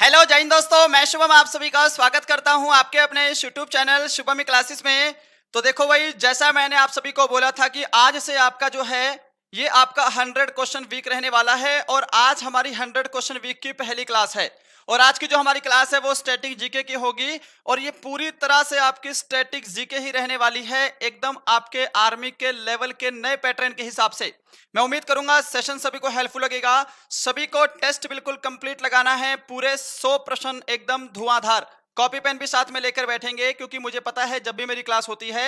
Hello Jain दोस्तों मैं शुभम आप सभी का स्वागत करता हूं आपके अपने यूट्यूब चैनल शुभम क्लासेस में तो देखो भाई जैसा मैंने आप सभी को बोला था कि आज से आपका जो है ये आपका 100 क्वेश्चन वीक रहने वाला है और आज हमारी 100 क्वेश्चन वीक की पहली क्लास है और आज की जो हमारी क्लास है वो स्टैटिक जीके की होगी और ये पूरी तरह से आपकी स्टैटिक जीके ही रहने वाली है एकदम आपके आर्मी के लेवल के नए पैटर्न के हिसाब से मैं उम्मीद करूंगा सेशन सभी को हेल्पफुल लगेगा सभी को टेस्ट बिल्कुल कंप्लीट लगाना है पूरे सौ प्रश्न एकदम धुआंधार कॉपी पेन भी साथ में लेकर बैठेंगे क्योंकि मुझे पता है जब भी मेरी क्लास होती है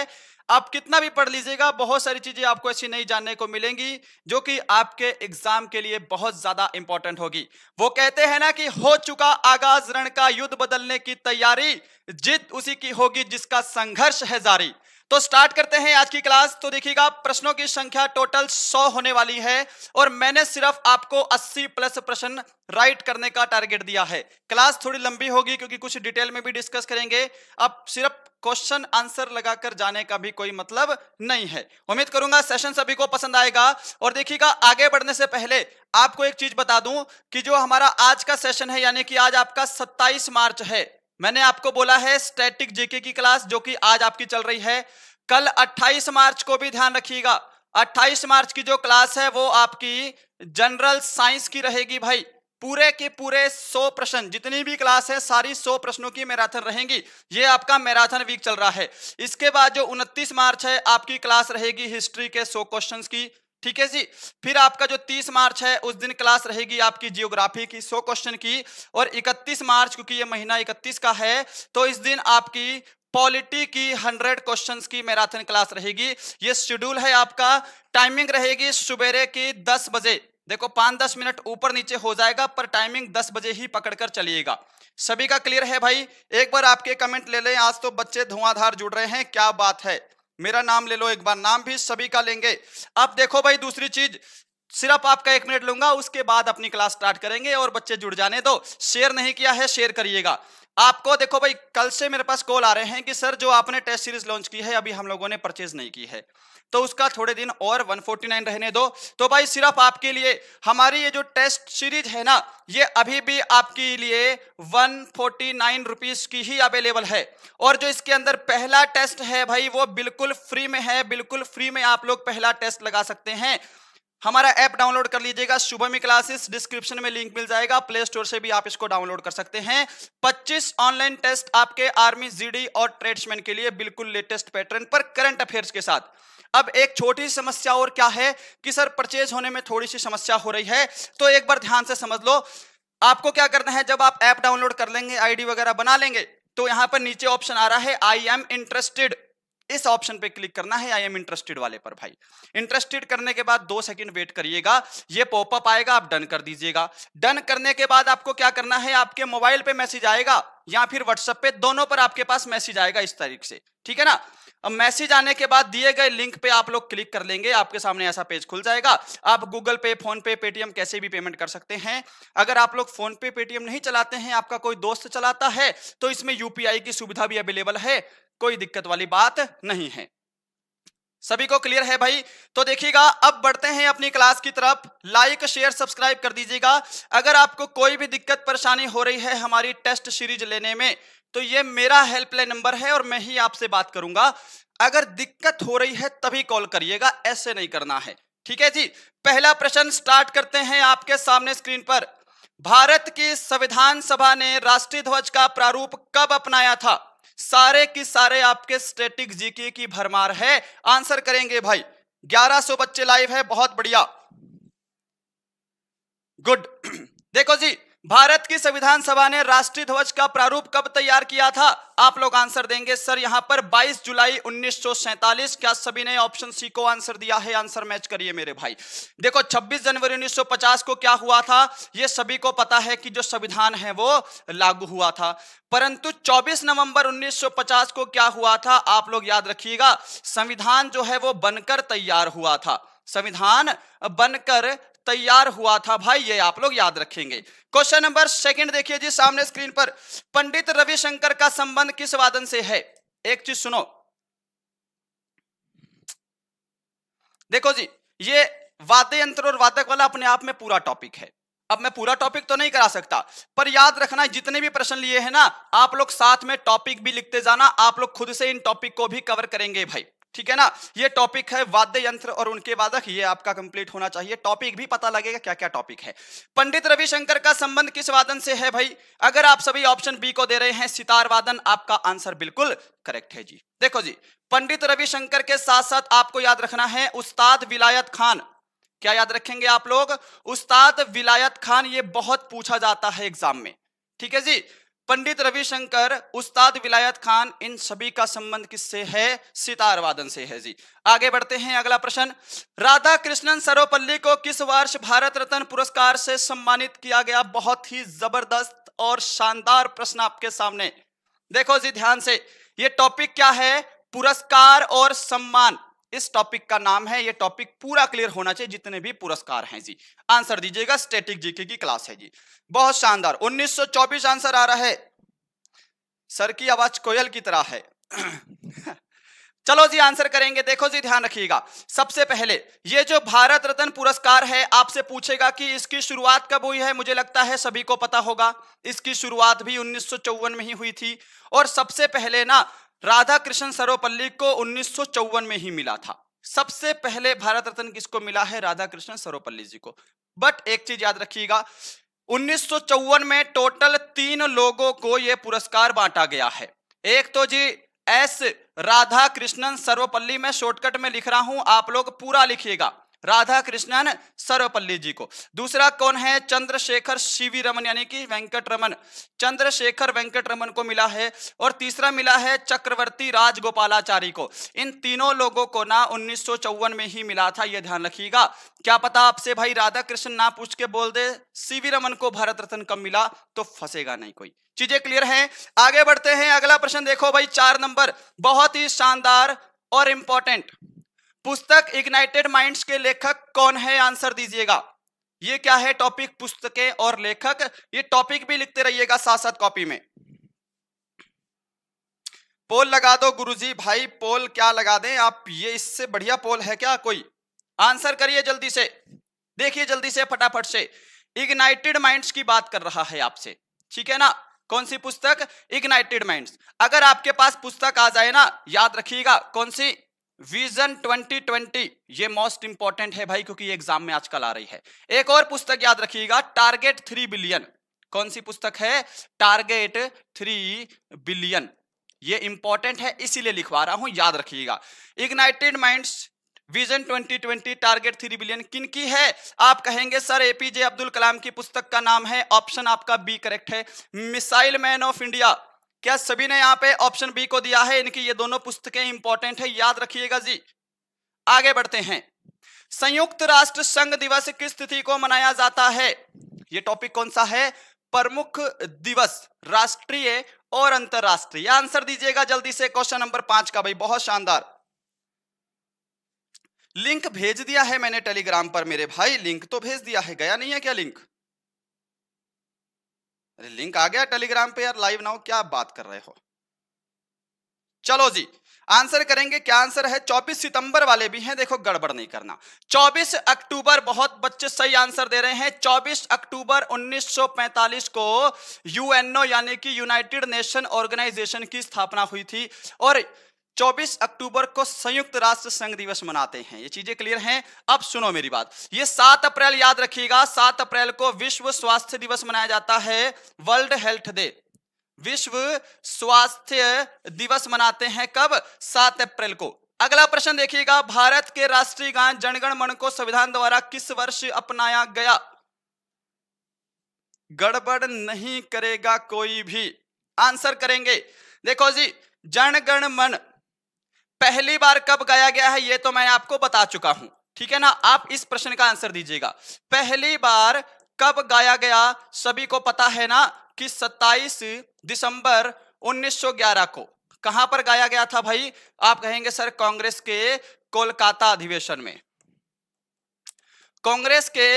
आप कितना भी पढ़ लीजिएगा बहुत सारी चीजें आपको ऐसी नहीं जानने को मिलेंगी जो कि आपके एग्जाम के लिए बहुत ज्यादा इंपॉर्टेंट होगी वो कहते हैं ना कि हो चुका आगाज रण का युद्ध बदलने की तैयारी जीत उसी की होगी जिसका संघर्ष है जारी तो स्टार्ट करते हैं आज की क्लास तो देखिएगा प्रश्नों की संख्या टोटल 100 होने वाली है और मैंने सिर्फ आपको 80 प्लस प्रश्न राइट करने का टारगेट दिया है क्लास थोड़ी लंबी होगी क्योंकि कुछ डिटेल में भी डिस्कस करेंगे अब सिर्फ क्वेश्चन आंसर लगाकर जाने का भी कोई मतलब नहीं है उम्मीद करूंगा सेशन सभी को पसंद आएगा और देखिएगा आगे बढ़ने से पहले आपको एक चीज बता दूं कि जो हमारा आज का सेशन है यानी कि आज आपका 27 मार्च है मैंने आपको बोला है स्टैटिक जीके की क्लास जो कि आज आपकी चल रही है कल 28 मार्च को भी ध्यान रखिएगा 28 मार्च की जो क्लास है वो आपकी जनरल साइंस की रहेगी भाई पूरे के पूरे 100 प्रश्न जितनी भी क्लास है सारी 100 प्रश्नों की मैराथन रहेगी ये आपका मैराथन वीक चल रहा है इसके बाद जो 29 मार्च है आपकी क्लास रहेगी हिस्ट्री के 100 क्वेश्चंस की ठीक है जी फिर आपका जो 30 मार्च है उस दिन क्लास रहेगी आपकी जियोग्राफी की 100 क्वेश्चन की और 31 मार्च क्योंकि ये महीना 31 का है तो इस दिन आपकी पॉलिटी की 100 क्वेश्चंस की मैराथन क्लास रहेगी ये शेड्यूल है आपका टाइमिंग रहेगी सुबेरे की 10 बजे देखो पांच दस मिनट ऊपर नीचे हो जाएगा पर टाइमिंग दस बजे ही पकड़कर चलिएगा सभी का क्लियर है भाई एक बार आपके कमेंट ले लें आज तो बच्चे धुआंधार जुड़ रहे हैं क्या बात है मेरा नाम ले लो एक बार नाम भी सभी का लेंगे अब देखो भाई दूसरी चीज सिर्फ आपका एक मिनट लूंगा उसके बाद अपनी क्लास स्टार्ट करेंगे और बच्चे जुड़ जाने दो शेयर नहीं किया है शेयर करिएगा आपको देखो भाई कल से मेरे पास कॉल आ रहे हैं कि सर जो आपने टेस्ट सीरीज लॉन्च की है अभी हम लोगों ने परचेज नहीं की है तो उसका थोड़े दिन और 149 रहने दो तो भाई सिर्फ आपके लिए हमारी ये जो टेस्ट सीरीज है ना ये अभी भी आपके लिए 149 फोर्टी की ही अवेलेबल है और जो इसके अंदर पहला टेस्ट है भाई वो बिल्कुल फ्री में है बिल्कुल फ्री में आप लोग पहला टेस्ट लगा सकते हैं हमारा ऐप डाउनलोड कर लीजिएगा शुभमी क्लासेस डिस्क्रिप्शन में लिंक मिल जाएगा प्ले स्टोर से भी आप इसको डाउनलोड कर सकते हैं 25 ऑनलाइन टेस्ट आपके आर्मी जीडी और ट्रेड्समैन के लिए बिल्कुल लेटेस्ट पैटर्न पर करंट अफेयर्स के साथ अब एक छोटी सी समस्या और क्या है कि सर परचेज होने में थोड़ी सी समस्या हो रही है तो एक बार ध्यान से समझ लो आपको क्या करना है जब आप ऐप डाउनलोड कर लेंगे आईडी वगैरह बना लेंगे तो यहां पर नीचे ऑप्शन आ रहा है आई एम इंटरेस्टेड इस ऑप्शन पे क्लिक करना है आई एम इंटरेस्टेड वाले पर भाई इंटरेस्टेड करने के बाद दो सेकंड वेट करिएगा ये पॉपअप आएगा आप डन कर दीजिएगा डन करने के बाद आपको क्या करना है आपके मोबाइल पे मैसेज आएगा या फिर व्हाट्सएप पे दोनों पर आपके पास मैसेज आएगा इस तरीके से ठीक है ना अब मैसेज आने के बाद दिए गए लिंक पे आप लोग क्लिक कर लेंगे आपके सामने ऐसा पेज खुल जाएगा आप गूगल पे फोन पे पेटीएम कैसे भी पेमेंट कर सकते हैं अगर आप लोग फोन पे पेटीएम नहीं चलाते हैं आपका कोई दोस्त चलाता है तो इसमें यूपीआई की सुविधा भी अवेलेबल है कोई दिक्कत वाली बात नहीं है सभी को क्लियर है भाई तो देखिएगा अब बढ़ते हैं अपनी क्लास की तरफ लाइक शेयर सब्सक्राइब कर दीजिएगा अगर आपको कोई भी दिक्कत परेशानी हो रही है हमारी टेस्ट सीरीज लेने में तो ये मेरा हेल्पलाइन नंबर है और मैं ही आपसे बात करूंगा अगर दिक्कत हो रही है तभी कॉल करिएगा ऐसे नहीं करना है ठीक है जी पहला प्रश्न स्टार्ट करते हैं आपके सामने स्क्रीन पर भारत की संविधान सभा ने राष्ट्रीय ध्वज का प्रारूप कब अपनाया था सारे के सारे आपके स्टेटिक जीके की भरमार है आंसर करेंगे भाई 1100 बच्चे लाइव है बहुत बढ़िया गुड देखो जी भारत की संविधान सभा ने राष्ट्रीय ध्वज का प्रारूप कब तैयार किया था आप लोग आंसर देंगे सर यहाँ पर 22 जुलाई 1947 क्या सभी ने ऑप्शन सी को आंसर दिया है आंसर मैच करिए मेरे भाई देखो 26 जनवरी 1950 को क्या हुआ था ये सभी को पता है कि जो संविधान है वो लागू हुआ था परंतु 24 नवंबर 1950 को क्या हुआ था आप लोग याद रखिएगा संविधान जो है वो बनकर तैयार हुआ था संविधान बनकर तैयार हुआ था भाई ये आप लोग याद रखेंगे क्वेश्चन नंबर सेकंड देखिए जी सामने स्क्रीन पर पंडित रविशंकर का संबंध किस वादन से है एक चीज सुनो देखो जी ये वाद्य यंत्र और वादक वाला अपने आप में पूरा टॉपिक है अब मैं पूरा टॉपिक तो नहीं करा सकता पर याद रखना जितने भी प्रश्न लिए हैं ना आप लोग साथ में टॉपिक भी लिखते जाना आप लोग खुद से इन टॉपिक को भी कवर करेंगे भाई ठीक है ना ये टॉपिक है वाद्य यंत्र और उनके वादक ये आपका कंप्लीट होना चाहिए टॉपिक भी पता लगेगा क्या क्या टॉपिक है पंडित रविशंकर का संबंध किस वादन से है भाई अगर आप सभी ऑप्शन बी को दे रहे हैं सितार वादन आपका आंसर बिल्कुल करेक्ट है जी देखो जी पंडित रविशंकर के साथ साथ आपको याद रखना है उस्ताद विलायत खान क्या याद रखेंगे आप लोग उस्ताद विलायत खान ये बहुत पूछा जाता है एग्जाम में ठीक है जी पंडित रविशंकर उस्ताद विलायत खान इन सभी का संबंध किससे है सितार वादन से है जी आगे बढ़ते हैं अगला प्रश्न राधा कृष्णन सर्वपल्ली को किस वर्ष भारत रत्न पुरस्कार से सम्मानित किया गया बहुत ही जबरदस्त और शानदार प्रश्न आपके सामने देखो जी ध्यान से ये टॉपिक क्या है पुरस्कार और सम्मान इस टॉपिक का नाम है ये टॉपिक पूरा क्लियर होना चाहिए जितने भी पुरस्कार हैं जी आंसर दीजिएगा स्टेटिक जीके की क्लास है जी बहुत शानदार 1924 आंसर आ रहा है सर की आवाज कोयल की तरह है चलो जी आंसर करेंगे देखो जी ध्यान रखिएगा सबसे पहले ये जो भारत रत्न पुरस्कार है आपसे पूछेगा कि इसकी शुरुआत कब हुई है मुझे लगता है सभी को पता होगा इसकी शुरुआत भी उन्नीस में ही हुई थी और सबसे पहले ना राधा कृष्ण सर्वपल्ली को उन्नीस में ही मिला था सबसे पहले भारत रत्न किसको मिला है राधा कृष्ण सर्वपल्ली जी को बट एक चीज याद रखिएगा उन्नीस में टोटल तीन लोगों को यह पुरस्कार बांटा गया है एक तो जी एस राधा कृष्णन सर्वपल्ली में शॉर्टकट में लिख रहा हूं आप लोग पूरा लिखिएगा राधा कृष्णन सर्वपल्ली जी को दूसरा कौन है चंद्रशेखर शिवी रमन यानी कि वेंकट रमन चंद्रशेखर वेंकट रमन को मिला है और तीसरा मिला है चक्रवर्ती राजगोपालाचारी को इन तीनों लोगों को ना उन्नीस में ही मिला था यह ध्यान रखिएगा क्या पता आपसे भाई राधा कृष्ण ना पूछ के बोल दे सीवी रमन को भारत रत्न कब मिला तो फंसेगा नहीं कोई चीजें क्लियर है आगे बढ़ते हैं अगला प्रश्न देखो भाई चार नंबर बहुत ही शानदार और इंपॉर्टेंट पुस्तक इग्नाइटेड माइंड्स के लेखक कौन है आंसर दीजिएगा ये क्या है टॉपिक पुस्तकें और लेखक ये टॉपिक भी लिखते रहिएगा साथ साथ कॉपी में पोल लगा दो गुरुजी भाई पोल क्या लगा दें आप ये इससे बढ़िया पोल है क्या कोई आंसर करिए जल्दी से देखिए जल्दी से फटाफट से इग्नाइटेड माइंड्स की बात कर रहा है आपसे ठीक है ना कौन सी पुस्तक इग्नाइटेड माइंड्स अगर आपके पास पुस्तक आ जाए ना याद रखिएगा कौन सी विजन 2020 ये मोस्ट इंपॉर्टेंट है भाई क्योंकि एग्जाम में आजकल आ रही है एक और पुस्तक याद रखिएगा टारगेट थ्री बिलियन कौन सी पुस्तक है टारगेट थ्री बिलियन ये इंपॉर्टेंट है इसीलिए लिखवा रहा हूं याद रखिएगा ignited minds vision 2020 target three billion किन की है आप कहेंगे सर एपीजे अब्दुल कलाम की पुस्तक का नाम है ऑप्शन आपका बी करेक्ट है मिसाइल मैन ऑफ इंडिया क्या सभी ने यहाँ पे ऑप्शन बी को दिया है इनकी ये दोनों पुस्तकें इंपॉर्टेंट है याद रखिएगा जी आगे बढ़ते हैं संयुक्त राष्ट्र संघ दिवस किस तिथि को मनाया जाता है ये टॉपिक कौन सा है प्रमुख दिवस राष्ट्रीय और अंतरराष्ट्रीय आंसर दीजिएगा जल्दी से क्वेश्चन नंबर पांच का भाई बहुत शानदार लिंक भेज दिया है मैंने टेलीग्राम पर मेरे भाई लिंक तो भेज दिया है गया नहीं है क्या लिंक अरे लिंक आ गया टेलीग्राम पे यार लाइव नाउ क्या बात कर रहे हो चलो जी आंसर करेंगे क्या आंसर है 24 सितंबर वाले भी हैं देखो गड़बड़ नहीं करना 24 अक्टूबर बहुत बच्चे सही आंसर दे रहे हैं 24 अक्टूबर 1945 को यूएनओ यानी कि यूनाइटेड नेशन ऑर्गेनाइजेशन की स्थापना हुई थी और 24 अक्टूबर को संयुक्त राष्ट्र संघ दिवस मनाते हैं ये चीजें क्लियर हैं अब सुनो मेरी बात ये 7 अप्रैल याद रखिएगा 7 अप्रैल को विश्व स्वास्थ्य दिवस मनाया जाता है वर्ल्ड हेल्थ डे विश्व स्वास्थ्य दिवस मनाते हैं कब 7 अप्रैल को अगला प्रश्न देखिएगा भारत के राष्ट्रीय गान जनगण मन को संविधान द्वारा किस वर्ष अपनाया गया गड़बड़ नहीं करेगा कोई भी आंसर करेंगे देखो जी जनगण मन पहली बार कब गाया गया है यह तो मैं आपको बता चुका हूं ठीक है ना आप इस प्रश्न का आंसर दीजिएगा पहली बार कब गाया गया सभी को पता है ना कि 27 दिसंबर 1911 को कहां पर गाया गया था भाई आप कहेंगे सर कांग्रेस के कोलकाता अधिवेशन में कांग्रेस के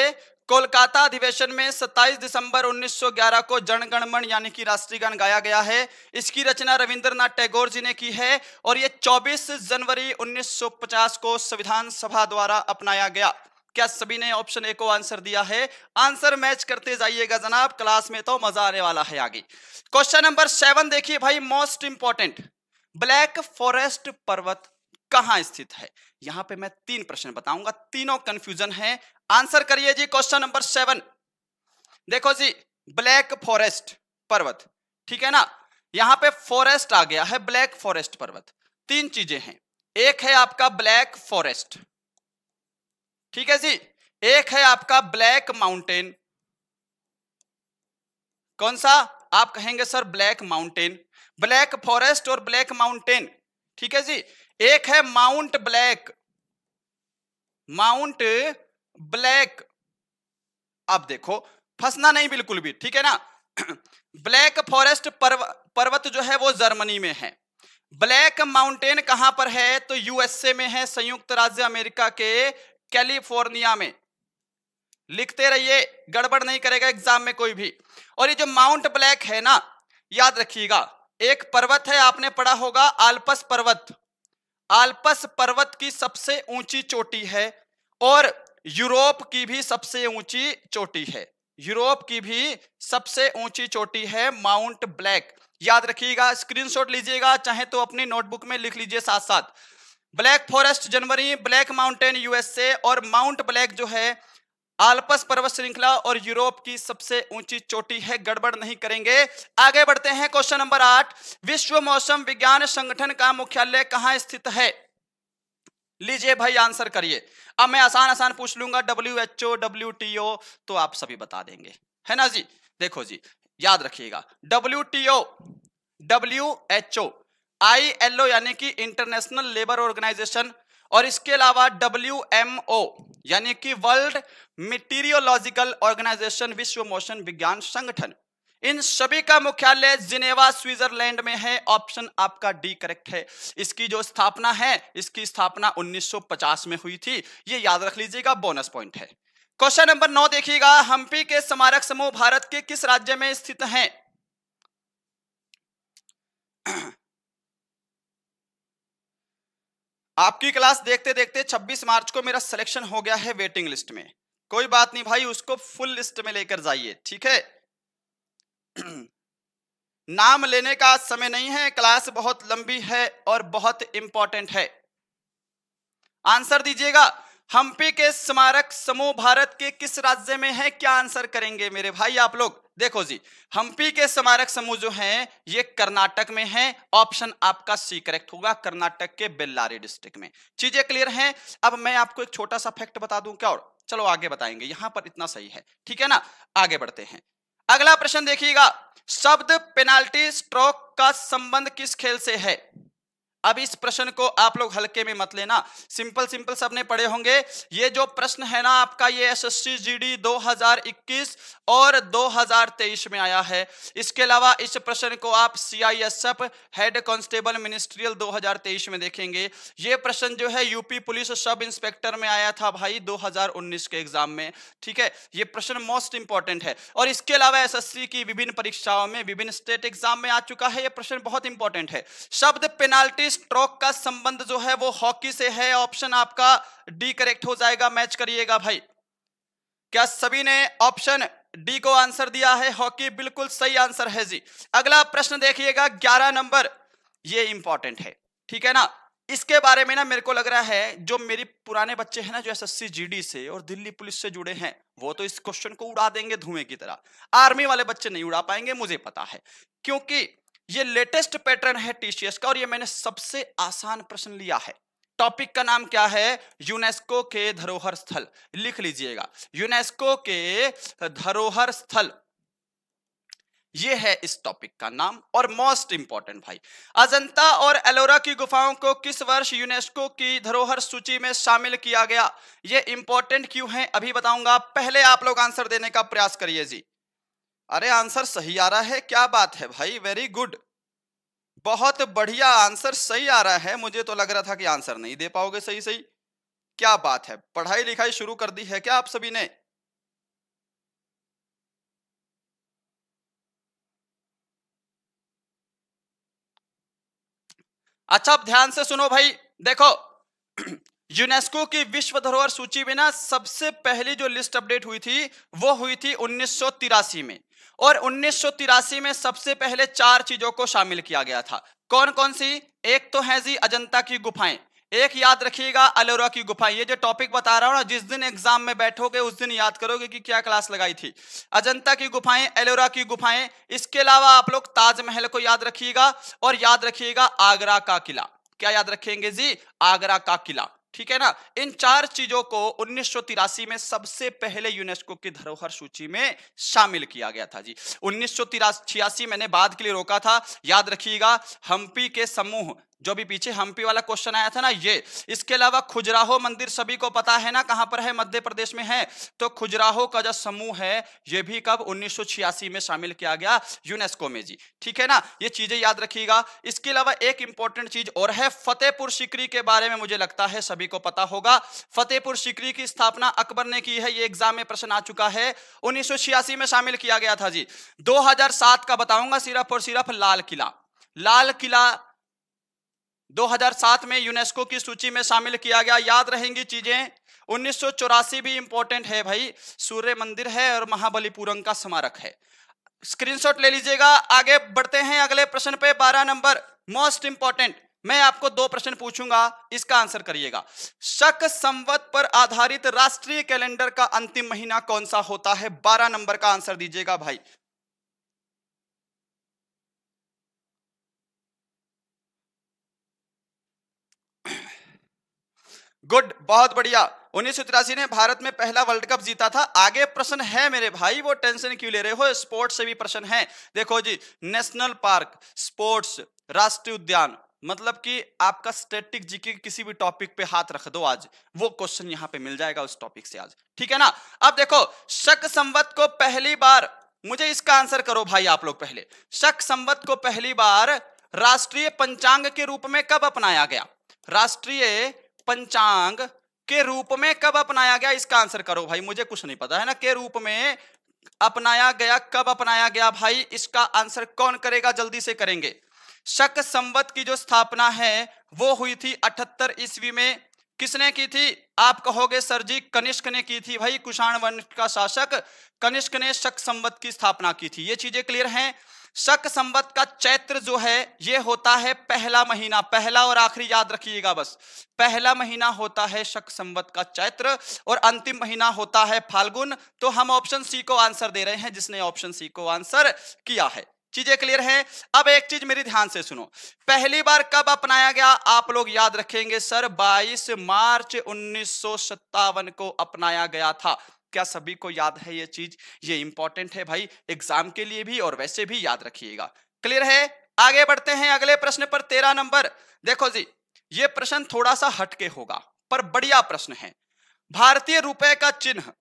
कोलकाता अधिवेशन में 27 दिसंबर 1911 को जनगणमन यानी कि राष्ट्रीय गान गाया गया है इसकी रचना रविंद्रनाथ टैगोर जी ने की है और ये 24 जनवरी 1950 को संविधान सभा द्वारा अपनाया गया क्या सभी ने ऑप्शन ए को आंसर दिया है आंसर मैच करते जाइएगा जनाब क्लास में तो मजा आने वाला है आगे क्वेश्चन नंबर सेवन देखिए भाई मोस्ट इंपॉर्टेंट ब्लैक फॉरेस्ट पर्वत कहां स्थित है यहां पे मैं तीन प्रश्न बताऊंगा तीनों कंफ्यूजन है आंसर करिए जी क्वेश्चन नंबर सेवन देखो जी ब्लैक फॉरेस्ट पर्वत ठीक है ना यहां पे फॉरेस्ट आ गया है ब्लैक फॉरेस्ट पर्वत तीन चीजें हैं एक है आपका ब्लैक फॉरेस्ट ठीक है जी एक है आपका ब्लैक माउंटेन कौन सा आप कहेंगे sir black mountain black forest और ब्लैक माउंटेन ठीक है जी एक है माउंट ब्लैक माउंट ब्लैक अब देखो फंसना नहीं बिल्कुल भी ठीक है ना ब्लैक फॉरेस्ट पर्व, पर्वत जो है वो जर्मनी में है ब्लैक माउंटेन कहां पर है तो यूएसए में है संयुक्त राज्य अमेरिका के कैलिफोर्निया में लिखते रहिए गड़बड़ नहीं करेगा एग्जाम में कोई भी और ये जो माउंट ब्लैक है ना याद रखिएगा एक पर्वत है आपने पढ़ा होगा आल्पस पर्वत आल्पस पर्वत की सबसे ऊंची चोटी है और यूरोप की भी सबसे ऊंची चोटी है यूरोप की भी सबसे ऊंची चोटी है माउंट ब्लैक याद रखिएगा स्क्रीनशॉट लीजिएगा चाहे तो अपनी नोटबुक में लिख लीजिए साथ साथ ब्लैक फॉरेस्ट जनवरी ब्लैक माउंटेन यूएसए और माउंट ब्लैक जो है आलपस पर्वत श्रृंखला और यूरोप की सबसे ऊंची चोटी है गड़बड़ नहीं करेंगे आगे बढ़ते हैं क्वेश्चन नंबर आठ विश्व मौसम विज्ञान संगठन का मुख्यालय कहां स्थित है लीजिए भाई आंसर करिए अब मैं आसान आसान पूछ लूंगा W H O W T O तो आप सभी बता देंगे है ना जी देखो जी याद रखिएगा W T O W H O I L O यानी कि इंटरनेशनल लेबर ऑर्गेनाइजेशन और इसके अलावा डब्ल्यू एम ओ यानी कि वर्ल्ड मिटीरियोलॉजिकल ऑर्गेनाइजेशन विश्व मोशन विज्ञान संगठन इन सभी का मुख्यालय जिनेवा स्विट्जरलैंड में है ऑप्शन आपका डी करेक्ट है इसकी जो स्थापना है इसकी स्थापना 1950 में हुई थी ये याद रख लीजिएगा बोनस पॉइंट है क्वेश्चन नंबर नौ देखिएगा हम्पी के स्मारक समूह भारत के किस राज्य में स्थित हैं आपकी क्लास देखते देखते 26 मार्च को मेरा सिलेक्शन हो गया है वेटिंग लिस्ट में कोई बात नहीं भाई उसको फुल लिस्ट में लेकर जाइए ठीक है नाम लेने का समय नहीं है क्लास बहुत लंबी है और बहुत इंपॉर्टेंट है आंसर दीजिएगा हम्पी के स्मारक समूह भारत के किस राज्य में है क्या आंसर करेंगे मेरे भाई आप लोग देखो जी हम्पी के स्मारक समूह जो है ये कर्नाटक में है ऑप्शन आपका सी करेक्ट होगा कर्नाटक के बेल्लारी डिस्ट्रिक्ट में चीजें क्लियर हैं अब मैं आपको एक छोटा सा फैक्ट बता दूं क्या और चलो आगे बताएंगे यहां पर इतना सही है ठीक है ना आगे बढ़ते हैं अगला प्रश्न देखिएगा शब्द पेनाल्टी स्ट्रोक का संबंध किस खेल से है अब इस प्रश्न को आप लोग हल्के में मत लेना सिंपल सिंपल सबने पढ़े होंगे ये जो प्रश्न है ना आपका ये एसएससी जीडी 2021 और 2023 में आया है इसके अलावा इस प्रश्न को आप सीआईएसएफ हेड कांस्टेबल मिनिस्ट्रियल 2023 में देखेंगे ये प्रश्न जो है यूपी पुलिस सब इंस्पेक्टर में आया था भाई 2019 के एग्जाम में ठीक है ये प्रश्न मोस्ट इंपॉर्टेंट है और इसके अलावा एस की विभिन्न परीक्षाओं में विभिन्न स्टेट एग्जाम में आ चुका है यह प्रश्न बहुत इंपॉर्टेंट है शब्द पेनाल्टी स्ट्रोक का संबंध जो है वो हॉकी से है ऑप्शन आपका डी करेक्ट हो जाएगा मैच करिएगा भाई क्या सभी ने ऑप्शन डी को आंसर दिया है हॉकी बिल्कुल सही आंसर है जी अगला प्रश्न देखिएगा ग्यारह नंबर ये इंपॉर्टेंट है ठीक है ना इसके बारे में ना मेरे को लग रहा है जो मेरे पुराने बच्चे हैं ना जो एसएससी जीडी से और दिल्ली पुलिस से जुड़े हैं वो तो इस क्वेश्चन को उड़ा देंगे धुएं की तरह आर्मी वाले बच्चे नहीं उड़ा पाएंगे मुझे पता है क्योंकि ये लेटेस्ट पैटर्न है टीसीएस का और ये मैंने सबसे आसान प्रश्न लिया है टॉपिक का नाम क्या है यूनेस्को के धरोहर स्थल लिख लीजिएगा यूनेस्को के धरोहर स्थल ये है इस टॉपिक का नाम और मोस्ट इंपॉर्टेंट भाई अजंता और एलोरा की गुफाओं को किस वर्ष यूनेस्को की धरोहर सूची में शामिल किया गया ये इंपॉर्टेंट क्यों है अभी बताऊंगा पहले आप लोग आंसर देने का प्रयास करिए जी अरे आंसर सही आ रहा है क्या बात है भाई वेरी गुड बहुत बढ़िया आंसर सही आ रहा है मुझे तो लग रहा था कि आंसर नहीं दे पाओगे सही सही क्या बात है पढ़ाई लिखाई शुरू कर दी है क्या आप सभी ने अच्छा आप ध्यान से सुनो भाई देखो यूनेस्को की विश्व धरोहर सूची में ना सबसे पहली जो लिस्ट अपडेट हुई थी वो हुई थी उन्नीस में और उन्नीस में सबसे पहले चार चीजों को शामिल किया गया था कौन कौन सी एक तो है जी अजंता की गुफाएं एक याद रखिएगा अलोरा की गुफा ये जो टॉपिक बता रहा हूं ना जिस दिन एग्जाम में बैठोगे उस दिन याद करोगे कि क्या क्लास लगाई थी अजंता की गुफाएं एलोरा की गुफाएं इसके अलावा आप लोग ताजमहल को याद रखिएगा और याद रखिएगा आगरा का किला क्या याद रखेंगे जी आगरा का किला ठीक है ना इन चार चीजों को उन्नीस में सबसे पहले यूनेस्को की धरोहर सूची में शामिल किया गया था जी उन्नीस मैंने बाद के लिए रोका था याद रखिएगा हम्पी के समूह जो भी पीछे हम्पी वाला क्वेश्चन आया था ना ये इसके अलावा खुजराहो मंदिर सभी को पता है ना कहां पर है मध्य प्रदेश में है तो खुजराहो का जो समूह है ये भी कब उन्नीस में शामिल किया गया यूनेस्को में जी ठीक है ना ये चीजें याद रखिएगा इसके अलावा एक इंपॉर्टेंट चीज और है फतेहपुर सिकरी के बारे में मुझे लगता है सभी को पता होगा फतेहपुर सिकरी की स्थापना अकबर ने की है ये एग्जाम में प्रश्न आ चुका है उन्नीस में शामिल किया गया था जी दो का बताऊंगा सिर्फ और सिर्फ लाल किला लाल किला 2007 में यूनेस्को की सूची में शामिल किया गया याद रहेंगी चीजें उन्नीस भी इंपॉर्टेंट है भाई सूर्य मंदिर है और महाबलीपुरम का स्मारक है स्क्रीनशॉट ले लीजिएगा आगे बढ़ते हैं अगले प्रश्न पे 12 नंबर मोस्ट इंपॉर्टेंट मैं आपको दो प्रश्न पूछूंगा इसका आंसर करिएगा शक संवत पर आधारित राष्ट्रीय कैलेंडर का अंतिम महीना कौन सा होता है 12 नंबर का आंसर दीजिएगा भाई गुड बहुत बढ़िया उन्नीस ने भारत में पहला वर्ल्ड कप जीता था आगे प्रश्न है मेरे भाई वो टेंशन क्यों ले रहे हो स्पोर्ट्स से भी प्रश्न है देखो जी नेशनल पार्क स्पोर्ट्स राष्ट्रीय उद्यान मतलब कि आपका स्टेटिक जीके किसी भी टॉपिक पे हाथ रख दो आज वो क्वेश्चन यहाँ पे मिल जाएगा उस टॉपिक से आज ठीक है ना अब देखो शक संवत को पहली बार मुझे इसका आंसर करो भाई आप लोग पहले शक संवत को पहली बार राष्ट्रीय पंचांग के रूप में कब अपनाया गया राष्ट्रीय पंचांग के रूप में कब अपनाया गया इसका आंसर करो भाई मुझे कुछ नहीं पता है ना के रूप में अपनाया गया कब अपनाया गया भाई इसका आंसर कौन करेगा जल्दी से करेंगे शक संवत की जो स्थापना है वो हुई थी अठहत्तर ईस्वी में किसने की थी आप कहोगे सर जी कनिष्क ने की थी भाई कुषाण वंश का शासक कनिष्क ने शक संवत की स्थापना की थी ये चीजें क्लियर हैं शक संवत का चैत्र जो है ये होता है पहला महीना पहला और आखिरी याद रखिएगा बस पहला महीना होता है शक संवत का चैत्र और अंतिम महीना होता है फाल्गुन तो हम ऑप्शन सी को आंसर दे रहे हैं जिसने ऑप्शन सी को आंसर किया है चीजें क्लियर हैं अब एक चीज मेरी ध्यान से सुनो पहली बार कब अपनाया गया आप लोग याद रखेंगे सर 22 मार्च उन्नीस को अपनाया गया था क्या सभी को याद है ये चीज ये इंपॉर्टेंट है भाई एग्जाम के लिए भी और वैसे भी याद रखिएगा क्लियर है आगे बढ़ते हैं अगले प्रश्न पर तेरह नंबर देखो जी ये प्रश्न थोड़ा सा हटके होगा पर बढ़िया प्रश्न है भारतीय रुपए का चिन्ह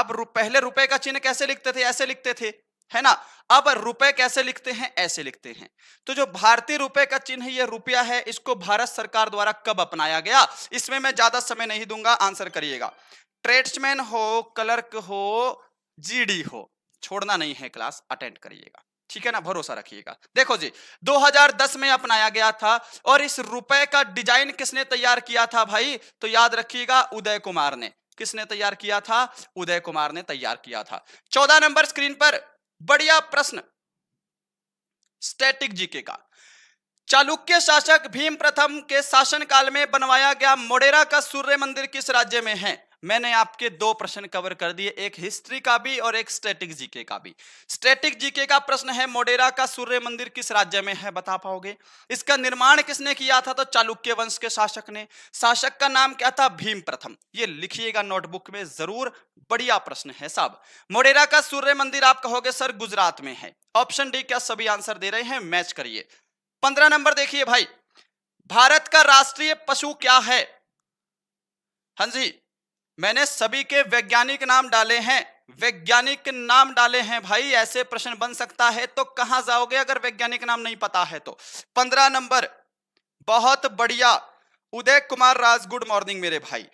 अब पहले रुपए का चिन्ह कैसे लिखते थे ऐसे लिखते थे है ना अब रुपए कैसे लिखते हैं ऐसे लिखते हैं तो जो भारतीय रुपए का चिन्ह ये रुपया है इसको भारत सरकार द्वारा कब अपनाया गया इसमें मैं ज्यादा समय नहीं दूंगा आंसर करिएगा ट्रेड्समैन हो क्लर्क हो जीडी हो छोड़ना नहीं है क्लास अटेंड करिएगा ठीक है ना भरोसा रखिएगा देखो जी 2010 में अपनाया गया था और इस रुपए का डिजाइन किसने तैयार किया था भाई तो याद रखिएगा उदय कुमार ने किसने तैयार किया था उदय कुमार ने तैयार किया था चौदह नंबर स्क्रीन पर बढ़िया प्रश्न स्टैटिक जीके का चालुक्य शासक भीम प्रथम के शासनकाल में बनवाया गया मोडेरा का सूर्य मंदिर किस राज्य में है मैंने आपके दो प्रश्न कवर कर दिए एक हिस्ट्री का भी और एक स्टैटिक जीके का भी स्टैटिक जीके का प्रश्न है मोडेरा का सूर्य मंदिर किस राज्य में है बता पाओगे इसका निर्माण किसने किया था तो चालुक्य वंश के शासक ने शासक का नाम क्या था भीम प्रथम ये लिखिएगा नोटबुक में जरूर बढ़िया प्रश्न है साहब मोडेरा का सूर्य मंदिर आप कहोगे सर गुजरात में है ऑप्शन डी क्या सभी आंसर दे रहे हैं मैच करिए पंद्रह नंबर देखिए भाई भारत का राष्ट्रीय पशु क्या है हां जी मैंने सभी के वैज्ञानिक नाम डाले हैं वैज्ञानिक नाम डाले हैं भाई ऐसे प्रश्न बन सकता है तो कहां जाओगे अगर वैज्ञानिक नाम नहीं पता है तो पंद्रह नंबर बहुत बढ़िया उदय कुमार राज गुड मॉर्निंग मेरे भाई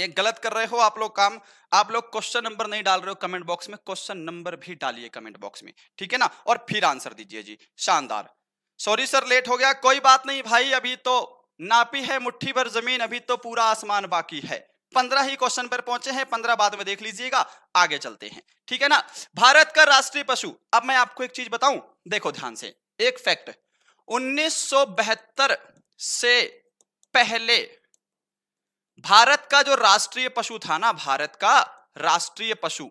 एक गलत कर रहे हो आप लोग काम आप लोग क्वेश्चन नंबर नहीं डाल रहे हो कमेंट बॉक्स में क्वेश्चन नंबर भी डालिए कमेंट बॉक्स में ठीक है ना और फिर आंसर दीजिए जी शानदार सॉरी सर लेट हो गया कोई बात नहीं भाई अभी तो नापी है मुट्ठी भर जमीन अभी तो पूरा आसमान बाकी है पंद्रह ही क्वेश्चन पर पहुंचे हैं पंद्रह बाद में देख लीजिएगा आगे चलते हैं ठीक है ना भारत का राष्ट्रीय पशु अब मैं आपको एक चीज बताऊं देखो ध्यान से एक फैक्ट उन्नीस से पहले भारत का जो राष्ट्रीय पशु था ना भारत का राष्ट्रीय पशु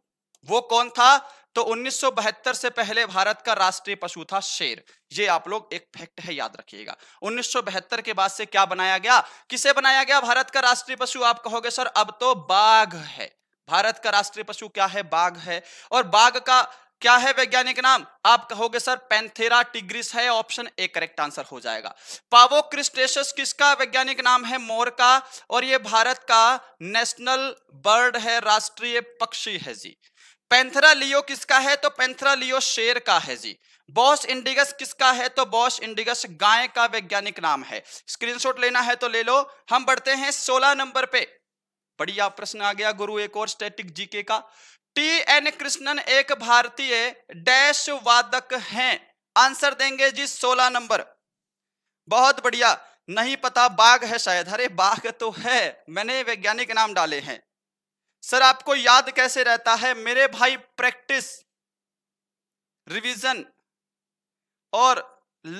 वो कौन था तो 1972 से पहले भारत का राष्ट्रीय पशु था शेर ये आप लोग एक फैक्ट है याद रखिएगा 1972 के बाद से क्या बनाया गया किसे बनाया गया भारत का राष्ट्रीय पशु आप कहोगे सर अब तो बाघ है भारत का राष्ट्रीय पशु क्या है बाघ है और बाघ का क्या है वैज्ञानिक नाम आप कहोगे सर पेंथेरा टिग्रिस है ऑप्शन ए करेक्ट आंसर हो जाएगा पावो क्रिस्टेशस किसका वैज्ञानिक नाम है मोर का और ये भारत का नेशनल बर्ड है राष्ट्रीय पक्षी है जी पैंथरा लियो किसका है तो पैंथरा लियो शेर का है जी बॉस इंडिगस किसका है तो बॉस इंडिगस गाय का वैज्ञानिक नाम है स्क्रीनशॉट लेना है तो ले लो हम बढ़ते हैं सोलह नंबर पे बढ़िया प्रश्न आ गया गुरु एक और स्टैटिक जीके का टी एन कृष्णन एक भारतीय डैश वादक हैं आंसर देंगे जी सोलह नंबर बहुत बढ़िया नहीं पता बाघ है शायद अरे बाघ तो है मैंने वैज्ञानिक नाम डाले हैं सर आपको याद कैसे रहता है मेरे भाई प्रैक्टिस रिवीजन और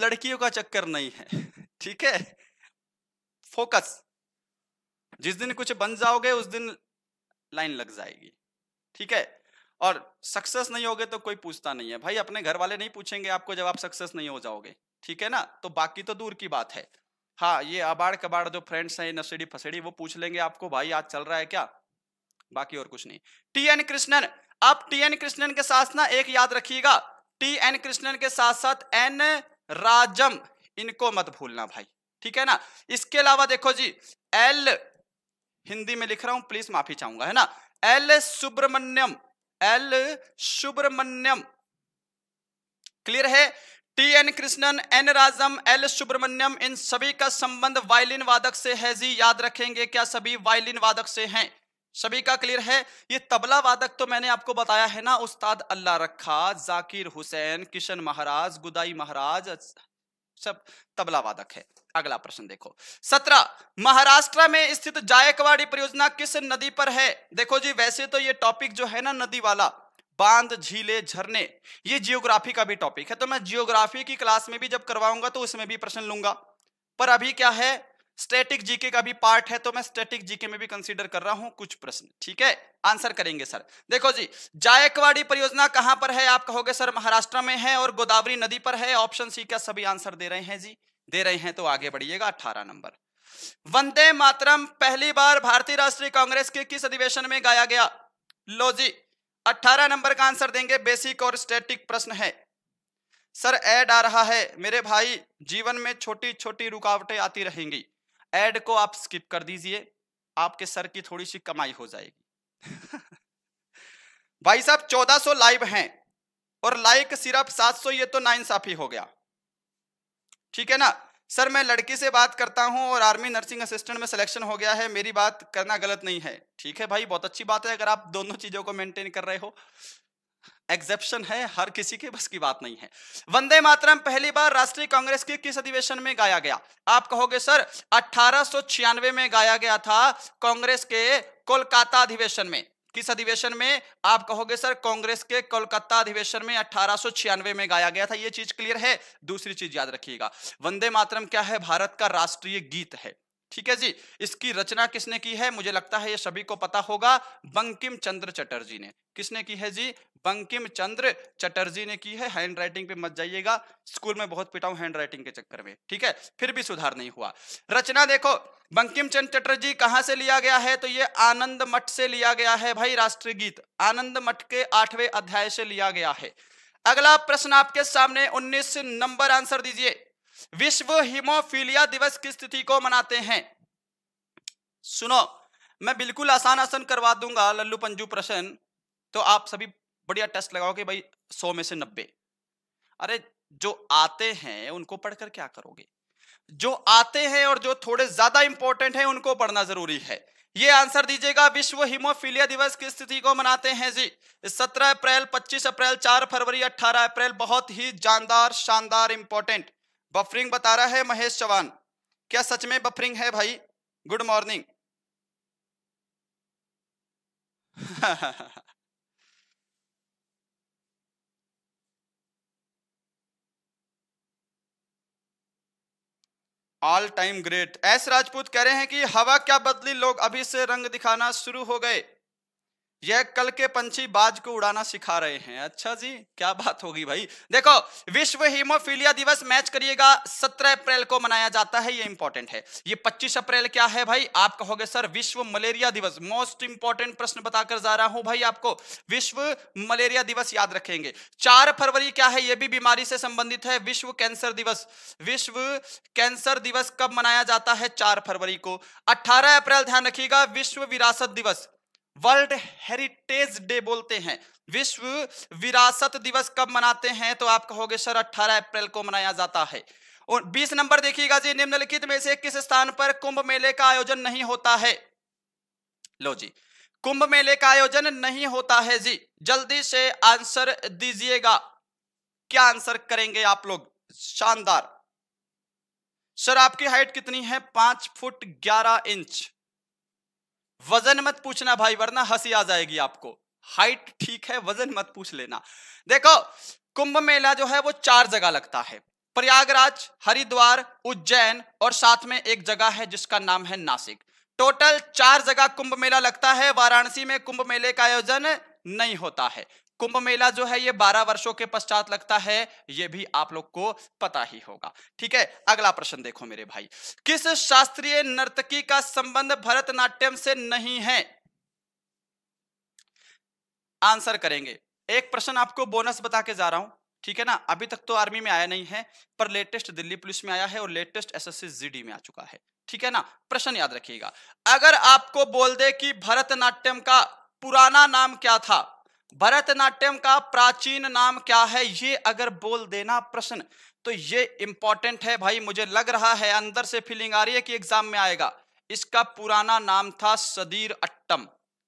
लड़कियों का चक्कर नहीं है ठीक है फोकस जिस दिन कुछ बन जाओगे उस दिन लाइन लग जाएगी ठीक है और सक्सेस नहीं होगे तो कोई पूछता नहीं है भाई अपने घर वाले नहीं पूछेंगे आपको जब आप सक्सेस नहीं हो जाओगे ठीक है ना तो बाकी तो दूर की बात है हाँ ये अबाड़ कबाड़ जो फ्रेंड्स हैं नशेड़ी फसेड़ी वो पूछ लेंगे आपको भाई आज चल रहा है क्या बाकी और कुछ नहीं टी एन कृष्णन आप टी एन कृष्णन के साथ ना एक याद रखिएगा टी एन कृष्णन के साथ साथ एन राजम इनको मत भूलना भाई ठीक है ना इसके अलावा देखो जी एल हिंदी में लिख रहा हूं प्लीज माफी चाहूंगा है ना L Subramaniam L Subramaniam clear है T N Krishnan N Rajam L Subramaniam इन सभी का संबंध वायलिन वादक से है जी याद रखेंगे क्या सभी वायलिन वादक से हैं सभी का क्लियर है ये तबला वादक तो मैंने आपको बताया है ना उस्ताद अल्लाह रखा जाकिर हुसैन किशन महाराज गुदाई महाराज सब तबला वादक है अगला प्रश्न देखो सत्रह महाराष्ट्र में स्थित जायकवाड़ी परियोजना किस नदी पर है देखो जी वैसे तो ये टॉपिक जो है ना नदी वाला बांध झीले झरने ये जियोग्राफी का भी टॉपिक है तो मैं जियोग्राफी की क्लास में भी जब करवाऊंगा तो उसमें भी प्रश्न लूंगा पर अभी क्या है स्टैटिक जीके का भी पार्ट है तो मैं स्टैटिक जीके में भी कंसीडर कर रहा हूं कुछ प्रश्न ठीक है आंसर करेंगे सर देखो जी जायकवाड़ी परियोजना कहां पर है आप कहोगे सर महाराष्ट्र में है और गोदावरी नदी पर है ऑप्शन सी का सभी आंसर दे रहे हैं जी दे रहे हैं तो आगे बढ़िएगा अठारह नंबर वंदे मातरम पहली बार भारतीय राष्ट्रीय कांग्रेस के किस अधिवेशन में गाया गया लो जी अठारह नंबर का आंसर देंगे बेसिक और स्टैटिक प्रश्न है सर एड आ रहा है मेरे भाई जीवन में छोटी छोटी रुकावटें आती रहेंगी एड को आप स्किप कर दीजिए आपके सर की थोड़ी सी कमाई हो जाएगी भाई साहब 1400 लाइव हैं और लाइक सिर्फ 700 ये तो नाइंसाफी हो गया ठीक है ना सर मैं लड़की से बात करता हूं और आर्मी नर्सिंग असिस्टेंट में सिलेक्शन हो गया है मेरी बात करना गलत नहीं है ठीक है भाई बहुत अच्छी बात है अगर आप दोनों चीज़ों को मेंटेन कर रहे हो एक्सेप्शन है हर किसी के बस की बात नहीं है वंदे मातरम पहली बार राष्ट्रीय कांग्रेस के किस अधिवेशन में गाया गया आप कहोगे सर अठारह में गाया गया था कांग्रेस के कोलकाता अधिवेशन में किस अधिवेशन में आप कहोगे सर कांग्रेस के कोलकाता अधिवेशन में अठारह में गाया गया था यह चीज क्लियर है दूसरी चीज याद रखिएगा वंदे मातरम क्या है भारत का राष्ट्रीय गीत है ठीक है जी इसकी रचना किसने की है मुझे लगता है ये सभी को पता होगा बंकिम चंद्र चटर्जी ने किसने की है जी बंकिम चंद्र चटर्जी ने की है हैंड राइटिंग पे मत जाइएगा स्कूल में बहुत पिटाऊ हैंड राइटिंग के चक्कर में ठीक है फिर भी सुधार नहीं हुआ रचना देखो बंकिम चंद चटर्जी कहाँ से लिया गया है तो ये आनंद मठ से लिया गया है भाई राष्ट्रीय गीत आनंद मठ के आठवें अध्याय से लिया गया है अगला प्रश्न आपके सामने उन्नीस नंबर आंसर दीजिए विश्व हिमोफीलिया दिवस किस तिथि को मनाते हैं सुनो मैं बिल्कुल आसान आसान करवा दूंगा लल्लू पंजू प्रश्न तो आप सभी बढ़िया टेस्ट लगाओ कि भाई सौ में से नब्बे अरे जो आते हैं उनको पढ़कर क्या करोगे जो आते हैं और जो थोड़े ज्यादा इंपॉर्टेंट हैं उनको पढ़ना जरूरी है ये आंसर दीजिएगा विश्व हिमोफीलिया दिवस किस तिथि को मनाते हैं जी 17 अप्रैल 25 अप्रैल 4 फरवरी 18 अप्रैल बहुत ही जानदार शानदार इंपॉर्टेंट बफरिंग बता रहा है महेश चौहान क्या सच में बफरिंग है भाई good morning all time great S Rajput कह रहे हैं कि हवा क्या बदली लोग अभी से रंग दिखाना शुरू हो गए यह कल के पंछी बाज को उड़ाना सिखा रहे हैं अच्छा जी क्या बात होगी भाई देखो विश्व हीमोफीलिया दिवस मैच करिएगा 17 अप्रैल को मनाया जाता है ये इंपॉर्टेंट है ये 25 अप्रैल क्या है भाई आप कहोगे सर विश्व मलेरिया दिवस मोस्ट इंपॉर्टेंट प्रश्न बताकर जा रहा हूं भाई आपको विश्व मलेरिया दिवस याद रखेंगे चार फरवरी क्या है यह भी बीमारी से संबंधित है विश्व कैंसर दिवस विश्व कैंसर दिवस कब मनाया जाता है चार फरवरी को अट्ठारह अप्रैल ध्यान रखिएगा विश्व विरासत दिवस वर्ल्ड हेरिटेज डे बोलते हैं विश्व विरासत दिवस कब मनाते हैं तो आप कहोगे सर 18 अप्रैल को मनाया जाता है और 20 नंबर देखिएगा जी निम्नलिखित में से किस स्थान पर कुंभ मेले का आयोजन नहीं होता है लो जी कुंभ मेले का आयोजन नहीं होता है जी जल्दी से आंसर दीजिएगा क्या आंसर करेंगे आप लोग शानदार सर आपकी हाइट कितनी है पांच फुट ग्यारह इंच वजन मत पूछना भाई वरना हंसी आ जाएगी आपको हाइट ठीक है वजन मत पूछ लेना देखो कुंभ मेला जो है वो चार जगह लगता है प्रयागराज हरिद्वार उज्जैन और साथ में एक जगह है जिसका नाम है नासिक टोटल चार जगह कुंभ मेला लगता है वाराणसी में कुंभ मेले का आयोजन नहीं होता है कुंभ मेला जो है ये 12 वर्षों के पश्चात लगता है ये भी आप लोग को पता ही होगा ठीक है अगला प्रश्न देखो मेरे भाई किस शास्त्रीय नर्तकी का संबंध भरतनाट्यम से नहीं है आंसर करेंगे एक प्रश्न आपको बोनस बता के जा रहा हूं ठीक है ना अभी तक तो आर्मी में आया नहीं है पर लेटेस्ट दिल्ली पुलिस में आया है और लेटेस्ट एसएससी जीडी में आ चुका है ठीक है ना प्रश्न याद रखिएगा अगर आपको बोल दे कि भरतनाट्यम का पुराना नाम क्या था भरतनाट्यम का प्राचीन नाम क्या है ये अगर बोल देना प्रश्न तो ये इंपॉर्टेंट है भाई मुझे लग रहा है अंदर से फीलिंग आ रही है कि एग्जाम में आएगा इसका पुराना नाम था सदीर अट्टम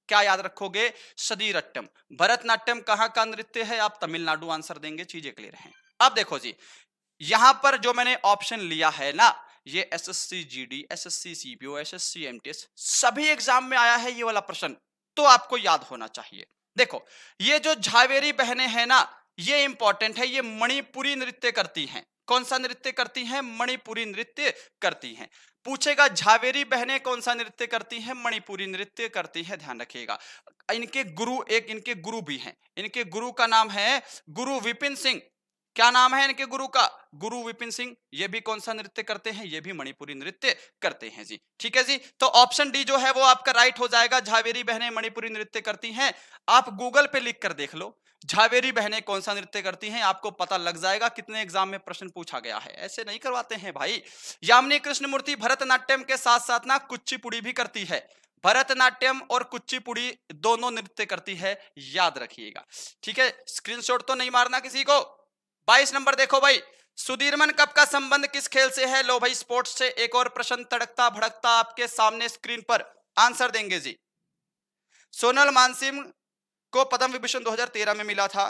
क्या याद रखोगे सदीर अट्टम भरतनाट्यम कहां का नृत्य है आप तमिलनाडु आंसर देंगे चीजें क्लियर है अब देखो जी यहां पर जो मैंने ऑप्शन लिया है ना ये S S C G D S S C O S S C M T S सभी एग्जाम में आया है ये वाला प्रश्न तो आपको याद होना चाहिए देखो ये जो झावेरी बहने हैं ना ये इंपॉर्टेंट है ये मणिपुरी नृत्य करती हैं कौन सा नृत्य करती हैं मणिपुरी नृत्य करती हैं पूछेगा झावेरी बहनें कौन सा नृत्य करती हैं मणिपुरी नृत्य करती हैं ध्यान रखिएगा इनके गुरु एक इनके गुरु भी हैं इनके गुरु का नाम है गुरु विपिन सिंह क्या नाम है इनके गुरु का गुरु विपिन सिंह ये भी कौन सा नृत्य करते हैं ये भी मणिपुरी नृत्य करते हैं जी ठीक है जी तो ऑप्शन डी जो है वो आपका राइट हो जाएगा झावेरी बहने मणिपुरी नृत्य करती हैं आप गूगल पे लिख कर देख लो झावेरी बहने कौन सा नृत्य करती हैं आपको पता लग जाएगा कितने एग्जाम में प्रश्न पूछा गया है ऐसे नहीं करवाते हैं भाई यामिनी कृष्णमूर्ति भरतनाट्यम के साथ साथ ना कुचिपुड़ी भी करती है भरतनाट्यम और कुचिपुड़ी दोनों नृत्य करती है याद रखिएगा ठीक है स्क्रीनशॉट तो नहीं मारना किसी को बाईस नंबर देखो भाई सुधीरमन कप का संबंध किस खेल से है लो भाई स्पोर्ट्स से एक और प्रश्न तड़कता भड़कता आपके सामने स्क्रीन पर आंसर देंगे जी सोनल मानसिंह को पद्म विभूषण 2013 में मिला था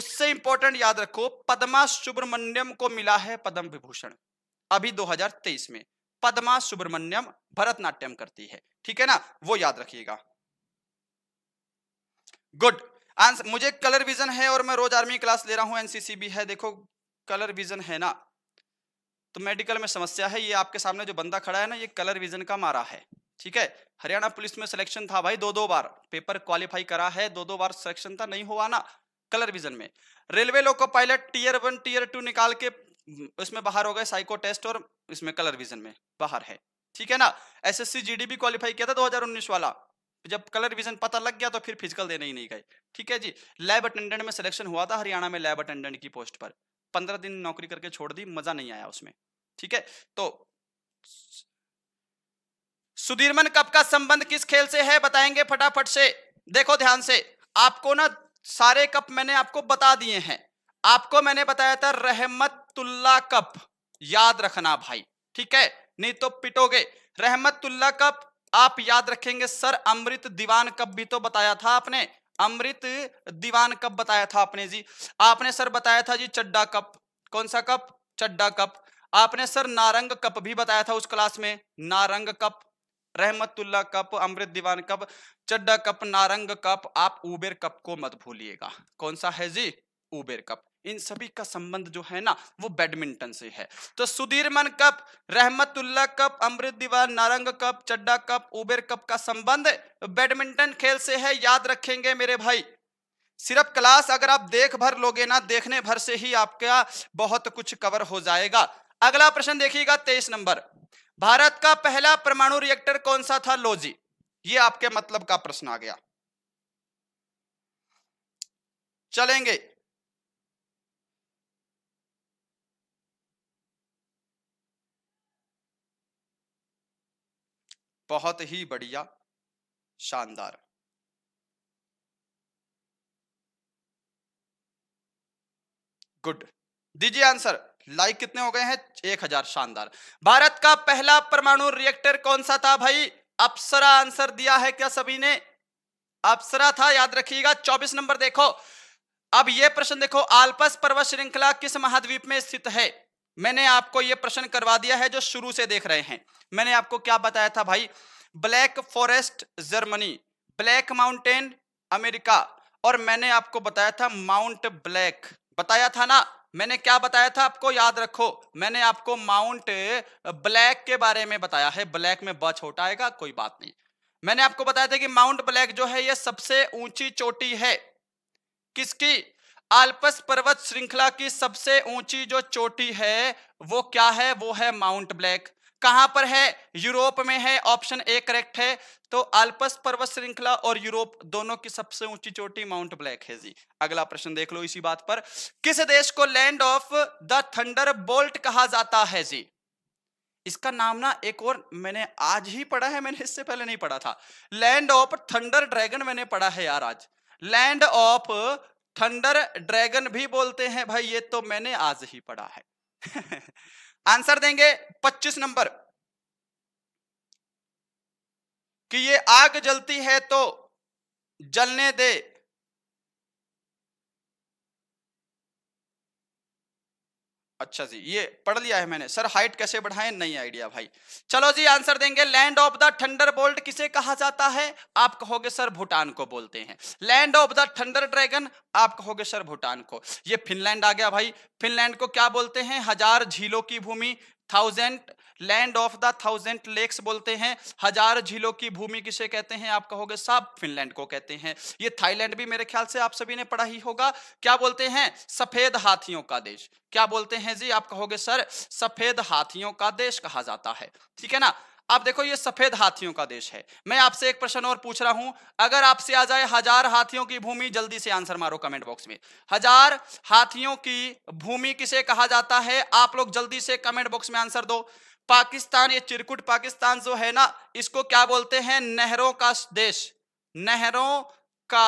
उससे इंपॉर्टेंट याद रखो पद्मा सुब्रमण्यम को मिला है पद्म विभूषण अभी 2023 में पद्मा सुब्रमण्यम भरतनाट्यम करती है ठीक है ना वो याद रखिएगा गुड आंसर मुझे कलर विजन है और मैं रोज आर्मी क्लास ले रहा हूं एनसीसी भी है देखो कलर विजन है ना तो मेडिकल में समस्या है ये आपके सामने जो बंदा खड़ा है ना ये कलर विजन का मारा है ठीक है हरियाणा पुलिस में सिलेक्शन था भाई दो दो बार पेपर क्वालिफाई करा है दो दो बार सिलेक्शन था नहीं हुआ ना कलर विजन में railway loco pilot tier one tier two निकाल के उसमें बाहर हो गए साइको टेस्ट और इसमें कलर विजन में बाहर है ठीक है ना एसएससी जीडी भी क्वालिफाई किया था 2019 वाला जब कलर विजन पता लग गया तो फिर फिजिकल देने ही नहीं गए ठीक है जी लैब अटेंडेंट में सिलेक्शन हुआ था हरियाणा में लैब अटेंडेंट की पोस्ट पर पंद्रह दिन नौकरी करके छोड़ दी मजा नहीं आया उसमें ठीक है तो सुधीरमन कप का संबंध किस खेल से है बताएंगे फटाफट से देखो ध्यान से आपको ना सारे कप मैंने आपको बता दिए हैं आपको मैंने बताया था रहमतुल्ला कप याद रखना भाई ठीक है नहीं तो पिटोगे रहमतुल्ला कप आप याद रखेंगे सर अमृत दीवान कब भी तो बताया था आपने अमृत दीवान कप बताया था आपने जी आपने सर बताया था जी चड्डा कप कौन सा कप चड्डा कप आपने सर नारंग कप भी बताया था उस क्लास में Narang cup Rahmatullah cup Amrit Diwan cup Chadda cup Narang cup आप उबेर कप को मत भूलिएगा कौन सा है जी उबेर कप इन सभी का संबंध जो है ना वो बैडमिंटन से है तो Sudirman cup Rahmatullah cup Amrit Diwan Narang cup Chadda cup Uber cup का संबंध बैडमिंटन खेल से है याद रखेंगे मेरे भाई सिर्फ क्लास अगर आप देख भर लोगे ना देखने भर से ही आपका बहुत कुछ कवर हो जाएगा अगला प्रश्न देखिएगा तेईस नंबर भारत का पहला परमाणु रिएक्टर कौन सा था लोजी ये आपके मतलब का प्रश्न आ गया चलेंगे बहुत ही बढ़िया शानदार गुड दीजिए आंसर लाइक कितने हो गए हैं एक हजार शानदार भारत का पहला परमाणु रिएक्टर कौन सा था भाई अप्सरा आंसर दिया है क्या सभी ने अप्सरा था याद रखिएगा चौबीस नंबर देखो अब यह प्रश्न देखो आलपस पर्वत श्रृंखला किस महाद्वीप में स्थित है मैंने आपको यह प्रश्न करवा दिया है जो शुरू से देख रहे हैं मैंने आपको क्या बताया था भाई black forest Germany black mountain America और मैंने आपको बताया था माउंट ब्लैक बताया था ना मैंने क्या बताया था आपको याद रखो मैंने आपको माउंट ब्लैक के बारे में बताया है ब्लैक में ब छोटा आएगा कोई बात नहीं मैंने आपको बताया था कि माउंट ब्लैक जो है यह सबसे ऊंची चोटी है किसकी आल्पस पर्वत श्रृंखला की सबसे ऊंची जो चोटी है वो क्या है वो है माउंट ब्लैक कहां पर है यूरोप में है ऑप्शन ए करेक्ट है तो अल्पस पर्वत श्रृंखला और यूरोप दोनों की सबसे ऊंची चोटी माउंट ब्लैक है जी अगला प्रश्न देख लो इसी बात पर किस देश को land of the thunderbolt कहा जाता है जी इसका नाम ना एक और मैंने आज ही पढ़ा है मैंने इससे पहले नहीं पढ़ा था लैंड ऑफ थंडर ड्रैगन मैंने पढ़ा है यार आज लैंड ऑफ थंडर ड्रैगन भी बोलते हैं भाई ये तो मैंने आज ही पढ़ा है आंसर देंगे 25 नंबर कि ये आग जलती है तो जलने दे अच्छा जी ये पढ़ लिया है मैंने सर हाइट कैसे बढ़ाएं नहीं आइडिया भाई चलो जी आंसर देंगे land of the thunderbolt किसे कहा जाता है आप कहोगे सर भूटान को बोलते हैं land of the thunder dragon आप कहोगे सर भूटान को ये फिनलैंड आ गया भाई फिनलैंड को क्या बोलते हैं हजार झीलों की भूमि thousand land of the thousand lakes बोलते हैं हजार झीलों की भूमि किसे कहते हैं आप कहोगे साफ फिनलैंड को कहते हैं ये थाईलैंड भी मेरे ख्याल से आप सभी ने पढ़ा ही होगा क्या बोलते हैं सफेद हाथियों का देश क्या बोलते हैं जी आप कहोगे सर सफेद हाथियों का देश कहा जाता है ठीक है ना आप देखो ये सफेद हाथियों का देश है मैं आपसे एक प्रश्न और पूछ रहा हूं अगर आपसे आ जाए हजार हाथियों की भूमि जल्दी से आंसर मारो कमेंट बॉक्स में हजार हाथियों की भूमि किसे कहा जाता है आप लोग जल्दी से कमेंट बॉक्स में आंसर दो पाकिस्तान ये चिरकुट पाकिस्तान जो है ना इसको क्या बोलते हैं नहरों का देश नहरों का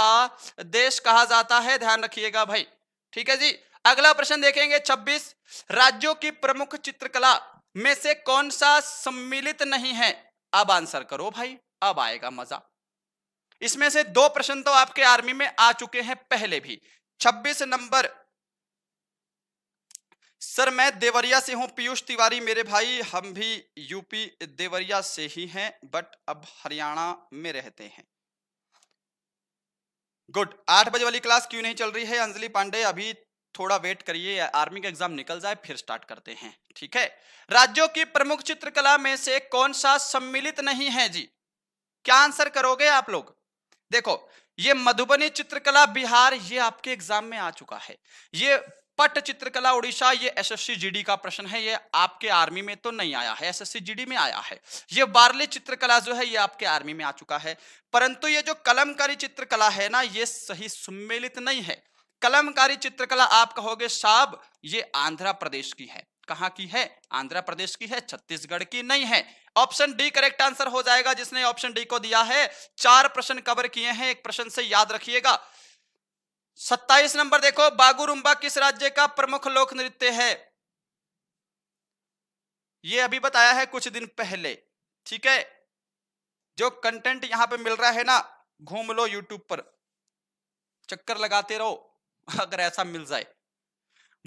देश कहा जाता है ध्यान रखिएगा भाई ठीक है जी अगला प्रश्न देखेंगे 26 राज्यों की प्रमुख चित्रकला में से कौन सा सम्मिलित नहीं है अब आंसर करो भाई अब आएगा मजा इसमें से दो प्रश्न तो आपके आर्मी में आ चुके हैं पहले भी 26 नंबर सर मैं देवरिया से हूँ पीयूष तिवारी मेरे भाई हम भी यूपी देवरिया से ही हैं बट अब हरियाणा में रहते हैं गुड आठ बजे वाली क्लास क्यों नहीं चल रही है अंजलि पांडे अभी थोड़ा वेट करिए आर्मी का एग्जाम निकल जाए फिर स्टार्ट करते हैं ठीक है राज्यों की प्रमुख चित्रकला में से कौन सा सम्मिलित नहीं है जी क्या आंसर करोगे आप लोग देखो ये मधुबनी चित्रकला बिहार ये आपके एग्जाम में आ चुका है ये पट चित्रकला उड़ीसा ये एसएससी जीडी का प्रश्न है ये आपके आर्मी में तो नहीं आया है एसएससी जीडी में आया है ये बारले चित्रकला जो है ये आपके आर्मी में आ चुका है परंतु ये जो कलमकारी चित्रकला है ना ये सही सम्मिलित नहीं है कलमकारी चित्रकला आप कहोगे साहब ये आंध्र प्रदेश की है कहाँ की है आंध्र प्रदेश की है छत्तीसगढ़ की नहीं है ऑप्शन डी करेक्ट आंसर हो जाएगा जिसने ऑप्शन डी को दिया है चार प्रश्न कवर किए हैं एक प्रश्न से याद रखिएगा सत्ताईस नंबर देखो बागुरुम्बा किस राज्य का प्रमुख लोक नृत्य है यह अभी बताया है कुछ दिन पहले ठीक है जो कंटेंट यहां पे मिल रहा है ना घूम लो यूट्यूब पर चक्कर लगाते रहो अगर ऐसा मिल जाए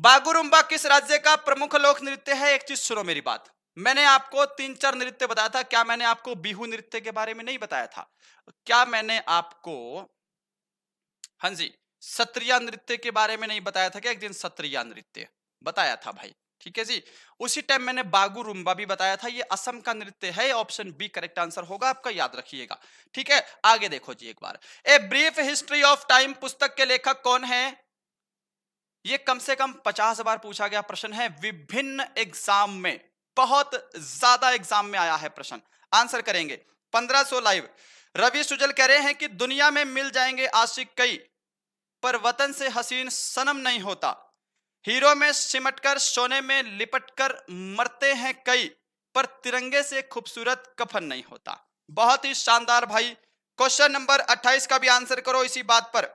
बागुरुम्बा किस राज्य का प्रमुख लोक नृत्य है एक चीज सुनो मेरी बात मैंने आपको तीन चार नृत्य बताया था क्या मैंने आपको बिहू नृत्य के बारे में नहीं बताया था क्या मैंने आपको हां जी सत्रिया नृत्य के बारे में नहीं बताया था क्या एक दिन सत्रिया नृत्य बताया था भाई ठीक है जी उसी टाइम मैंने बागू रुम्बा भी बताया था ये असम का नृत्य है ऑप्शन बी करेक्ट आंसर होगा आपका याद रखिएगा ठीक है आगे देखो जी एक बार a brief history of time पुस्तक के लेखक कौन है ये कम से कम पचास बार पूछा गया प्रश्न है विभिन्न एग्जाम में बहुत ज्यादा एग्जाम में आया है प्रश्न आंसर करेंगे पंद्रह सो लाइव रवि सुजल कह रहे हैं कि दुनिया में मिल जाएंगे आशिक कई पर वतन से हसीन सनम नहीं होता हीरो में सिमटकर सोने में लिपटकर मरते हैं कई पर तिरंगे से खूबसूरत कफन नहीं होता बहुत ही शानदार भाई क्वेश्चन नंबर 28 का भी आंसर करो इसी बात पर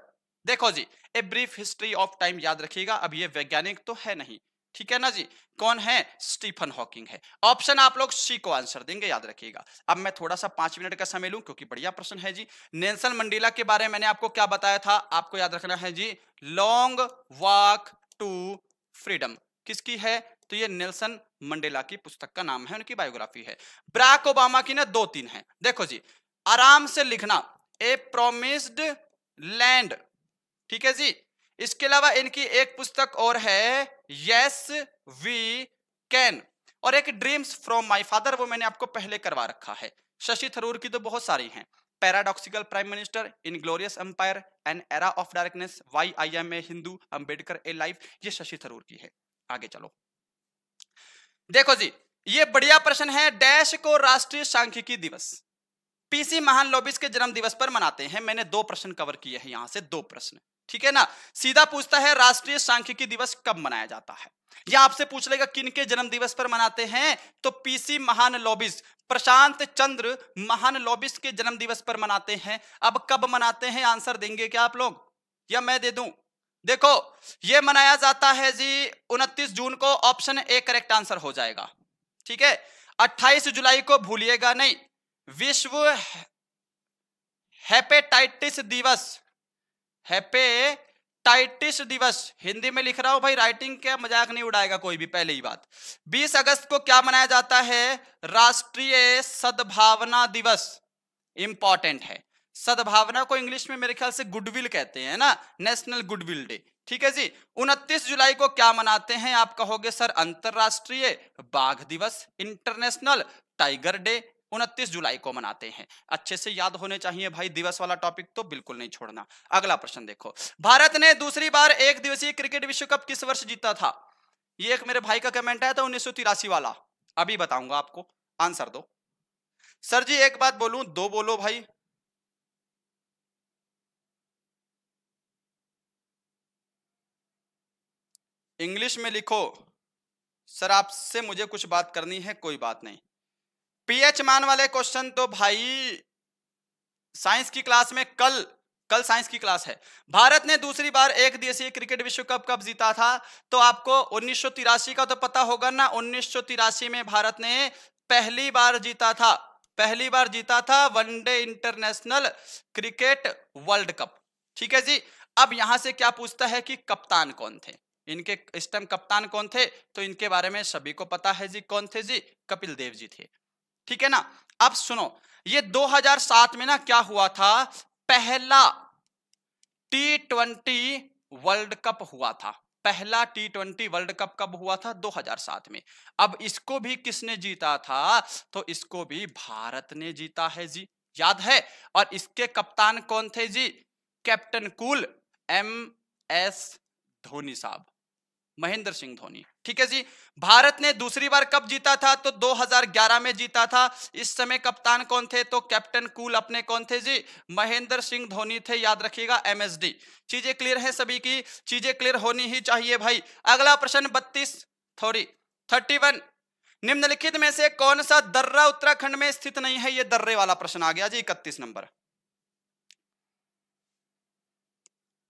देखो जी a brief history of time याद रखिएगा अब ये वैज्ञानिक तो है नहीं ठीक है ना जी कौन है स्टीफन हॉकिंग है ऑप्शन आप लोग सी को आंसर देंगे याद रखिएगा अब मैं थोड़ा सा पांच मिनट का समय लूं क्योंकि बढ़िया प्रश्न है जी नेल्सन मंडेला के बारे में मैंने आपको क्या बताया था आपको याद रखना है जी लॉन्ग वॉक टू फ्रीडम किसकी है तो ये नेल्सन मंडेला की पुस्तक का नाम है उनकी बायोग्राफी है ब्राक ओबामा की ना दो तीन है देखो जी आराम से लिखना ए प्रोमिस्ड लैंड ठीक है जी इसके अलावा इनकी एक पुस्तक और है यस वी कैन और एक ड्रीम्स फ्रॉम माई फादर वो मैंने आपको पहले करवा रखा है शशि थरूर की तो बहुत सारी हैं paradoxical prime minister inglorious empire an era of darkness why I am a Hindu Ambedkar a life ये शशि थरूर की है आगे चलो देखो जी ये बढ़िया प्रश्न है डैश को राष्ट्रीय सांख्यिकी दिवस पीसी महान लोबिस के जन्म दिवस पर मनाते हैं मैंने दो प्रश्न कवर किए हैं यहां से दो प्रश्न ठीक है ना सीधा पूछता है राष्ट्रीय सांख्यिकी दिवस कब मनाया जाता है या आपसे पूछ लेगा किन के जन्म दिवस पर मनाते हैं तो पीसी महान लोबिस प्रशांत चंद्र महान लोबिस के जन्म दिवस पर मनाते हैं अब कब मनाते हैं आंसर देंगे क्या आप लोग या मैं दे दू देखो ये मनाया जाता है जी 29 जून को ऑप्शन ए करेक्ट आंसर हो जाएगा ठीक है 28 जुलाई को भूलिएगा नहीं विश्व हेपेटाइटिस दिवस हेपेटाइटिस दिवस हिंदी में लिख रहा हूं भाई राइटिंग क्या मजाक नहीं उड़ाएगा कोई भी पहले ही बात 20 अगस्त को क्या मनाया जाता है राष्ट्रीय सद्भावना दिवस इंपॉर्टेंट है सद्भावना को इंग्लिश में मेरे ख्याल से गुडविल कहते हैं ना नेशनल गुडविल डे ठीक है जी 29 जुलाई को क्या मनाते हैं आप कहोगे सर अंतरराष्ट्रीय बाघ दिवस इंटरनेशनल टाइगर डे उनतीस जुलाई को मनाते हैं अच्छे से याद होने चाहिए भाई दिवस वाला टॉपिक तो बिल्कुल नहीं छोड़ना अगला प्रश्न देखो भारत ने दूसरी बार एक दिवसीय क्रिकेट विश्व कप किस वर्ष जीता था ये एक मेरे भाई का कमेंट आया था उन्नीस वाला अभी बताऊंगा आपको आंसर दो सर जी एक बात बोलूं दो बोलो भाई इंग्लिश में लिखो सर आपसे मुझे कुछ बात करनी है कोई बात नहीं पीएच मान वाले क्वेश्चन तो भाई साइंस की क्लास में कल कल साइंस की क्लास है भारत ने दूसरी बार एक दिवसीय क्रिकेट विश्व कप कब जीता था तो आपको उन्नीस का तो पता होगा ना उन्नीस में भारत ने पहली बार जीता था पहली बार जीता था one day international cricket world cup ठीक है जी अब यहां से क्या पूछता है कि कप्तान कौन थे इनके इस टाइम कप्तान कौन थे तो इनके बारे में सभी को पता है जी कौन थे जी कपिल देव जी थे ठीक है ना अब सुनो ये 2007 में ना क्या हुआ था पहला टी ट्वेंटी वर्ल्ड कप हुआ था पहला टी ट्वेंटी वर्ल्ड कप कब हुआ था 2007 में अब इसको भी किसने जीता था तो इसको भी भारत ने जीता है जी याद है और इसके कप्तान कौन थे जी captain cool M S Dhoni साहब महेंद्र सिंह धोनी ठीक है जी भारत ने दूसरी बार कब जीता था तो 2011 में जीता था इस समय कप्तान कौन थे तो कैप्टन कूल अपने कौन थे जी महेंद्र सिंह धोनी थे याद रखिएगा एमएसडी चीजें क्लियर है सभी की चीजें क्लियर होनी ही चाहिए भाई अगला प्रश्न बत्तीस थोड़ी थर्टी वन निम्नलिखित में से कौन सा दर्रा उत्तराखंड में स्थित नहीं है यह दर्रे वाला प्रश्न आ गया जी इकतीस नंबर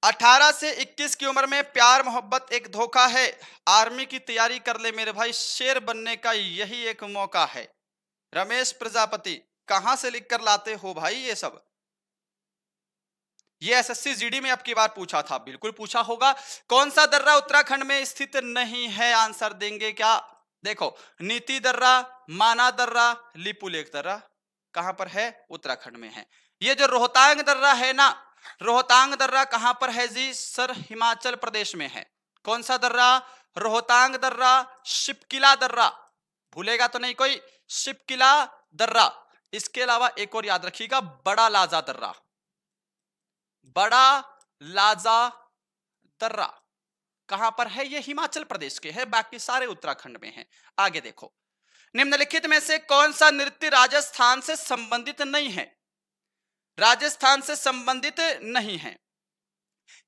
18 से 21 की उम्र में प्यार मोहब्बत एक धोखा है आर्मी की तैयारी कर ले मेरे भाई शेर बनने का यही एक मौका है रमेश प्रजापति कहां से लिख कर लाते हो भाई ये सब ये एसएससी जीडी में आपकी बार पूछा था बिल्कुल पूछा होगा कौन सा दर्रा उत्तराखंड में स्थित नहीं है आंसर देंगे क्या देखो नीति दर्रा माना दर्रा लिपुलेख दर्रा कहां पर है उत्तराखंड में है ये जो रोहतांग दर्रा है ना रोहतांग दर्रा कहां पर है जी सर हिमाचल प्रदेश में है कौन सा दर्रा रोहतांग दर्रा शिपकिला दर्रा भूलेगा तो नहीं कोई शिपकिला दर्रा इसके अलावा एक और याद रखिएगा बड़ा लाजा दर्रा बड़ा लाजा दर्रा कहां पर है यह हिमाचल प्रदेश के है बाकी सारे उत्तराखंड में है आगे देखो निम्नलिखित में से कौन सा नृत्य राजस्थान से संबंधित नहीं है राजस्थान से संबंधित नहीं है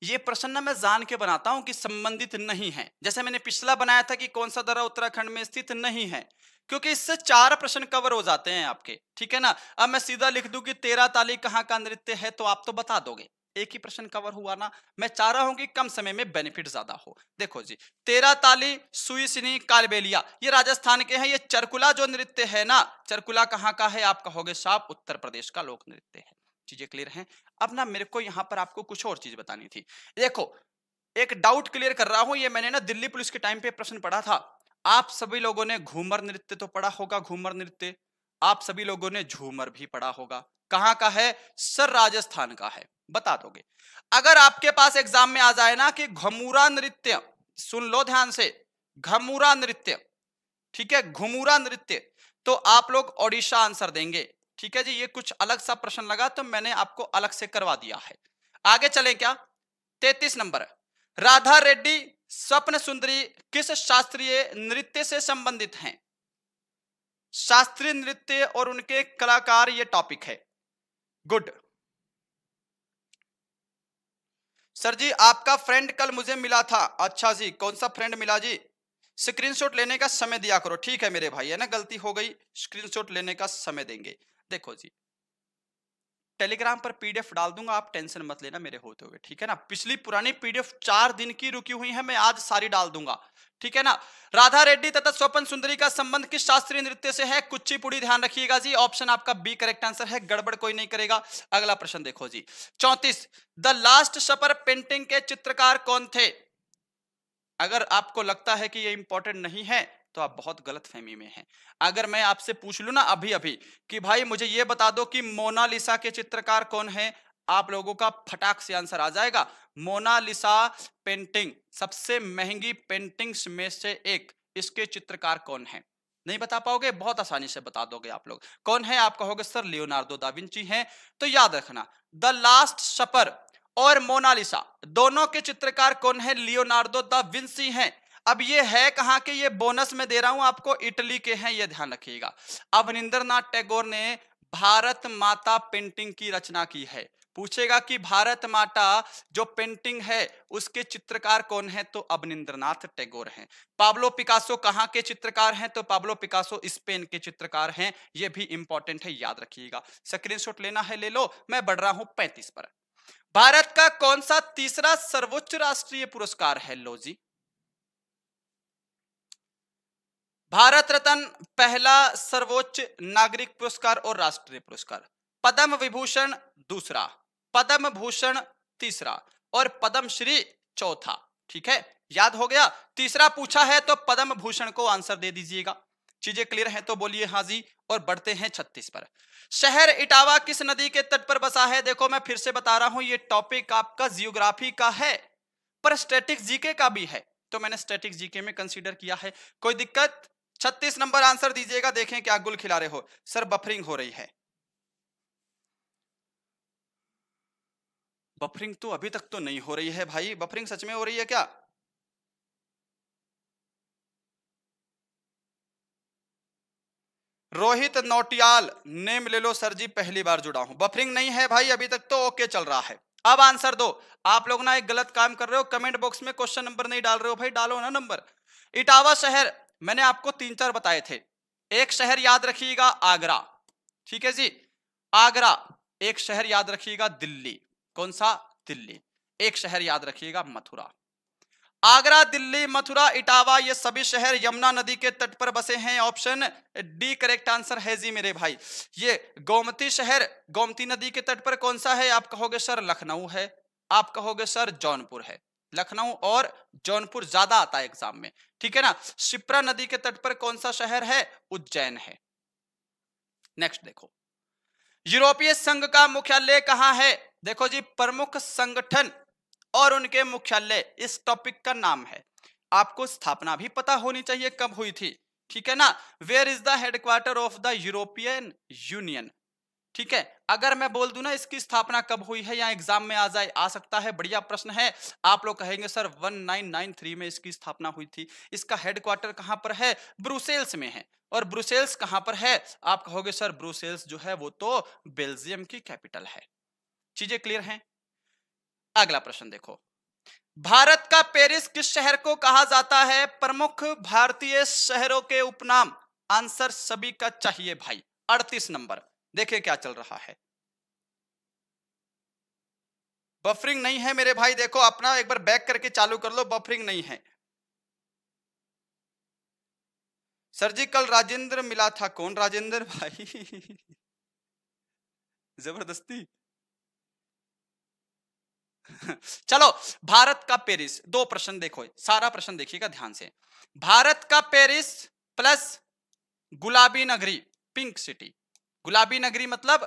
ये प्रश्न ना मैं जान के बनाता हूं कि संबंधित नहीं है जैसे मैंने पिछला बनाया था कि कौन सा दर्रा उत्तराखंड में स्थित नहीं है क्योंकि इससे चार प्रश्न कवर हो जाते हैं आपके ठीक है ना अब मैं सीधा लिख दू कि तेरह ताली कहाँ का नृत्य है तो आप तो बता दोगे एक ही प्रश्न कवर हुआ ना मैं चाह रहा हूं कि कम समय में बेनिफिट ज्यादा हो देखो जी तेरा ताली सुईसनी कालबेलिया ये राजस्थान के हैं ये चरकुला जो नृत्य है ना चरकुला कहाँ का है आप कहोगे साफ उत्तर प्रदेश का लोक नृत्य है चीजें क्लियर हैं अब ना मेरे को यहाँ पर आपको कुछ और चीज बतानी थी देखो एक डाउट क्लियर कर रहा हूं ये मैंने ना दिल्ली पुलिस के टाइम पे प्रश्न पढ़ा था आप सभी लोगों ने घूमर नृत्य तो पढ़ा होगा घूमर नृत्य आप सभी लोगों ने झूमर भी पढ़ा होगा कहां का है सर राजस्थान का है बता दोगे अगर आपके पास एग्जाम में आ जाए ना कि घमूरा नृत्य सुन लो ध्यान से घमूरा नृत्य ठीक है घुमूरा नृत्य तो आप लोग ओडिशा आंसर देंगे ठीक है जी ये कुछ अलग सा प्रश्न लगा तो मैंने आपको अलग से करवा दिया है आगे चले क्या तैतीस नंबर राधा रेड्डी स्वप्न सुंदरी किस शास्त्रीय नृत्य से संबंधित हैं शास्त्रीय नृत्य और उनके कलाकार ये टॉपिक है गुड सर जी आपका फ्रेंड कल मुझे मिला था अच्छा जी कौन सा फ्रेंड मिला जी स्क्रीनशॉट लेने का समय दिया करो ठीक है मेरे भाई है ना गलती हो गई स्क्रीनशॉट लेने का समय देंगे देखो जी टेलीग्राम पर पीडीएफ डाल दूंगा आप टेंशन मत लेना मेरे होते हुए ठीक है ना पिछली पुरानी पीडीएफ चार दिन की रुकी हुई है मैं आज सारी डाल दूंगा ठीक है ना राधा रेड्डी तथा स्वपन सुंदरी का संबंध किस शास्त्रीय नृत्य से है कुचिपुड़ी ध्यान रखिएगा जी ऑप्शन आपका बी करेक्ट आंसर है गड़बड़ कोई नहीं करेगा अगला प्रश्न देखो जी चौतीस द लास्ट सपर पेंटिंग के चित्रकार कौन थे अगर आपको लगता है कि ये इंपॉर्टेंट नहीं है तो आप बहुत गलत फहमी में हैं अगर मैं आपसे पूछ लू ना अभी अभी कि भाई मुझे ये बता दो कि मोनालिसा के चित्रकार कौन है आप लोगों का फटाक से आंसर आ जाएगा मोनालिसा पेंटिंग सबसे महंगी पेंटिंग्स में से एक इसके चित्रकार कौन है नहीं बता पाओगे बहुत आसानी से बता दोगे आप लोग कौन है आप कहोगे सर लियोनार्डो दाविंची हैं तो याद रखना द लास्ट सपर और मोनालिसा दोनों के चित्रकार कौन है लियोनार्डो दा हैं अब ये है कहाँ के ये बोनस में दे रहा हूं आपको इटली के हैं ये ध्यान रखिएगा अवनिंद्र नाथ टैगोर ने भारत माता पेंटिंग की रचना की है पूछेगा कि भारत माता जो पेंटिंग है उसके चित्रकार कौन है तो अवनिंद्रनाथ टैगोर हैं पाब्लो पिकासो कहाँ के चित्रकार हैं तो पाब्लो पिकासो स्पेन के चित्रकार हैं ये भी इंपॉर्टेंट है याद रखिएगा स्क्रीनशॉट लेना है ले लो मैं बढ़ रहा हूं पैंतीस पर भारत का कौन सा तीसरा सर्वोच्च राष्ट्रीय पुरस्कार है लो जी भारत रत्न पहला सर्वोच्च नागरिक पुरस्कार और राष्ट्रीय पुरस्कार पद्म विभूषण दूसरा पद्म भूषण तीसरा और पद्म श्री चौथा ठीक है याद हो गया तीसरा पूछा है तो पद्म भूषण को आंसर दे दीजिएगा चीजें क्लियर हैं तो बोलिए हाँ जी और बढ़ते हैं छत्तीस पर शहर इटावा किस नदी के तट पर बसा है देखो मैं फिर से बता रहा हूं ये टॉपिक आपका जियोग्राफी का है पर स्टेटिक जीके का भी है तो मैंने स्टेटिक जीके में कंसीडर किया है कोई दिक्कत छत्तीस नंबर आंसर दीजिएगा देखें क्या गुल खिला रहे हो सर बफरिंग हो रही है बफरिंग तो अभी तक तो नहीं हो रही है भाई बफरिंग सच में हो रही है क्या रोहित नौटियाल नेम ले लो सर जी पहली बार जुड़ा हूं बफरिंग नहीं है भाई अभी तक तो ओके चल रहा है अब आंसर दो आप लोग ना एक गलत काम कर रहे हो कमेंट बॉक्स में क्वेश्चन नंबर नहीं डाल रहे हो भाई डालो ना नंबर इटावा शहर मैंने आपको तीन चार बताए थे एक शहर याद रखिएगा आगरा ठीक है जी आगरा एक शहर याद रखिएगा दिल्ली कौन सा दिल्ली एक शहर याद रखिएगा मथुरा आगरा दिल्ली मथुरा इटावा ये सभी शहर यमुना नदी के तट पर बसे हैं ऑप्शन डी करेक्ट आंसर है जी मेरे भाई ये गोमती शहर गोमती नदी के तट पर कौन सा है आप कहोगे सर लखनऊ है आप कहोगे सर जौनपुर है लखनऊ और जौनपुर ज्यादा आता है एग्जाम में ठीक है ना शिप्रा नदी के तट पर कौन सा शहर है उज्जैन है नेक्स्ट देखो यूरोपीय संघ का मुख्यालय कहां है देखो जी प्रमुख संगठन और उनके मुख्यालय इस टॉपिक का नाम है आपको स्थापना भी पता होनी चाहिए कब हुई थी ठीक है ना where is the headquarter of the European Union ठीक है अगर मैं बोल दू ना इसकी स्थापना कब हुई है या एग्जाम में आ जाए आ सकता है बढ़िया प्रश्न है आप लोग कहेंगे सर 1993 में इसकी स्थापना हुई थी इसका हेडक्वार्टर कहां पर है ब्रुसेल्स में है और ब्रुसेल्स कहां पर है आप कहोगे सर ब्रुसेल्स जो है वो तो बेल्जियम की कैपिटल है चीजें क्लियर है अगला प्रश्न देखो भारत का पेरिस किस शहर को कहा जाता है प्रमुख भारतीय शहरों के उपनाम आंसर सभी का चाहिए भाई अड़तीस नंबर देखें क्या चल रहा है बफरिंग नहीं है मेरे भाई देखो अपना एक बार बैक करके चालू कर लो बफरिंग नहीं है सर जी कल राजेंद्र मिला था कौन राजेंद्र भाई जबरदस्ती चलो भारत का पेरिस दो प्रश्न देखो सारा प्रश्न देखिएगा ध्यान से भारत का पेरिस प्लस गुलाबी नगरी पिंक सिटी गुलाबी नगरी मतलब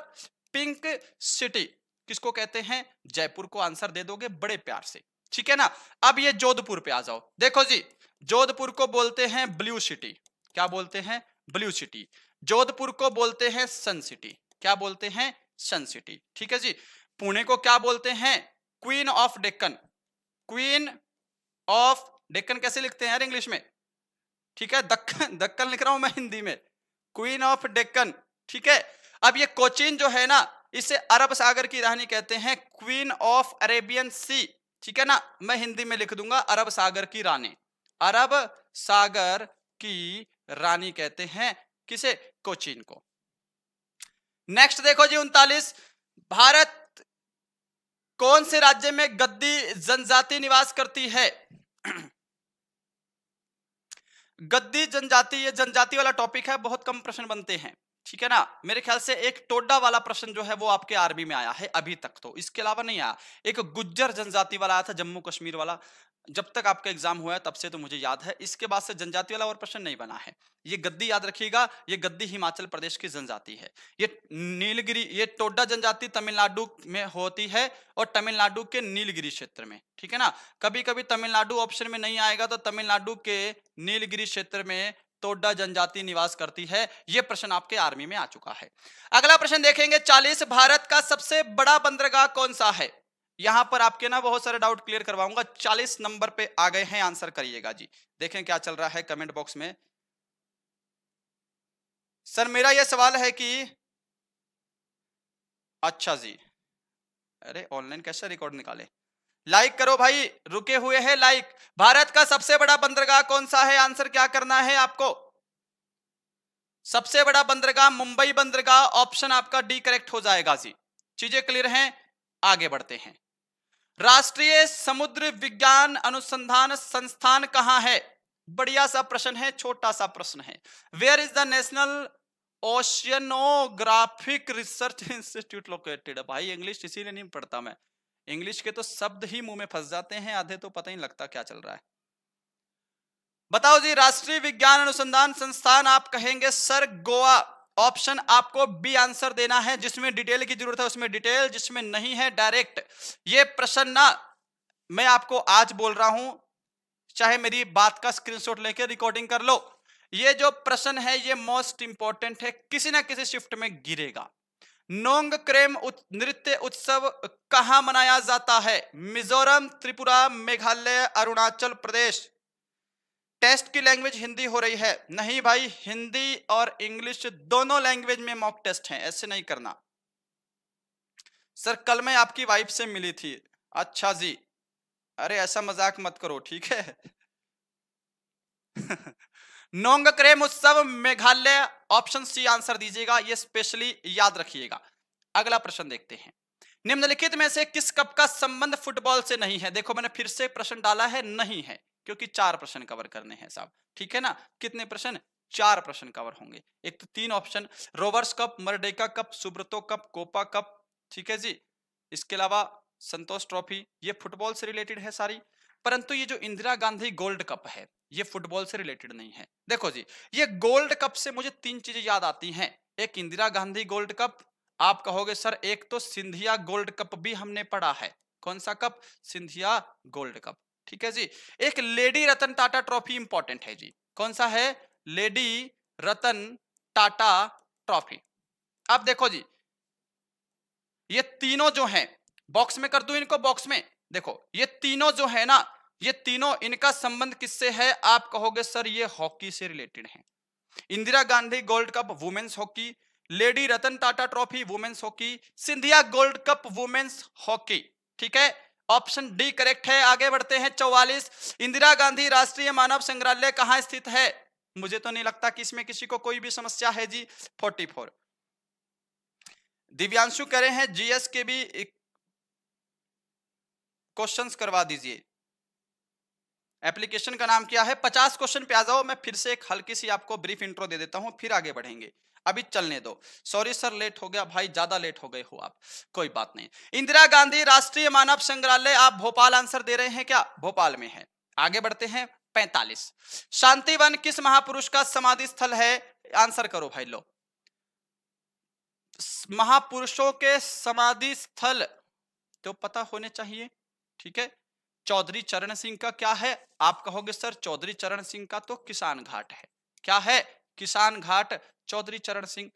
पिंक सिटी किसको कहते हैं जयपुर को आंसर दे दोगे बड़े प्यार से ठीक है ना अब ये जोधपुर पे आ जाओ देखो जी जोधपुर को बोलते हैं ब्लू सिटी क्या बोलते हैं ब्लू सिटी जोधपुर को बोलते हैं सन सिटी क्या बोलते हैं सन सिटी ठीक है जी पुणे को क्या बोलते हैं queen of Deccan queen of Deccan कैसे लिखते हैं इंग्लिश में ठीक है दक्कन दक्कन लिख रहा हूं मैं हिंदी में क्वीन ऑफ डेक्कन ठीक है अब ये कोचिन जो है ना इसे अरब सागर की रानी कहते हैं क्वीन ऑफ अरेबियन सी ठीक है ना मैं हिंदी में लिख दूंगा अरब सागर की रानी अरब सागर की रानी कहते हैं किसे कोचीन को नेक्स्ट देखो जी उनतालीस भारत कौन से राज्य में गद्दी जनजाति निवास करती है गद्दी जनजाति ये जनजाति वाला टॉपिक है बहुत कम प्रश्न बनते हैं ठीक है ना मेरे ख्याल से एक टोडा वाला प्रश्न जो है वो आपके आरबी में आया है अभी तक तो इसके अलावा नहीं आया एक गुज्जर जनजाति वाला आया था जम्मू कश्मीर वाला जब तक आपका एग्जाम हुआ है तब से तो मुझे याद है इसके बाद से जनजाति वाला और प्रश्न नहीं बना है ये गद्दी याद रखिएगा ये गद्दी हिमाचल प्रदेश की जनजाति है ये नीलगिरी ये टोडा जनजाति तमिलनाडु में होती है और तमिलनाडु के नीलगिरी क्षेत्र में ठीक है ना कभी कभी तमिलनाडु ऑप्शन में नहीं आएगा तो तमिलनाडु के नीलगिरी क्षेत्र में टोडा जनजाति निवास करती है यह प्रश्न आपके आर्मी में आ चुका है अगला प्रश्न देखेंगे चालीस भारत का सबसे बड़ा बंदरगाह कौन सा है यहां पर आपके ना बहुत सारे डाउट क्लियर करवाऊंगा चालीस नंबर पे आ गए हैं आंसर करिएगा जी देखें क्या चल रहा है कमेंट बॉक्स में सर मेरा यह सवाल है कि अच्छा जी अरे ऑनलाइन कैसे रिकॉर्ड निकाले लाइक करो भाई रुके हुए हैं लाइक भारत का सबसे बड़ा बंदरगाह कौन सा है आंसर क्या करना है आपको सबसे बड़ा बंदरगाह मुंबई बंदरगाह ऑप्शन आपका डी करेक्ट हो जाएगा जी चीजें क्लियर हैं आगे बढ़ते हैं राष्ट्रीय समुद्र विज्ञान अनुसंधान संस्थान कहां है बढ़िया सा प्रश्न है छोटा सा प्रश्न है where is the national oceanographic research institute located भाई इंग्लिश इसीलिए नहीं पढ़ता मैं इंग्लिश के तो शब्द ही मुंह में फंस जाते हैं आधे तो पता ही लगता क्या चल रहा है बताओ जी राष्ट्रीय विज्ञान अनुसंधान संस्थान आप कहेंगे सर गोवा ऑप्शन आपको बी आंसर देना है जिसमें डिटेल की जरूरत है उसमें डिटेल जिसमें नहीं है डायरेक्ट ये प्रश्न ना मैं आपको आज बोल रहा हूं चाहे मेरी बात का स्क्रीनशॉट लेके रिकॉर्डिंग कर लो ये जो प्रश्न है ये मोस्ट इंपॉर्टेंट है किसी ना किसी शिफ्ट में गिरेगा नोंग क्रेम उत, नृत्य उत्सव कहाँ मनाया जाता है मिजोरम त्रिपुरा मेघालय अरुणाचल प्रदेश टेस्ट की लैंग्वेज हिंदी हो रही है नहीं भाई हिंदी और इंग्लिश दोनों लैंग्वेज में मॉक टेस्ट है ऐसे नहीं करना सर कल मैं आपकी वाइफ से मिली थी अच्छा जी अरे ऐसा मजाक मत करो ठीक है नोंगक्रेम उत्सव मेघालय ऑप्शन सी आंसर दीजिएगा ये स्पेशली याद रखिएगा अगला प्रश्न देखते हैं निम्नलिखित में से किस कप का संबंध फुटबॉल से नहीं है देखो मैंने फिर से प्रश्न डाला है नहीं है क्योंकि चार प्रश्न कवर करने हैं साहब ठीक है ना कितने प्रश्न चार प्रश्न कवर होंगे एक तो तीन option rovers cup merdeka cup Subroto cup copa cup ठीक है जी इसके अलावा संतोष ट्रॉफी ये फुटबॉल से रिलेटेड है सारी परंतु ये जो इंदिरा गांधी गोल्ड कप है ये फुटबॉल से रिलेटेड नहीं है देखो जी ये गोल्ड कप से मुझे तीन चीजें याद आती हैं एक इंदिरा गांधी गोल्ड कप आप कहोगे सर एक तो सिंधिया गोल्ड कप भी हमने पढ़ा है कौन सा कप सिंधिया गोल्ड कप ठीक है जी एक lady Ratan Tata trophy important है जी कौन सा है लेडी रतन टाटा ट्रॉफी अब देखो जी ये तीनों जो हैं बॉक्स में कर दू इनको बॉक्स में देखो ये तीनों जो है ना ये तीनों इनका संबंध किससे है आप कहोगे सर ये हॉकी से रिलेटेड है Indira Gandhi gold cup women's hockey lady Ratan Tata trophy women's hockey Scindia gold cup women's hockey ठीक है ऑप्शन डी करेक्ट है आगे बढ़ते हैं चौवालीस इंदिरा गांधी राष्ट्रीय मानव संग्रहालय कहां स्थित है मुझे तो नहीं लगता कि इसमें किसी को कोई भी समस्या है जी फोर्टी फोर दिव्यांशु कह रहे हैं जीएस के भी क्वेश्चंस करवा दीजिए एप्लीकेशन का नाम क्या है पचास क्वेश्चन पे आ जाओ मैं फिर से एक हल्की सी आपको ब्रीफ इंट्रो दे देता हूँ फिर आगे बढ़ेंगे अभी चलने दो सॉरी सर लेट हो गया भाई ज्यादा लेट हो गए हो आप कोई बात नहीं इंदिरा गांधी राष्ट्रीय मानव संग्रहालय आप भोपाल आंसर दे रहे हैं क्या भोपाल में है आगे बढ़ते हैं पैंतालीस शांतिवन किस महापुरुष का समाधि स्थल है आंसर करो भाई लो महापुरुषों के समाधि स्थल तो पता होने चाहिए ठीक है चौधरी चरण सिंह का क्या है आप कहोगे सर चौधरी चरण सिंह का तो किसान घाट है क्या है किसान घाट चौधरी चरण सिंह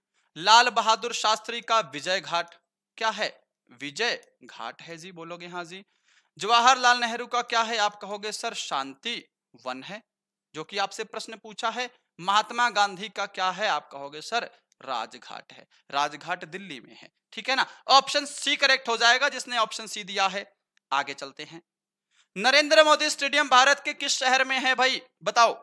लाल बहादुर शास्त्री का विजय घाट क्या है विजय घाट है जी बोलोगे हाँ जी जवाहरलाल नेहरू का क्या है आप कहोगे सर शांति वन है जो कि आपसे प्रश्न पूछा है महात्मा गांधी का क्या है आप कहोगे सर राजघाट है राजघाट दिल्ली में है ठीक है ना ऑप्शन सी करेक्ट हो जाएगा जिसने ऑप्शन सी दिया है आगे चलते हैं नरेंद्र मोदी स्टेडियम भारत के किस शहर में है भाई बताओ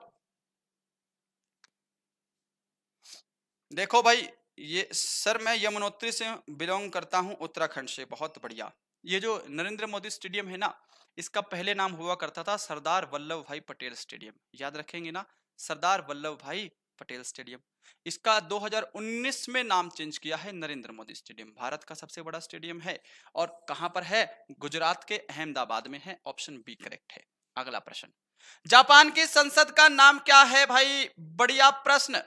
देखो भाई ये सर मैं यमुनोत्री से बिलोंग करता हूं उत्तराखंड से बहुत बढ़िया ये जो नरेंद्र मोदी स्टेडियम है ना इसका पहले नाम हुआ करता था सरदार वल्लभ भाई पटेल स्टेडियम याद रखेंगे ना सरदार वल्लभ भाई पटेल स्टेडियम इसका 2019 में नाम चेंज किया है नरेंद्र मोदी स्टेडियम भारत का सबसे बड़ा स्टेडियम है और कहां पर है गुजरात के अहमदाबाद में है ऑप्शन बी करेक्ट है अगला प्रश्न जापान की संसद का नाम क्या है भाई बढ़िया प्रश्न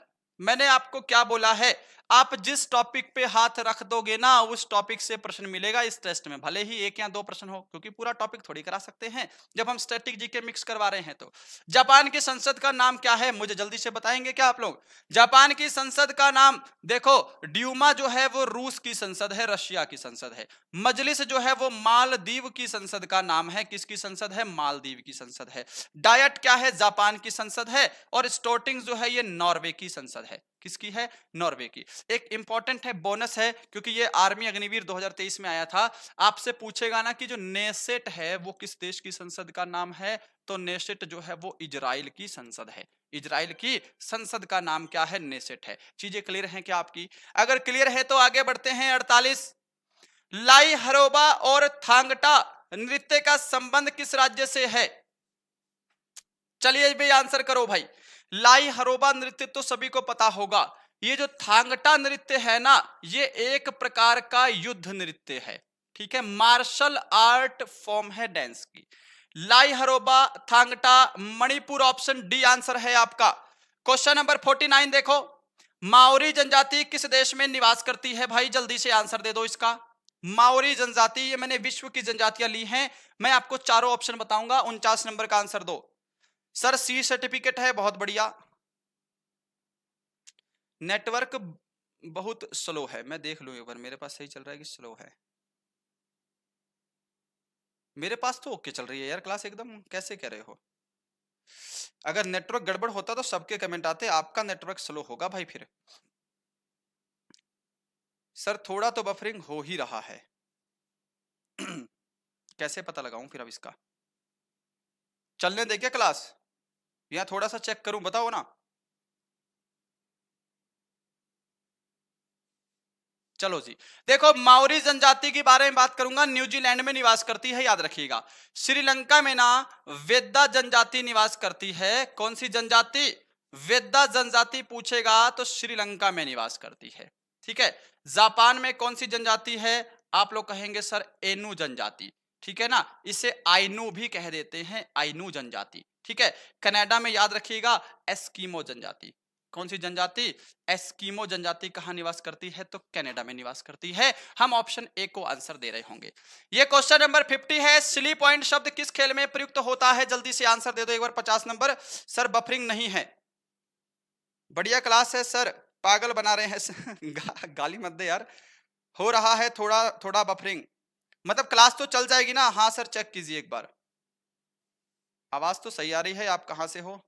मैंने आपको क्या बोला है आप जिस टॉपिक पे हाथ रख दोगे ना उस टॉपिक से प्रश्न मिलेगा इस टेस्ट में भले ही एक या दो प्रश्न हो क्योंकि पूरा टॉपिक थोड़ी करा सकते हैं जब हम स्टैटिक जीके मिक्स करवा रहे हैं तो जापान की संसद का नाम क्या है मुझे जल्दी से बताएंगे क्या आप लोग जापान की संसद का नाम देखो ड्यूमा जो है वो रूस की संसद है रशिया की संसद है मजलिस जो है वो मालदीव की संसद का नाम है किसकी संसद है मालदीव की संसद है डायट क्या है जापान की संसद है और स्टोटिंग जो है ये नॉर्वे की संसद है किसकी है नॉर्वे की एक इंपॉर्टेंट है बोनस है क्योंकि ये आर्मी अग्निवीर 2023 में आया था आपसे पूछेगा ना कि जो नेसेट है वो किस देश की संसद का नाम है तो नेसेट जो है वो इजराइल की संसद है इजराइल की संसद का नाम क्या है नेसेट है चीजें क्लियर है क्या आपकी अगर क्लियर है तो आगे बढ़ते हैं अड़तालीस लाई हरोबा और थांगटा नृत्य का संबंध किस राज्य से है चलिए भी आंसर करो भाई लाई हरोबा नृत्य तो सभी को पता होगा ये जो थांगटा नृत्य है ना ये एक प्रकार का युद्ध नृत्य है ठीक है मार्शल आर्ट फॉर्म है डांस की Lai Haraoba Thangta Manipur option D answer है आपका क्वेश्चन नंबर फोर्टी नाइन देखो माओरी जनजाति किस देश में निवास करती है भाई जल्दी से आंसर दे दो इसका माओरी जनजाति ये मैंने विश्व की जनजातियां ली हैं मैं आपको चारों ऑप्शन बताऊंगा उनचास नंबर का आंसर दो सर सी सर्टिफिकेट है बहुत बढ़िया नेटवर्क बहुत स्लो है मैं देख लू एक बार मेरे पास सही चल रहा है कि स्लो है मेरे पास तो ओके चल रही है यार क्लास एकदम कैसे कह रहे हो अगर नेटवर्क गड़बड़ होता तो सबके कमेंट आते आपका नेटवर्क स्लो होगा भाई फिर सर थोड़ा तो बफरिंग हो ही रहा है कैसे पता लगाऊं फिर अब इसका चलने देखिए क्लास यहां थोड़ा सा चेक करूं बताओ ना चलो जी देखो माओरी जनजाति के बारे में बात करूंगा न्यूजीलैंड में निवास करती है याद रखिएगा श्रीलंका में ना वेदा जनजाति निवास करती है कौन सी जनजाति वेदा जनजाति पूछेगा तो श्रीलंका में निवास करती है ठीक है जापान में कौन सी जनजाति है आप लोग कहेंगे सर एनु जनजाति ठीक है ना इसे आइनू भी कह देते हैं आइनू जनजाति ठीक है कनाडा में याद रखिएगा एस्कीमो जनजाति कौन सी जनजाति एस्कीमो जनजाति कहा निवास करती है तो कनाडा में निवास करती है हम ऑप्शन ए को आंसर दे रहे होंगे ये क्वेश्चन नंबर 50 है सिली पॉइंट शब्द किस खेल में प्रयुक्त होता है जल्दी से आंसर दे दो एक बार 50 नंबर सर बफरिंग नहीं है बढ़िया क्लास है सर पागल बना रहे हैं गा, गाली मत दे यार हो रहा है थोड़ा थोड़ा बफरिंग मतलब क्लास तो चल जाएगी ना हाँ सर चेक कीजिए एक बार आवाज तो सही आ रही है आप कहाँ से हो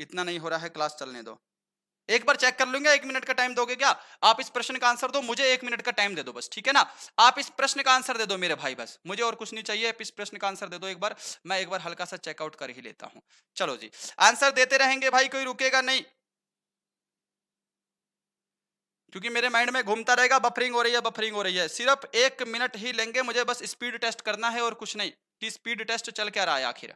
इतना नहीं हो रहा है क्लास चलने दो एक बार चेक कर लूंगा एक मिनट का टाइम दोगे क्या आप इस प्रश्न का आंसर दो मुझे एक मिनट का टाइम दे दो बस ठीक है ना आप इस प्रश्न का आंसर दे दो मेरे भाई बस मुझे और कुछ नहीं चाहिए आप इस प्रश्न का आंसर दे दो एक बार मैं एक बार हल्का सा चेकआउट कर ही लेता हूं चलो जी आंसर देते रहेंगे भाई कोई रुकेगा नहीं क्योंकि मेरे माइंड में घूमता रहेगा बफरिंग हो रही है बफरिंग हो रही है सिर्फ एक मिनट ही लेंगे मुझे बस स्पीड टेस्ट करना है और कुछ नहीं कि स्पीड टेस्ट चल क्या रहा है आखिर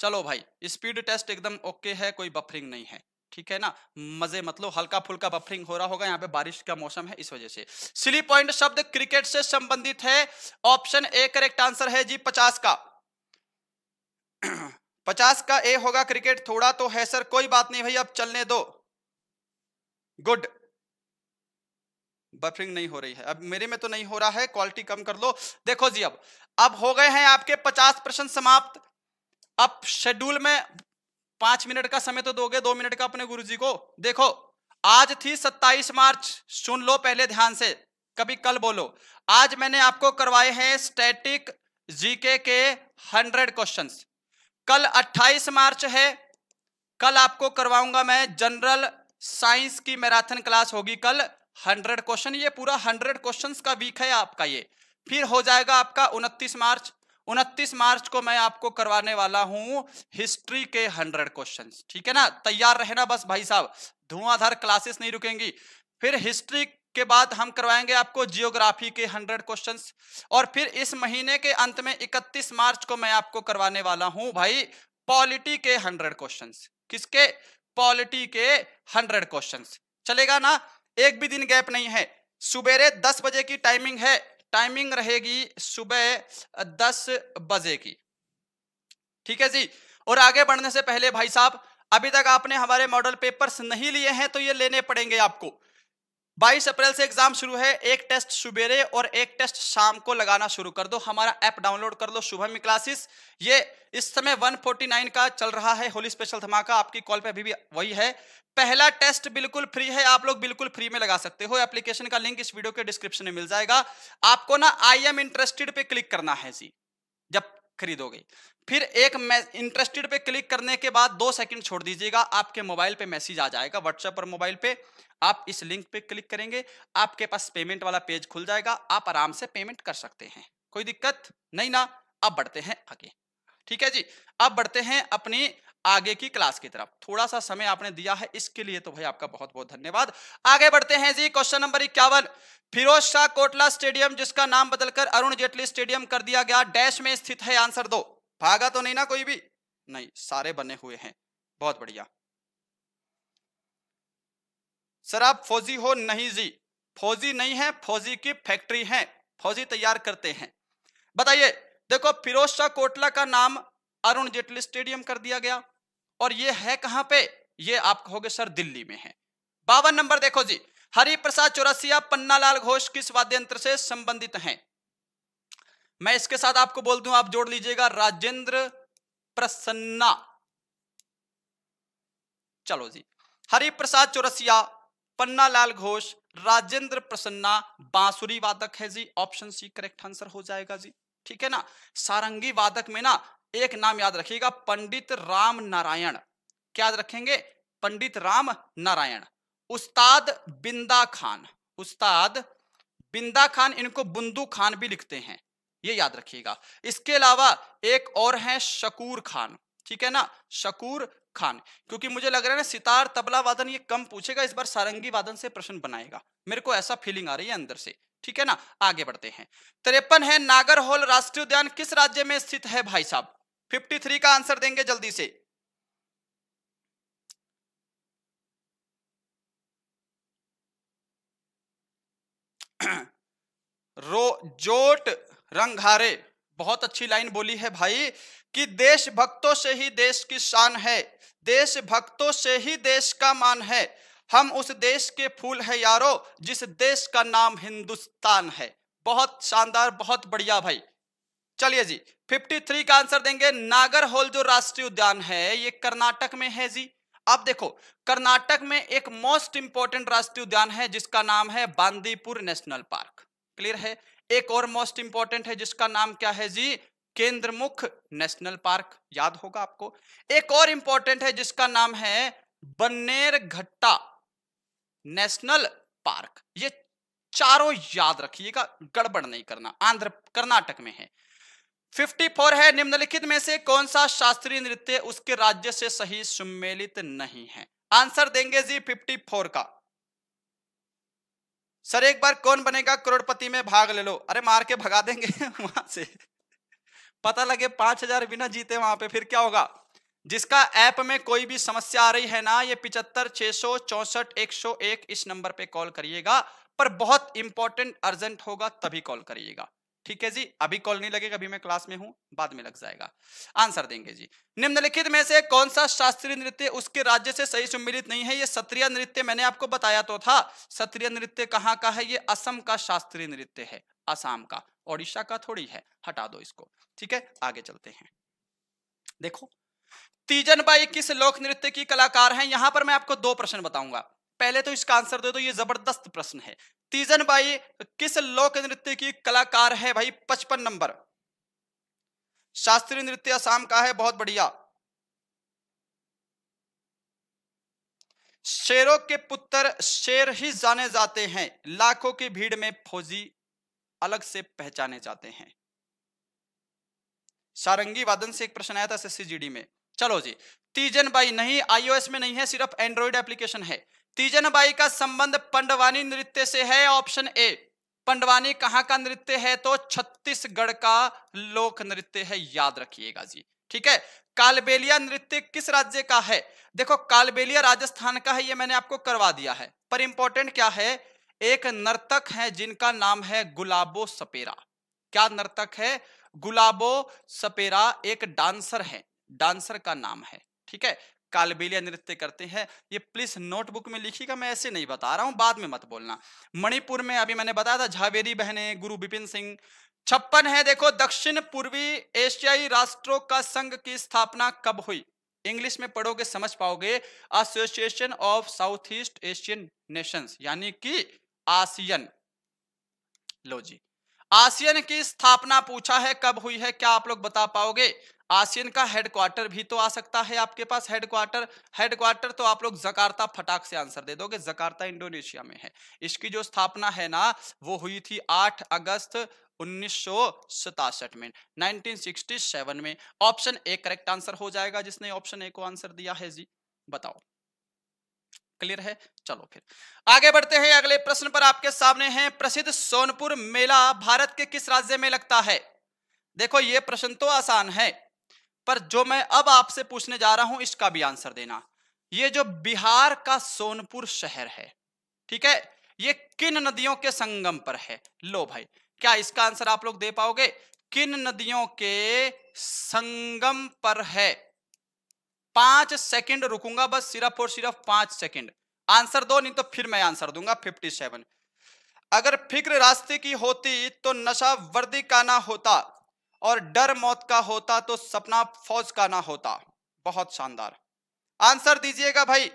चलो भाई स्पीड टेस्ट एकदम ओके है कोई बफरिंग नहीं है ठीक है ना मजे मतलब हल्का फुल्का बफरिंग हो रहा होगा यहाँ पे बारिश का मौसम है इस वजह से सिली पॉइंट शब्द क्रिकेट से संबंधित है ऑप्शन ए करेक्ट आंसर है जी पचास का पचास का ए होगा क्रिकेट थोड़ा तो है सर कोई बात नहीं भाई अब चलने दो गुड बफरिंग नहीं हो रही है अब मेरे में तो नहीं हो रहा है क्वालिटी कम कर लो देखो जी अब अब हो गए हैं आपके पचास प्रश्न समाप्त अब शेड्यूल में पांच मिनट का समय तो दोगे दो मिनट का अपने गुरुजी को देखो आज थी सत्ताईस मार्च सुन लो पहले ध्यान से कभी कल बोलो आज मैंने आपको करवाए हैं स्टैटिक जीके के हंड्रेड क्वेश्चन कल अट्ठाईस मार्च है कल आपको करवाऊंगा मैं जनरल साइंस की मैराथन क्लास होगी कल हंड्रेड क्वेश्चन ये पूरा हंड्रेड क्वेश्चंस का वीक है आपका ये फिर हो जाएगा आपका उनतीस मार्च उनतीस मार्च को मैं आपको करवाने वाला हूं हिस्ट्री के हंड्रेड क्वेश्चन ठीक है ना तैयार रहना बस भाई साहब धुआंधार क्लासेस नहीं रुकेंगी फिर हिस्ट्री के बाद हम करवाएंगे आपको जियोग्राफी के हंड्रेड क्वेश्चन और फिर इस महीने के अंत में इकतीस मार्च को मैं आपको करवाने वाला हूं भाई पॉलिटी के हंड्रेड क्वेश्चन किसके पॉलिटी के हंड्रेड क्वेश्चन चलेगा ना एक भी दिन गैप नहीं है सुबेरे दस बजे की टाइमिंग है टाइमिंग रहेगी सुबह दस बजे की ठीक है जी और आगे बढ़ने से पहले भाई साहब अभी तक आपने हमारे मॉडल पेपर्स नहीं लिए हैं तो ये लेने पड़ेंगे आपको 22 अप्रैल से एग्जाम शुरू है एक टेस्ट सुबेरे और एक टेस्ट शाम को लगाना शुरू कर दो हमारा ऐप डाउनलोड कर लो में क्लासेस ये इस समय 149 का चल रहा है होली स्पेशल धमाका आपकी कॉल पे अभी भी वही है पहला टेस्ट बिल्कुल फ्री है आप लोग बिल्कुल फ्री में लगा सकते हो एप्लीकेशन का लिंक इस वीडियो के डिस्क्रिप्शन में मिल जाएगा आपको ना आई एम इंटरेस्टेड पे क्लिक करना है जी जब खरीदोगे फिर एक इंटरेस्टेड पे क्लिक करने के बाद दो सेकंड छोड़ दीजिएगा आपके मोबाइल पे मैसेज आ जाएगा व्हाट्सएप और मोबाइल पे आप इस लिंक पे क्लिक करेंगे आपके पास पेमेंट वाला पेज खुल जाएगा आप आराम से पेमेंट कर सकते हैं कोई दिक्कत नहीं ना अब बढ़ते हैं आगे ठीक है जी अब बढ़ते हैं अपनी आगे की क्लास की तरफ थोड़ा सा समय आपने दिया है इसके लिए तो भाई आपका बहुत बहुत धन्यवाद आगे बढ़ते हैं जी क्वेश्चन नंबर इक्यावन फिरोज शाह कोटला स्टेडियम जिसका नाम बदलकर अरुण जेटली स्टेडियम कर दिया गया डैश में स्थित है आंसर दो भागा तो नहीं ना कोई भी नहीं सारे बने हुए हैं बहुत बढ़िया सर आप फौजी हो नहीं जी फौजी नहीं है फौजी की फैक्ट्री है फौजी तैयार करते हैं बताइए देखो फिरोज शाह कोटला का नाम अरुण जेटली स्टेडियम कर दिया गया और ये है कहां पे ये आप कहोगे सर दिल्ली में है बावन नंबर देखो जी हरिप्रसाद चौरसिया पन्नालाल घोष किस यंत्र से संबंधित हैं मैं इसके साथ आपको बोल दूं आप जोड़ लीजिएगा राजेंद्र प्रसन्ना चलो जी हरिप्रसाद चौरसिया पन्ना लाल घोष राजेंद्र प्रसन्ना बांसुरी वादक है जी ऑप्शन सी करेक्ट आंसर हो जाएगा जी ठीक है ना सारंगी वादक में ना एक नाम याद रखिएगा पंडित राम नारायण क्या याद रखेंगे पंडित राम नारायण उस्ताद बिंदा खान उस्ताद बिंदा खान इनको बुंदू खान भी लिखते हैं ये याद रखिएगा इसके अलावा एक और हैं शकूर खान ठीक है ना शकूर खान क्योंकि मुझे लग रहा है ना सितार तबला वादन ये कम पूछेगा इस बार सारंगी वादन से प्रश्न बनाएगा मेरे को ऐसा फीलिंग आ रही है अंदर से ठीक है ना आगे बढ़ते हैं तिरपन है नागर होल राष्ट्रीय उद्यान किस राज्य में स्थित है भाई साहब फिफ्टी का आंसर देंगे जल्दी से रो जोट रंगारे बहुत अच्छी लाइन बोली है भाई कि देश भक्तों से ही देश की शान है देश भक्तों से ही देश का मान है हम उस देश के फूल है यारो जिस देश का नाम हिंदुस्तान है बहुत शानदार बहुत बढ़िया भाई चलिए जी 53 का आंसर देंगे नागर होल जो राष्ट्रीय उद्यान है ये कर्नाटक में है जी अब देखो कर्नाटक में एक मोस्ट इंपॉर्टेंट राष्ट्रीय उद्यान है जिसका नाम है बांदीपुर नेशनल पार्क क्लियर है एक और मोस्ट इंपॉर्टेंट है जिसका नाम क्या है जी केंद्रमुख नेशनल पार्क याद होगा आपको एक और इंपॉर्टेंट है जिसका नाम है बन्नेर घट्टा नेशनल पार्क ये चारों याद रखिएगा गड़बड़ नहीं करना आंध्र कर्नाटक में है 54 है निम्नलिखित में से कौन सा शास्त्रीय नृत्य उसके राज्य से सही सम्मिलित नहीं है आंसर देंगे जी 54 का सर एक बार कौन बनेगा करोड़पति में भाग ले लो अरे मार के भगा देंगे वहां से पता लगे पांच हजार बिना जीते वहां पे फिर क्या होगा जिसका ऐप में कोई भी समस्या आ रही है ना ये पिचहत्तर छह सौ चौसठ एक सौ एक इस नंबर पे कॉल करिएगा पर बहुत इंपॉर्टेंट अर्जेंट होगा तभी कॉल करिएगा ठीक है जी अभी कॉल नहीं लगेगा अभी मैं क्लास में हूं बाद में लग जाएगा आंसर देंगे जी निम्नलिखित में से कौन सा शास्त्रीय नृत्य उसके राज्य से सही सम्मिलित नहीं है ये सत्रिय नृत्य मैंने आपको बताया तो था सत्रिय नृत्य कहाँ का है ये असम का शास्त्रीय नृत्य है असम का ओडिशा का थोड़ी है हटा दो इसको ठीक है आगे चलते हैं देखो तीजन बाई किस लोक नृत्य की कलाकार है यहां पर मैं आपको दो प्रश्न बताऊंगा पहले तो इसका आंसर दे दो ये जबरदस्त प्रश्न है तीजन बाई किस लोक नृत्य की कलाकार है भाई पचपन नंबर शास्त्रीय नृत्य असम का है बहुत बढ़िया शेरों के पुत्र शेर ही जाने जाते हैं लाखों की भीड़ में फौजी अलग से पहचाने जाते हैं सारंगी वादन से एक प्रश्न आया था एसएससी जीडी में चलो जी तीजन बाई नहीं आईओएस में नहीं है सिर्फ एंड्रॉइड एप्लीकेशन है तीजन बाई का संबंध पंडवानी नृत्य से है ऑप्शन ए पंडवानी कहाँ का नृत्य है तो छत्तीसगढ़ का लोक नृत्य है याद रखिएगा जी ठीक है कालबेलिया नृत्य किस राज्य का है देखो कालबेलिया राजस्थान का है ये मैंने आपको करवा दिया है पर इंपॉर्टेंट क्या है एक नर्तक है जिनका नाम है गुलाबो सपेरा क्या नर्तक है गुलाबो सपेरा एक डांसर है डांसर का नाम है ठीक है कालबेलिया नृत्य करते हैं ये प्लीज नोटबुक में लिखिएगा मैं ऐसे नहीं बता रहा हूँ बाद में मत बोलना मणिपुर में अभी मैंने बताया था झावेरी बहने गुरु बिपिन सिंह छप्पन है देखो दक्षिण पूर्वी एशियाई राष्ट्रों का संघ की स्थापना कब हुई इंग्लिश में पढ़ोगे समझ पाओगे association of South East Asian nations यानी कि आसियन लो जी आसियन की स्थापना पूछा है कब हुई है क्या आप लोग बता पाओगे आसियन का हेडक्वार्टर भी तो आ सकता है आपके पास हेडक्वार्टर हेडक्वार्टर तो आप लोग जकार्ता फटाक से आंसर दे दोगे जकार्ता इंडोनेशिया में है इसकी जो स्थापना है ना वो हुई थी 8 अगस्त उन्नीस में 1967 में ऑप्शन ए करेक्ट आंसर हो जाएगा जिसने ऑप्शन ए को आंसर दिया है जी बताओ क्लियर है चलो फिर आगे बढ़ते हैं अगले प्रश्न पर आपके सामने है प्रसिद्ध सोनपुर मेला भारत के किस राज्य में लगता है देखो ये प्रश्न तो आसान है पर जो मैं अब आपसे पूछने जा रहा हूं इसका भी आंसर देना ये जो बिहार का सोनपुर शहर है ठीक है ये किन नदियों के संगम पर है लो भाई क्या इसका आंसर आप लोग दे पाओगे किन नदियों के संगम पर है पांच सेकंड रुकूंगा बस सिर्फ और सिर्फ पांच सेकंड आंसर दो नहीं तो फिर मैं आंसर दूंगा फिफ्टी सेवन अगर फिक्र रास्ते की होती तो नशा वर्दी का ना होता और डर मौत का होता तो सपना फौज का ना होता बहुत शानदार आंसर दीजिएगा भाई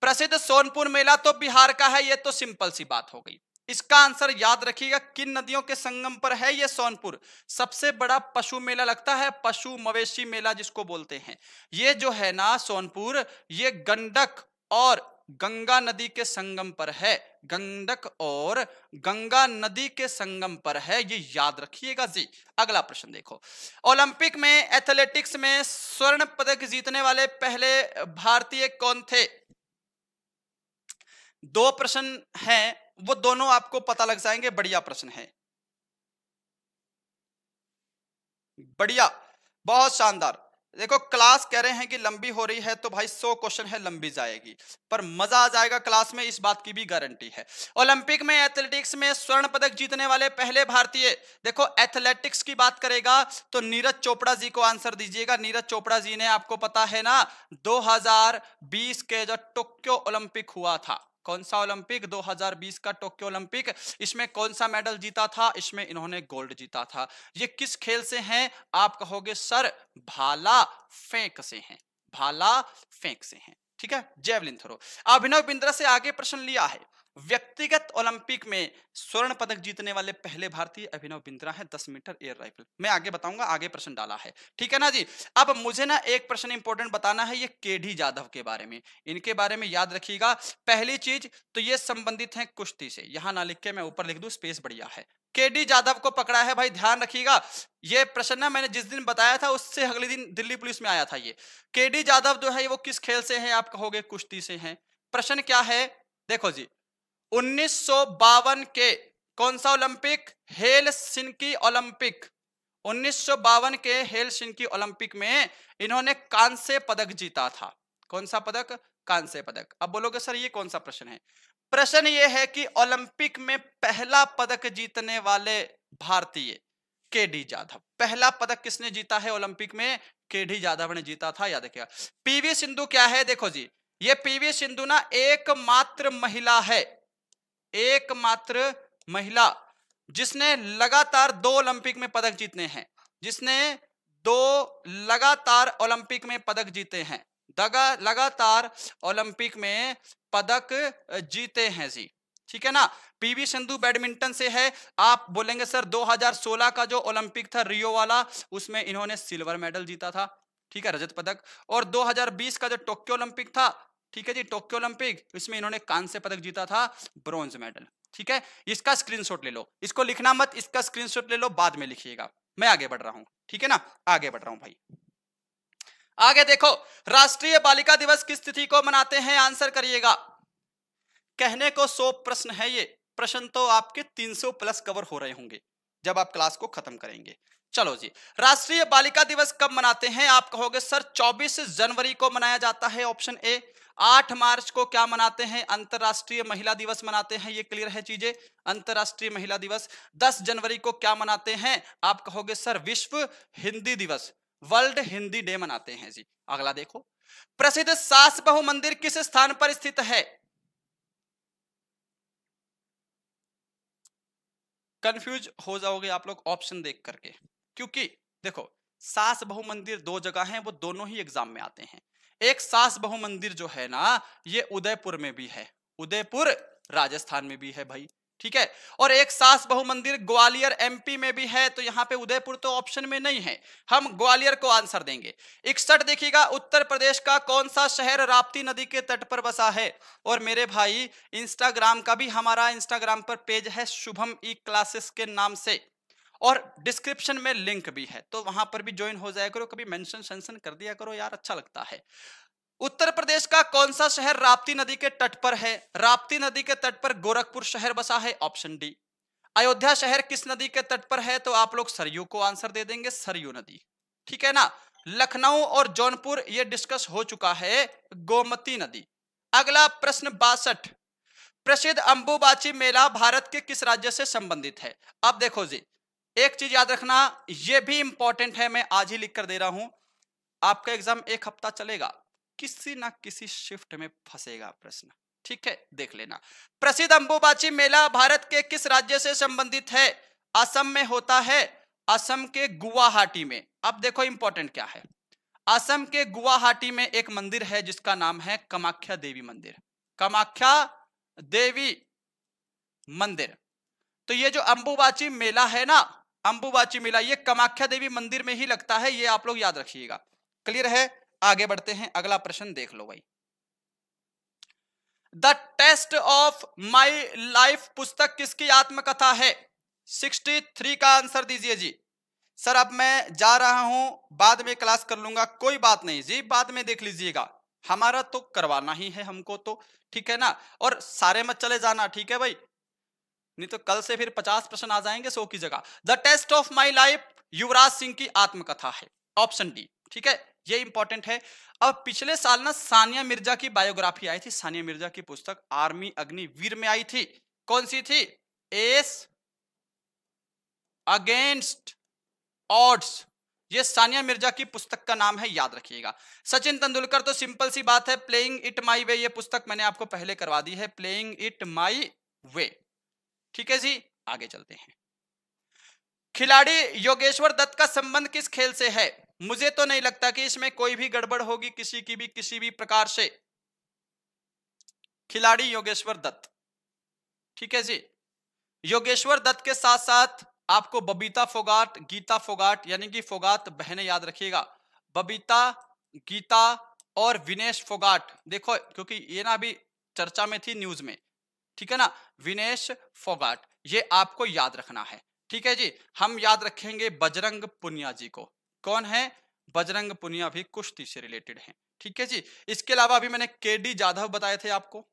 प्रसिद्ध सोनपुर मेला तो बिहार का है यह तो सिंपल सी बात हो गई इसका आंसर याद रखिएगा किन नदियों के संगम पर है यह सोनपुर सबसे बड़ा पशु मेला लगता है पशु मवेशी मेला जिसको बोलते हैं यह जो है ना सोनपुर यह गंडक और गंगा नदी के संगम पर है गंडक और गंगा नदी के संगम पर है ये याद रखिएगा जी अगला प्रश्न देखो ओलंपिक में एथलेटिक्स में स्वर्ण पदक जीतने वाले पहले भारतीय कौन थे दो प्रश्न हैं वो दोनों आपको पता लग जाएंगे बढ़िया प्रश्न है बढ़िया बहुत शानदार देखो क्लास कह रहे हैं कि लंबी हो रही है तो भाई सौ क्वेश्चन है लंबी जाएगी पर मजा आ जाएगा क्लास में इस बात की भी गारंटी है ओलंपिक में एथलेटिक्स में स्वर्ण पदक जीतने वाले पहले भारतीय देखो एथलेटिक्स की बात करेगा तो नीरज चोपड़ा जी को आंसर दीजिएगा नीरज चोपड़ा जी ने आपको पता है ना 2020 के जो टोक्यो ओलंपिक हुआ था कौन सा ओलंपिक 2020 का टोक्यो ओलंपिक इसमें कौन सा मेडल जीता था इसमें इन्होंने गोल्ड जीता था ये किस खेल से हैं आप कहोगे सर भाला फेंक से हैं भाला फेंक से हैं ठीक है जेवलिन थ्रो अभिनव बिंद्रा से आगे प्रश्न लिया है व्यक्तिगत ओलंपिक में स्वर्ण पदक जीतने वाले पहले भारतीय अभिनव बिंद्रा है दस मीटर एयर राइफल मैं आगे बताऊंगा आगे प्रश्न डाला है ठीक है ना जी अब मुझे ना एक प्रश्न इंपोर्टेंट बताना है ये केडी जाधव के बारे में इनके बारे में याद रखिएगा पहली चीज तो ये संबंधित है कुश्ती से यहां ना लिख के मैं ऊपर लिख दू स्पेस बढ़िया है केडी जाधव को पकड़ा है भाई ध्यान रखिएगा ये प्रश्न ना मैंने जिस दिन बताया था उससे अगले दिन दिल्ली पुलिस में आया था ये केडी यादव जो है वो किस खेल से है आप कहोगे कुश्ती से है प्रश्न क्या है देखो जी उन्नीस के कौन सा ओलंपिक हेल सिंकी ओलंपिक उन्नीस के हेल सिंकी ओलंपिक में इन्होंने कांस्य पदक जीता था कौन सा पदक कांस्य पदक अब बोलोगे सर ये कौन सा प्रश्न है प्रश्न ये है कि ओलंपिक में पहला पदक जीतने वाले भारतीय के डी जाधव पहला पदक किसने जीता है ओलंपिक में के डी जाधव ने जीता था याद रखिएगा पीवी सिंधु क्या है देखो जी ये पीवी सिंधु ना एकमात्र महिला है एकमात्र महिला जिसने लगातार दो ओलंपिक में पदक जीतने हैं जिसने दो लगातार ओलंपिक में पदक जीते हैं दगा लगातार ओलंपिक में पदक जीते हैं जी ठीक है ना पीवी सिंधु बैडमिंटन से है आप बोलेंगे सर 2016 का जो ओलंपिक था रियो वाला उसमें इन्होंने सिल्वर मेडल जीता था ठीक है रजत पदक और 2020 का जो टोक्यो ओलंपिक था ठीक है जी टोक्यो ओलंपिक इसमें इन्होंने कांस्य पदक जीता था ब्रॉन्ज मेडल ठीक है इसका स्क्रीनशॉट ले लो इसको लिखना मत इसका स्क्रीनशॉट ले लो बाद में लिखिएगा मैं आगे बढ़ रहा हूं ठीक है ना आगे बढ़ रहा हूं भाई आगे देखो राष्ट्रीय बालिका दिवस किस तिथि को मनाते हैं आंसर करिएगा कहने को सौ प्रश्न है ये प्रश्न तो आपके सौ प्लस कवर हो रहे होंगे जब आप क्लास को खत्म करेंगे चलो जी राष्ट्रीय बालिका दिवस कब मनाते हैं आप कहोगे सर 24 जनवरी को मनाया जाता है ऑप्शन ए आठ मार्च को क्या मनाते हैं अंतर्राष्ट्रीय महिला दिवस मनाते हैं ये क्लियर है चीजें अंतर्राष्ट्रीय महिला दिवस दस जनवरी को क्या मनाते हैं आप कहोगे सर विश्व हिंदी दिवस वर्ल्ड हिंदी डे मनाते हैं जी अगला देखो प्रसिद्ध सास बहु मंदिर किस स्थान पर स्थित है कंफ्यूज हो जाओगे आप लोग ऑप्शन देख करके क्योंकि देखो सास बहु मंदिर दो जगह है वो दोनों ही एग्जाम में आते हैं एक सास बहु मंदिर जो है ना ये उदयपुर में भी है उदयपुर राजस्थान में भी है भाई ठीक है और एक सास बहु मंदिर ग्वालियर एमपी में भी है तो यहाँ पे उदयपुर तो ऑप्शन में नहीं है हम ग्वालियर को आंसर देंगे इकसठ देखिएगा उत्तर प्रदेश का कौन सा शहर राप्ती नदी के तट पर बसा है और मेरे भाई इंस्टाग्राम का भी हमारा इंस्टाग्राम पर पेज है शुभम ई e क्लासेस के नाम से और डिस्क्रिप्शन में लिंक भी है तो वहां पर भी ज्वाइन हो जाया करो कभी मेंशन सेंशन कर दिया करो यार अच्छा लगता है उत्तर प्रदेश का कौन सा शहर राप्ती नदी के तट पर है राप्ती नदी के तट पर गोरखपुर शहर बसा है ऑप्शन डी अयोध्या शहर किस नदी के तट पर है तो आप लोग सरयू को आंसर दे देंगे सरयू नदी ठीक है ना लखनऊ और जौनपुर ये डिस्कस हो चुका है गोमती नदी अगला प्रश्न बासठ प्रसिद्ध अंबुबाची मेला भारत के किस राज्य से संबंधित है अब देखो जी एक चीज याद रखना ये भी इंपॉर्टेंट है मैं आज ही लिख कर दे रहा हूं आपका एग्जाम एक हफ्ता चलेगा किसी ना किसी शिफ्ट में फंसेगा प्रश्न ठीक है देख लेना प्रसिद्ध अंबुबाची मेला भारत के किस राज्य से संबंधित है असम में होता है असम के गुवाहाटी में अब देखो इंपॉर्टेंट क्या है असम के गुवाहाटी में एक मंदिर है जिसका नाम है कमाख्या देवी मंदिर कमाख्या देवी मंदिर तो ये जो अंबुबाची मेला है ना अंबुबाची मेला ये कमाख्या देवी मंदिर में ही लगता है ये आप लोग याद रखिएगा क्लियर है आगे बढ़ते हैं अगला प्रश्न देख लो भाई the test of my life पुस्तक किसकी आत्मकथा है 63 का आंसर दीजिए जी सर अब मैं जा रहा हूं बाद में क्लास कर लूंगा कोई बात नहीं जी बाद में देख लीजिएगा हमारा तो करवाना ही है हमको तो ठीक है ना और सारे मत चले जाना ठीक है भाई नहीं तो कल से फिर पचास प्रश्न आ जाएंगे सौ की जगह the test of my life Yuvraj Singh की आत्मकथा है ऑप्शन डी ठीक है ये इंपॉर्टेंट है अब पिछले साल ना सानिया मिर्जा की बायोग्राफी आई थी सानिया मिर्जा की पुस्तक आर्मी अग्निवीर में आई थी कौन सी थी एस अगेंस्ट ऑड्स ये सानिया मिर्जा की पुस्तक का नाम है याद रखिएगा सचिन तेंदुलकर तो सिंपल सी बात है प्लेइंग इट माई वे ये पुस्तक मैंने आपको पहले करवा दी है प्लेइंग इट माई वे ठीक है जी आगे चलते हैं खिलाड़ी योगेश्वर दत्त का संबंध किस खेल से है मुझे तो नहीं लगता कि इसमें कोई भी गड़बड़ होगी किसी की भी किसी भी प्रकार से खिलाड़ी योगेश्वर दत्त ठीक है जी योगेश्वर दत्त के साथ साथ आपको बबीता फोगाट गीता फोगाट यानी कि फोगाट बहने याद रखिएगा बबीता गीता और विनेश फोगाट देखो क्योंकि ये ना अभी चर्चा में थी न्यूज में ठीक है ना विनेश फोगाट ये आपको याद रखना है ठीक है जी हम याद रखेंगे बजरंग पुनिया जी को कौन है बजरंग पुनिया भी कुश्ती से रिलेटेड है ठीक है जी इसके अलावा अभी मैंने के डी जाधव बताए थे आपको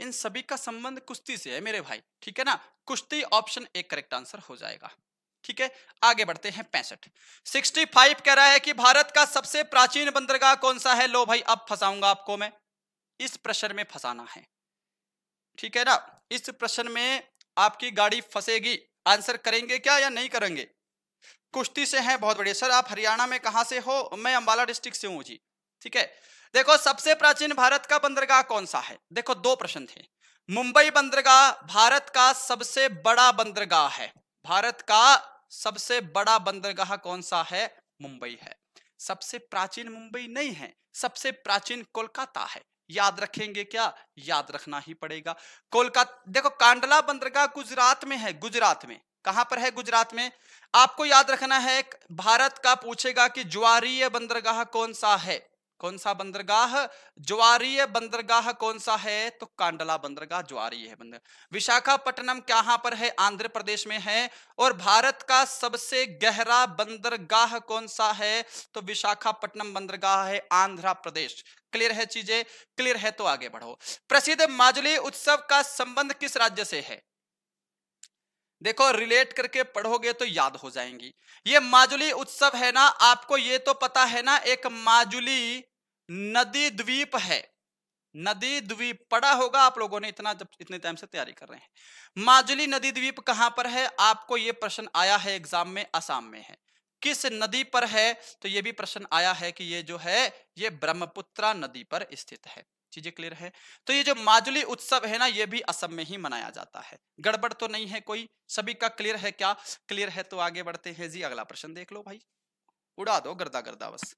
इन सभी का संबंध कुश्ती से है मेरे भाई ठीक है ना कुश्ती ऑप्शन एक करेक्ट आंसर हो जाएगा ठीक है आगे बढ़ते हैं पैंसठ सिक्सटी फाइव कह रहा है कि भारत का सबसे प्राचीन बंदरगाह कौन सा है लो भाई अब फंसाऊंगा आपको मैं इस प्रेशर में फंसाना है ठीक है ना इस प्रश्न में आपकी गाड़ी फंसेगी आंसर करेंगे क्या या नहीं करेंगे कुश्ती से हैं बहुत बढ़िया सर आप हरियाणा में कहा से हो मैं अंबाला डिस्ट्रिक्ट से हूं जी ठीक है देखो सबसे प्राचीन भारत का बंदरगाह कौन सा है देखो दो प्रश्न थे मुंबई बंदरगाह भारत का सबसे बड़ा बंदरगाह है भारत का सबसे बड़ा बंदरगाह कौन सा है मुंबई है सबसे प्राचीन मुंबई नहीं है सबसे प्राचीन कोलकाता है याद रखेंगे क्या याद रखना ही पड़ेगा कोलकाता देखो कांडला बंदरगाह गुजरात में है गुजरात में कहां पर है गुजरात में आपको याद रखना है भारत का पूछेगा कि ज्वारीय बंदरगाह कौन सा है कौन सा बंदरगाह ज्वारीय बंदरगाह कौन सा है तो कांडला बंदरगाह ज्वारीय बंदर विशाखापट्टनम कहां पर है आंध्र प्रदेश में है और भारत का सबसे गहरा बंदरगाह कौन सा है तो विशाखापट्टनम बंदरगाह है आंध्र प्रदेश क्लियर है चीजें क्लियर है तो आगे बढ़ो प्रसिद्ध माजुली उत्सव का संबंध किस राज्य से है देखो रिलेट करके पढ़ोगे तो याद हो जाएंगी ये माजुली उत्सव है ना आपको ये तो पता है ना एक माजुली नदी द्वीप है नदी द्वीप पड़ा होगा आप लोगों ने इतना जब इतने टाइम से तैयारी कर रहे हैं माजुली नदी द्वीप कहां पर है आपको यह प्रश्न आया है एग्जाम में असम में है किस नदी पर है तो यह भी प्रश्न आया है कि ये जो है ये ब्रह्मपुत्रा नदी पर स्थित है चीजें क्लियर है तो ये जो माजुली उत्सव है ना ये भी असम में ही मनाया जाता है गड़बड़ तो नहीं है कोई सभी का क्लियर है क्या क्लियर है तो आगे बढ़ते हैं जी अगला प्रश्न देख लो भाई उड़ा दो गर्दा गर्दा बस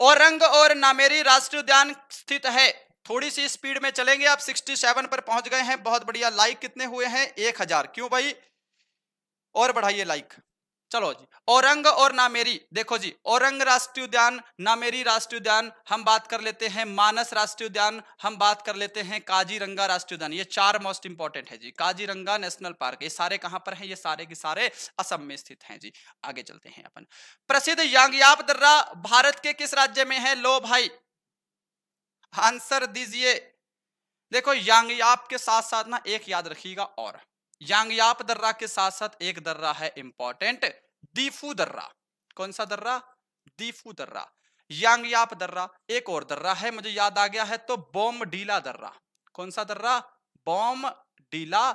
और और नामेरी राष्ट्रीय उद्यान स्थित है थोड़ी सी स्पीड में चलेंगे आप 67 पर पहुंच गए हैं बहुत बढ़िया लाइक कितने हुए हैं एक हजार क्यों भाई और बढ़ाइए लाइक चलो जी औरंग और नामेरी देखो जी औरंग राष्ट्रीय उद्यान नामेरी राष्ट्रीय उद्यान हम बात कर लेते हैं मानस राष्ट्रीय उद्यान हम बात कर लेते हैं काजीरंगा राष्ट्रीय उद्यान ये चार मोस्ट इंपॉर्टेंट है जी काजीरंगा नेशनल पार्क ये सारे कहां पर है ये सारे के सारे असम में स्थित हैं जी आगे चलते हैं अपन प्रसिद्ध यांगयाप दर्रा भारत के किस राज्य में है लो भाई आंसर दीजिए देखो यांगयाप के साथ साथ ना एक याद रखिएगा और यांगयाप दर्रा के साथ साथ एक दर्रा है इंपॉर्टेंट दीफू दर्रा कौन सा दर्रा दीफू दर्रा यांगयाप दर्रा एक और दर्रा है मुझे याद आ गया है तो बोम डीला दर्रा कौन सा दर्रा बोम डीला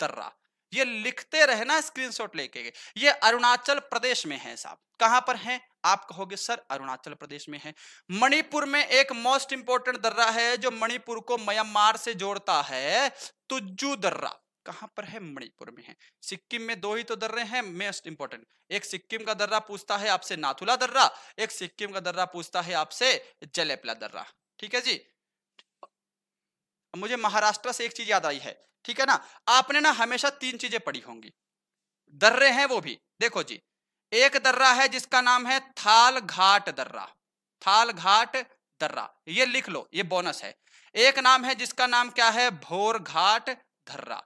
दर्रा ये लिखते रहना स्क्रीनशॉट लेके ये अरुणाचल प्रदेश में है साहब कहां पर है आप कहोगे सर अरुणाचल प्रदेश में है मणिपुर में एक मोस्ट इंपॉर्टेंट दर्रा है जो मणिपुर को म्यांमार से जोड़ता है तुज्जू दर्रा कहां पर है मणिपुर में है सिक्किम में दो ही तो दर्रे हैं मेस्ट इंपॉर्टेंट एक सिक्किम का दर्रा पूछता है आपसे नाथुला दर्रा एक सिक्किम का दर्रा पूछता है आपसे जलेपला दर्रा ठीक है जी मुझे महाराष्ट्र से एक चीज याद आई है ठीक है ना आपने ना हमेशा तीन चीजें पढ़ी होंगी दर्रे हैं वो भी देखो जी एक दर्रा है जिसका नाम है थाल घाट दर्रा थाल घाट दर्रा ये लिख लो ये बोनस है एक नाम है जिसका नाम क्या है भोर घाट दर्रा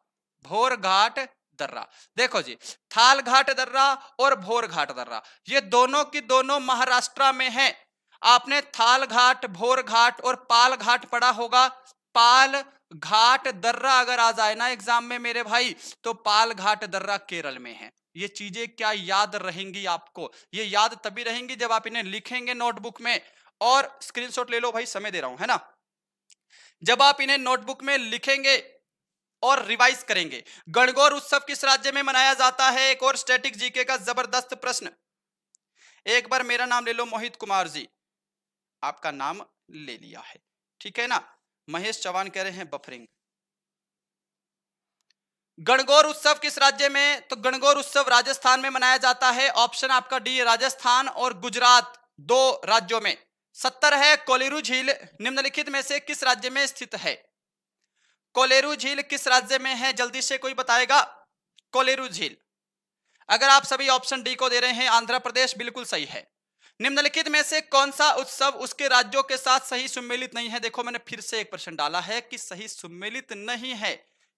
भोर घाट दर्रा देखो जी थाल घाट दर्रा और भोर घाट दर्रा ये दोनों की दोनों महाराष्ट्र में है आपने थाल घाट भोर घाट और पाल घाट पढ़ा होगा पाल घाट दर्रा अगर आ जाए ना एग्जाम में मेरे भाई तो पाल घाट दर्रा केरल में है ये चीजें क्या याद रहेंगी आपको ये याद तभी रहेंगी जब आप इन्हें लिखेंगे नोटबुक में और स्क्रीनशॉट ले लो भाई समय दे रहा हूं है ना जब आप इन्हें नोटबुक में लिखेंगे और रिवाइज करेंगे गणगौर उत्सव किस राज्य में मनाया जाता है एक और स्टैटिक जीके का जबरदस्त प्रश्न एक बार मेरा नाम ले लो मोहित कुमार जी आपका नाम ले लिया है ठीक है ना महेश चौहान कह रहे हैं बफरिंग गणगौर उत्सव किस राज्य में तो गणगौर उत्सव राजस्थान में मनाया जाता है ऑप्शन आपका डी राजस्थान और गुजरात दो राज्यों में सत्तर है कोलेरू झील निम्नलिखित में से किस राज्य में स्थित है कोलेरू झील किस राज्य में है जल्दी से कोई बताएगा कोलेरू झील अगर आप सभी ऑप्शन डी को दे रहे हैं आंध्र प्रदेश बिल्कुल सही है निम्नलिखित में से कौन सा उत्सव उसके राज्यों के साथ सही सम्मिलित नहीं है देखो मैंने फिर से एक प्रश्न डाला है कि सही सम्मिलित नहीं है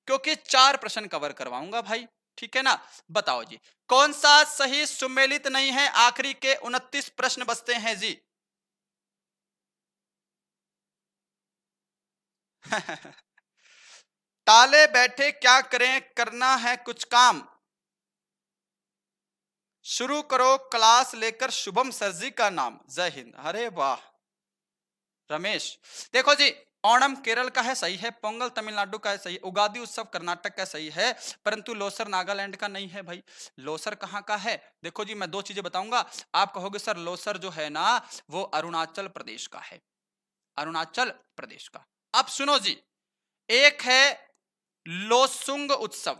क्योंकि चार प्रश्न कवर करवाऊंगा भाई ठीक है ना बताओ जी कौन सा सही सम्मिलित नहीं है आखिरी के उनतीस प्रश्न बचते हैं जी ताले बैठे क्या करें करना है कुछ काम शुरू करो क्लास लेकर शुभम सर जी का नाम जय हिंद अरे वाह रमेश देखो जी ओणम केरल का है सही है पोंगल तमिलनाडु का है सही है उगादी उत्सव कर्नाटक का सही है परंतु लोसर नागालैंड का नहीं है भाई लोसर कहाँ का है देखो जी मैं दो चीजें बताऊंगा आप कहोगे सर लोसर जो है ना वो अरुणाचल प्रदेश का है अरुणाचल प्रदेश का अब सुनो जी एक है लोसुंग उत्सव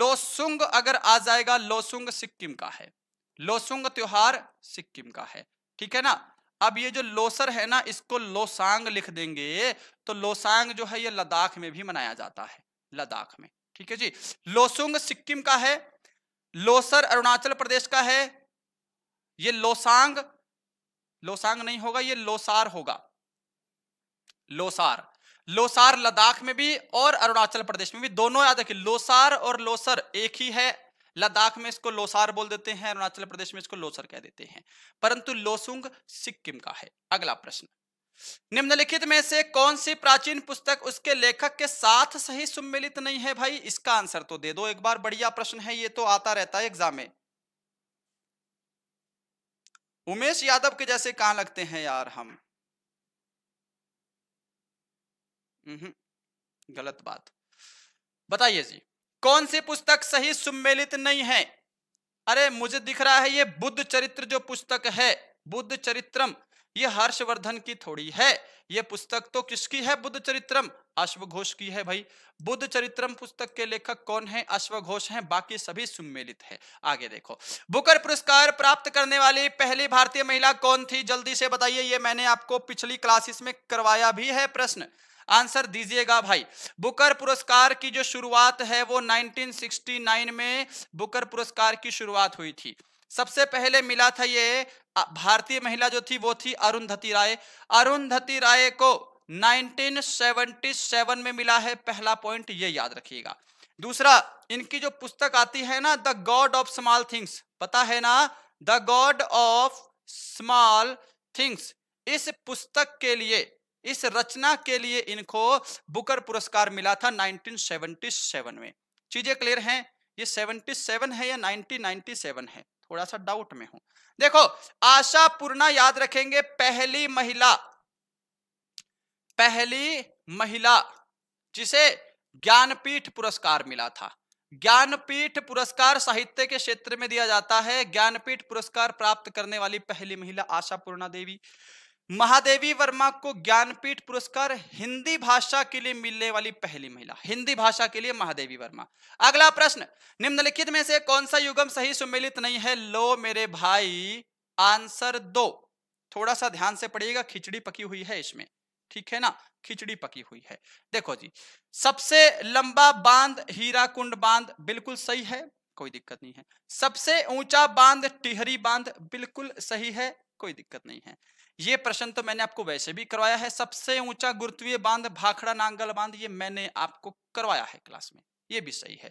लोसुंग अगर आ जाएगा लोसुंग सिक्किम का है लोसुंग त्योहार सिक्किम का है ठीक है ना अब ये जो लोसर है ना इसको लोसांग लिख देंगे तो लोसांग जो है ये लद्दाख में भी मनाया जाता है लद्दाख में ठीक है जी लोसुंग सिक्किम का है लोसर अरुणाचल प्रदेश का है ये लोसांग लोसांग नहीं होगा ये लोसार होगा लोसार लोसार लद्दाख में भी और अरुणाचल प्रदेश में भी दोनों याद रखिए लोसार और लोसर एक ही है लद्दाख में इसको लोसार बोल देते हैं अरुणाचल प्रदेश में इसको लोसर कह देते हैं परंतु लोसुंग सिक्किम का है अगला प्रश्न निम्नलिखित में से कौन सी प्राचीन पुस्तक उसके लेखक के साथ सही सुमिलित नहीं है भाई इसका आंसर तो दे दो एक बार बढ़िया प्रश्न है ये तो आता रहता है एग्जाम में उमेश यादव के जैसे कहां लगते हैं यार हम हम्म, गलत बात बताइए जी कौन सी पुस्तक सही सुमेलित नहीं है अरे मुझे दिख रहा है ये बुद्ध चरित्र जो पुस्तक है बुद्ध चरित्रम ये हर्षवर्धन की थोड़ी है ये पुस्तक तो किसकी है बुद्ध चरित्रम अश्वघोष की है भाई बुद्ध चरित्रम पुस्तक के लेखक कौन है अश्वघोष हैं बाकी सभी सुमेलित है आगे देखो बुकर पुरस्कार प्राप्त करने वाली पहली भारतीय महिला कौन थी जल्दी से बताइए ये मैंने आपको पिछली क्लासेस में करवाया भी है प्रश्न आंसर दीजिएगा भाई बुकर पुरस्कार की जो शुरुआत है वो 1969 में बुकर पुरस्कार की शुरुआत हुई थी सबसे पहले मिला था ये भारतीय महिला जो थी वो थी अरुंधति राय अरुंधति राय को 1977 में मिला है पहला पॉइंट ये याद रखिएगा दूसरा इनकी जो पुस्तक आती है ना the god of small things पता है ना the god of small things इस पुस्तक के लिए इस रचना के लिए इनको बुकर पुरस्कार मिला था 1977 में चीजें क्लियर हैं ये 77 है या 1997 है थोड़ा सा डाउट में हूं देखो आशा पूर्णा याद रखेंगे पहली महिला पहली महिला जिसे ज्ञानपीठ पुरस्कार मिला था ज्ञानपीठ पुरस्कार साहित्य के क्षेत्र में दिया जाता है ज्ञानपीठ पुरस्कार प्राप्त करने वाली पहली महिला आशा पूर्णा देवी महादेवी वर्मा को ज्ञानपीठ पुरस्कार हिंदी भाषा के लिए मिलने वाली पहली महिला हिंदी भाषा के लिए महादेवी वर्मा अगला प्रश्न निम्नलिखित में से कौन सा युगम सही सुमिलित नहीं है लो मेरे भाई आंसर दो थोड़ा सा ध्यान से पढ़िएगा खिचड़ी पकी हुई है इसमें ठीक है ना खिचड़ी पकी हुई है देखो जी सबसे लंबा बांध हीरा कुंड बांध बिल्कुल सही है कोई दिक्कत नहीं है सबसे ऊंचा बांध टिहरी बांध बिल्कुल सही है कोई दिक्कत नहीं है ये प्रश्न तो मैंने आपको वैसे भी करवाया है सबसे ऊंचा गुरुत्वीय बांध भाखड़ा नांगल बांध ये मैंने आपको करवाया है क्लास में ये भी सही है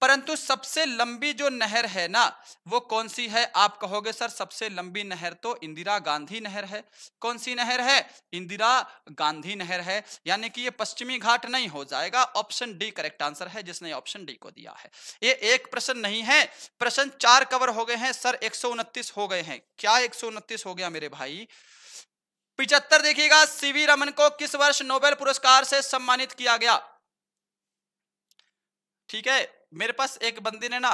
परंतु सबसे लंबी जो नहर है ना वो कौन सी है आप कहोगे सर सबसे लंबी नहर तो इंदिरा गांधी नहर है कौन सी नहर है इंदिरा गांधी नहर है यानी कि ये पश्चिमी घाट नहीं हो जाएगा ऑप्शन डी करेक्ट आंसर है जिसने ऑप्शन डी को दिया है ये एक प्रश्न नहीं है प्रश्न चार कवर हो गए हैं सर एक हो गए हैं क्या एक हो गया मेरे भाई पिचहत्तर देखिएगा सीवी रमन को किस वर्ष नोबेल पुरस्कार से सम्मानित किया गया ठीक है मेरे पास एक बंदी ने ना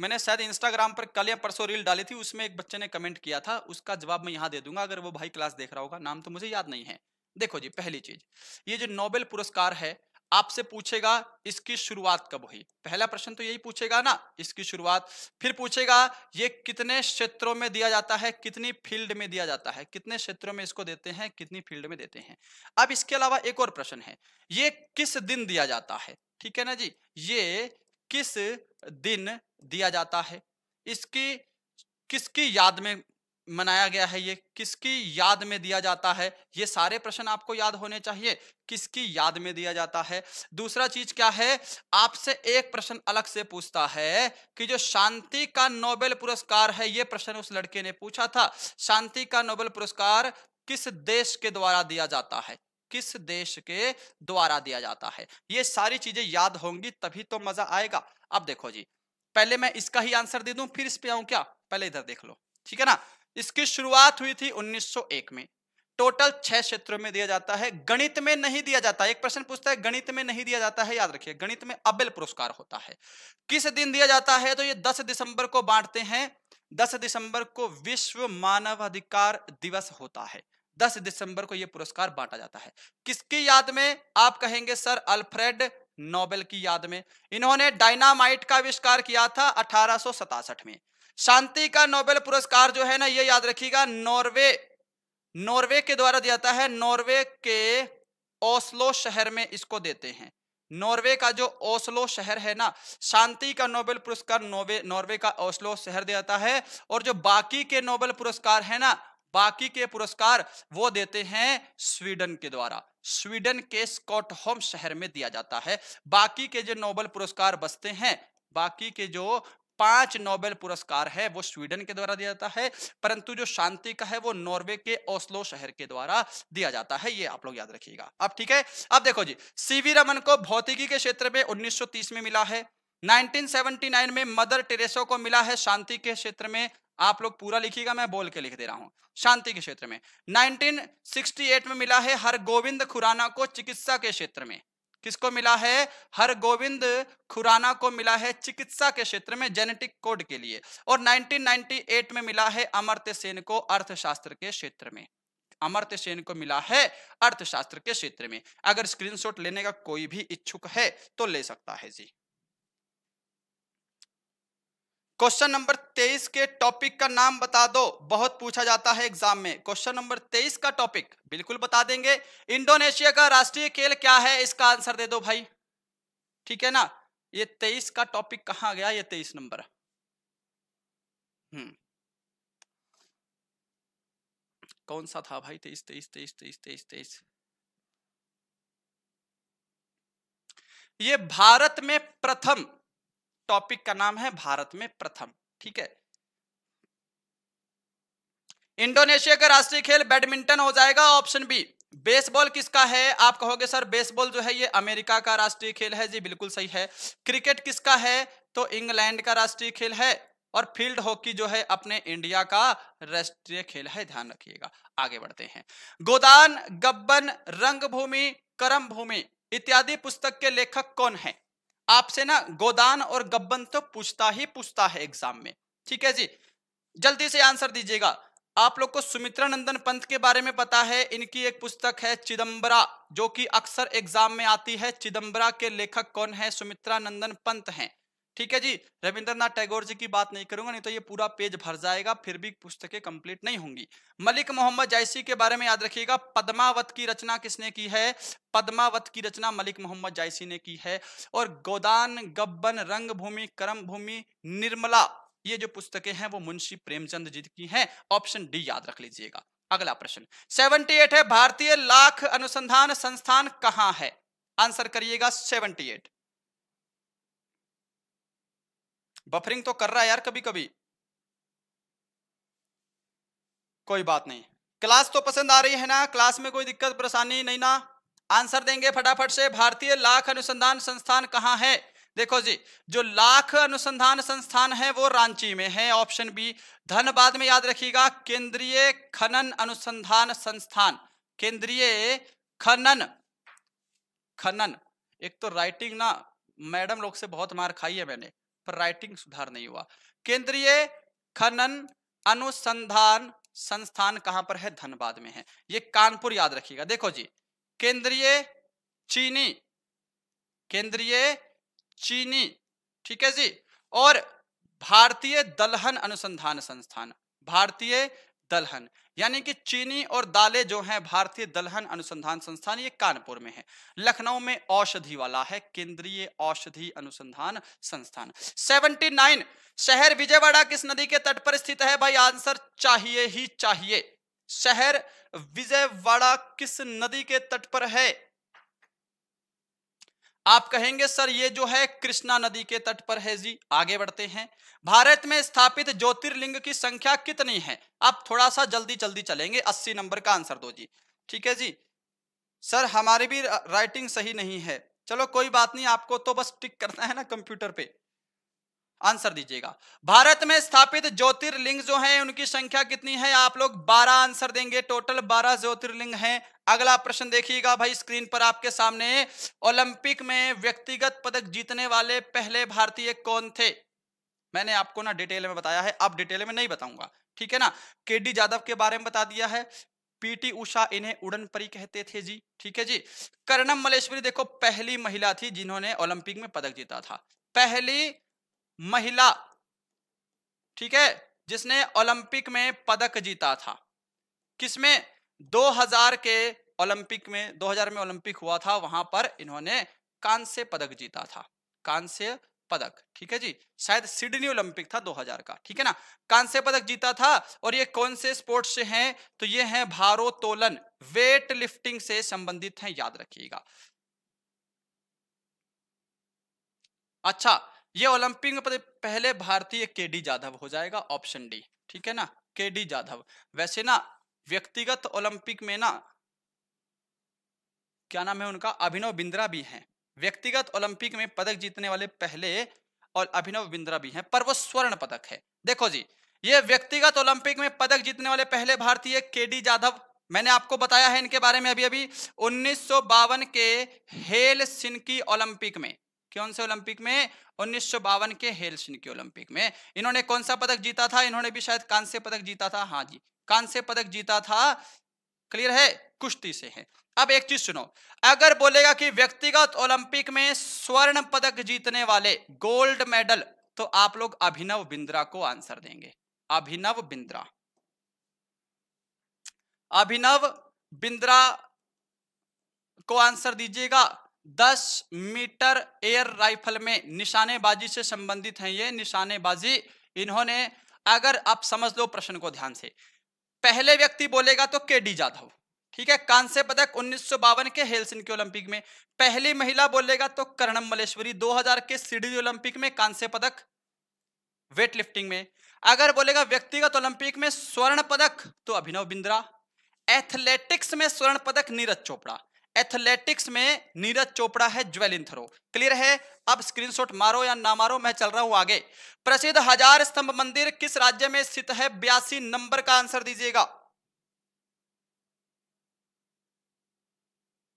मैंने शायद इंस्टाग्राम पर कल या परसों रील डाली थी उसमें एक बच्चे ने कमेंट किया था उसका जवाब मैं यहां दे दूंगा अगर वो भाई क्लास देख रहा होगा नाम तो मुझे याद नहीं है देखो जी पहली चीज ये जो नोबेल पुरस्कार है आपसे पूछेगा इसकी शुरुआत कब हुई पहला प्रश्न तो यही पूछेगा ना इसकी शुरुआत फिर पूछेगा ये कितने क्षेत्रों में दिया जाता है कितनी फील्ड में दिया जाता है कितने क्षेत्रों में इसको देते हैं कितनी फील्ड में देते हैं अब इसके अलावा एक और प्रश्न है ये किस दिन दिया जाता है ठीक है ना जी ये किस दिन दिया जाता है इसकी किसकी याद में मनाया गया है ये किसकी याद में दिया जाता है ये सारे प्रश्न आपको याद होने चाहिए किसकी याद में दिया जाता है दूसरा चीज क्या है आपसे एक प्रश्न अलग से पूछता है कि जो शांति का नोबेल पुरस्कार है ये प्रश्न उस लड़के ने पूछा था शांति का नोबेल पुरस्कार किस देश के द्वारा दिया जाता है किस देश के द्वारा दिया जाता है ये सारी चीजें याद होंगी तभी तो मजा आएगा अब देखो जी पहले मैं इसका ही आंसर दे दूं फिर इस पे आऊं क्या पहले इधर देख लो ठीक है ना इसकी शुरुआत हुई थी 1901 में टोटल छह क्षेत्रों में दिया जाता है गणित में नहीं दिया जाता एक प्रश्न पूछता है गणित में नहीं दिया जाता है याद रखिए गणित में अबिल पुरस्कार होता है किस दिन दिया जाता है तो ये 10 दिसंबर को बांटते हैं 10 दिसंबर को विश्व मानवाधिकार दिवस होता है 10 दिसंबर को यह पुरस्कार बांटा जाता है किसकी याद में आप कहेंगे सर अल्फ्रेड नोबेल की याद में इन्होंने डायनामाइट का आविष्कार किया था अठारह में शांति का नोबेल पुरस्कार जो है ना ये याद रखिएगा नॉर्वे नॉर्वे के द्वारा दिया जाता है नॉर्वे के ओस्लो शहर में इसको देते हैं नॉर्वे का जो ओस्लो शहर है ना शांति का नोबेल पुरस्कार नॉर्वे नॉर्वे का ओस्लो शहर जाता है और जो बाकी के नोबेल पुरस्कार है ना बाकी के पुरस्कार वो देते हैं स्वीडन के द्वारा स्वीडन के स्कॉटहोम शहर में दिया जाता है बाकी के जो नोबेल पुरस्कार बसते हैं बाकी के जो पांच नोबेल पुरस्कार है वो स्वीडन के द्वारा दिया जाता है परंतु जो शांति का है वो नॉर्वे के ओस्लो शहर के द्वारा दिया जाता है ये आप लोग याद रखिएगा अब ठीक है अब देखो जी सीवी रमन को भौतिकी के क्षेत्र में उन्नीस में मिला है 1979 में मदर टेरेसो को मिला है शांति के क्षेत्र में आप लोग पूरा लिखिएगा मैं बोल के लिख दे रहा हूं शांति के क्षेत्र में 1968 में मिला है हर गोविंद खुराना को चिकित्सा के क्षेत्र में किसको मिला है हर गोविंद खुराना को मिला है चिकित्सा के क्षेत्र में जेनेटिक कोड के लिए और 1998 में मिला है अमर्त्य सेन को अर्थशास्त्र के क्षेत्र में अमर्त्य सेन को मिला है अर्थशास्त्र के क्षेत्र में अगर स्क्रीनशॉट लेने का कोई भी इच्छुक है तो ले सकता है जी क्वेश्चन नंबर तेईस के टॉपिक का नाम बता दो बहुत पूछा जाता है एग्जाम में क्वेश्चन नंबर तेईस का टॉपिक बिल्कुल बता देंगे इंडोनेशिया का राष्ट्रीय खेल क्या है इसका आंसर दे दो भाई ठीक है ना ये तेईस का टॉपिक कहां गया ये तेईस नंबर हम्म कौन सा था भाई तेईस तेईस तेईस तेईस तेईस तेईस ये भारत में प्रथम टॉपिक का नाम है भारत में प्रथम ठीक है इंडोनेशिया का राष्ट्रीय खेल बैडमिंटन हो जाएगा ऑप्शन बी बेसबॉल किसका है आप कहोगे सर बेसबॉल जो है ये अमेरिका का राष्ट्रीय खेल है जी बिल्कुल सही है क्रिकेट किसका है तो इंग्लैंड का राष्ट्रीय खेल है और फील्ड हॉकी जो है अपने इंडिया का राष्ट्रीय खेल है ध्यान रखिएगा आगे बढ़ते हैं गोदान गब्बन रंगभूमि करम भूमि इत्यादि पुस्तक के लेखक कौन है आपसे ना गोदान और गब्बन तो पूछता ही पूछता है एग्जाम में ठीक है जी जल्दी से आंसर दीजिएगा आप लोग को सुमित्रा नंदन पंत के बारे में पता है इनकी एक पुस्तक है चिदम्बरा जो कि अक्सर एग्जाम में आती है चिदम्बरा के लेखक कौन है सुमित्रा नंदन पंत हैं ठीक है जी रविंद्रनाथ टैगोर जी की बात नहीं करूंगा नहीं तो ये पूरा पेज भर जाएगा फिर भी पुस्तकें कंप्लीट नहीं होंगी मलिक मोहम्मद जायसी के बारे में याद रखिएगा पद्मावत की रचना किसने की है पद्मावत की रचना मलिक मोहम्मद जायसी ने की है और गोदान गब्बन रंग भूमि करम भूमि निर्मला ये जो पुस्तकें हैं वो मुंशी प्रेमचंद जी की है ऑप्शन डी याद रख लीजिएगा अगला प्रश्न सेवनटी है भारतीय लाख अनुसंधान संस्थान कहाँ है आंसर करिएगा सेवनटी बफरिंग तो कर रहा है यार कभी कभी कोई बात नहीं क्लास तो पसंद आ रही है ना क्लास में कोई दिक्कत परेशानी नहीं ना आंसर देंगे फटाफट से भारतीय लाख अनुसंधान संस्थान कहाँ है देखो जी जो लाख अनुसंधान संस्थान है वो रांची में है ऑप्शन बी धनबाद में याद रखिएगा केंद्रीय खनन अनुसंधान संस्थान केंद्रीय खनन खनन एक तो राइटिंग ना मैडम लोग से बहुत मार खाई है मैंने पर राइटिंग सुधार नहीं हुआ केंद्रीय खनन अनुसंधान संस्थान कहां पर है धनबाद में है ये कानपुर याद रखिएगा देखो जी केंद्रीय चीनी केंद्रीय चीनी ठीक है जी और भारतीय दलहन अनुसंधान संस्थान भारतीय दलहन यानी कि चीनी और दालें जो हैं भारतीय दलहन अनुसंधान संस्थान ये कानपुर में है लखनऊ में औषधि वाला है केंद्रीय औषधि अनुसंधान संस्थान 79 शहर विजयवाड़ा किस नदी के तट पर स्थित है भाई आंसर चाहिए ही चाहिए शहर विजयवाड़ा किस नदी के तट पर है आप कहेंगे सर ये जो है कृष्णा नदी के तट पर है जी आगे बढ़ते हैं भारत में स्थापित ज्योतिर्लिंग की संख्या कितनी है आप थोड़ा सा जल्दी जल्दी चलेंगे अस्सी नंबर का आंसर दो जी ठीक है जी सर हमारी भी राइटिंग सही नहीं है चलो कोई बात नहीं आपको तो बस टिक करना है ना कंप्यूटर पे आंसर दीजिएगा भारत में स्थापित ज्योतिर्लिंग जो है उनकी संख्या कितनी है आप लोग 12 आंसर देंगे टोटल 12 ज्योतिर्लिंग हैं अगला प्रश्न देखिएगा भाई स्क्रीन पर आपके सामने ओलंपिक में व्यक्तिगत पदक जीतने वाले पहले भारतीय कौन थे मैंने आपको ना डिटेल में बताया है अब डिटेल में नहीं बताऊंगा ठीक है ना के डी यादव के बारे में बता दिया है पीटी उषा इन्हें उड़न परी कहते थे जी ठीक है जी कर्णम मलेश्वरी देखो पहली महिला थी जिन्होंने ओलंपिक में पदक जीता था पहली महिला ठीक है जिसने ओलंपिक में पदक जीता था किसमें 2000 के ओलंपिक में 2000 में ओलंपिक हुआ था वहां पर इन्होंने कांस्य पदक जीता था कांस्य पदक ठीक है जी शायद सिडनी ओलंपिक था 2000 का ठीक है ना कांस्य पदक जीता था और ये कौन से स्पोर्ट्स से हैं तो ये हैं भारोत्तोलन वेट लिफ्टिंग से संबंधित हैं याद रखिएगा अच्छा ये ओलंपिक में पहले भारतीय के डी जाधव हो जाएगा ऑप्शन डी ठीक है ना के डी जाधव वैसे ना व्यक्तिगत ओलंपिक में ना क्या नाम है उनका अभिनव बिंद्रा भी हैं व्यक्तिगत ओलंपिक में पदक जीतने वाले पहले और अभिनव बिंद्रा भी हैं पर वो स्वर्ण पदक है देखो जी ये व्यक्तिगत ओलंपिक में पदक जीतने वाले पहले भारतीय के डी जाधव मैंने आपको बताया है इनके बारे में अभी अभी उन्नीस के हेल सिंकी ओलंपिक में कौन से ओलंपिक में उन्नीस के हेल्स के ओलंपिक में इन्होंने कौन सा पदक जीता था इन्होंने भी शायद कांस्य पदक जीता था हाँ जी कांस्य पदक जीता था क्लियर है कुश्ती से है अब एक चीज सुनो अगर बोलेगा कि व्यक्तिगत ओलंपिक में स्वर्ण पदक जीतने वाले गोल्ड मेडल तो आप लोग अभिनव बिंद्रा को आंसर देंगे अभिनव बिंद्रा अभिनव बिंद्रा को आंसर दीजिएगा दस मीटर एयर राइफल में निशानेबाजी से संबंधित हैं ये निशानेबाजी इन्होंने अगर आप समझ लो प्रश्न को ध्यान से पहले व्यक्ति बोलेगा तो के डी जाधव ठीक है कांस्य पदक उन्नीस के हेलसिन के ओलंपिक में पहली महिला बोलेगा तो कर्णम मलेश्वरी 2000 के सिडनी ओलंपिक में कांस्य पदक वेट लिफ्टिंग में अगर बोलेगा व्यक्तिगत तो ओलंपिक में स्वर्ण पदक तो अभिनव बिंद्रा एथलेटिक्स में स्वर्ण पदक नीरज चोपड़ा एथलेटिक्स में नीरज चोपड़ा है ज्वेलिन थ्रो क्लियर है अब स्क्रीनशॉट मारो या ना मारो मैं चल रहा हूं आगे प्रसिद्ध हजार स्तंभ मंदिर किस राज्य में स्थित है बयासी नंबर का आंसर दीजिएगा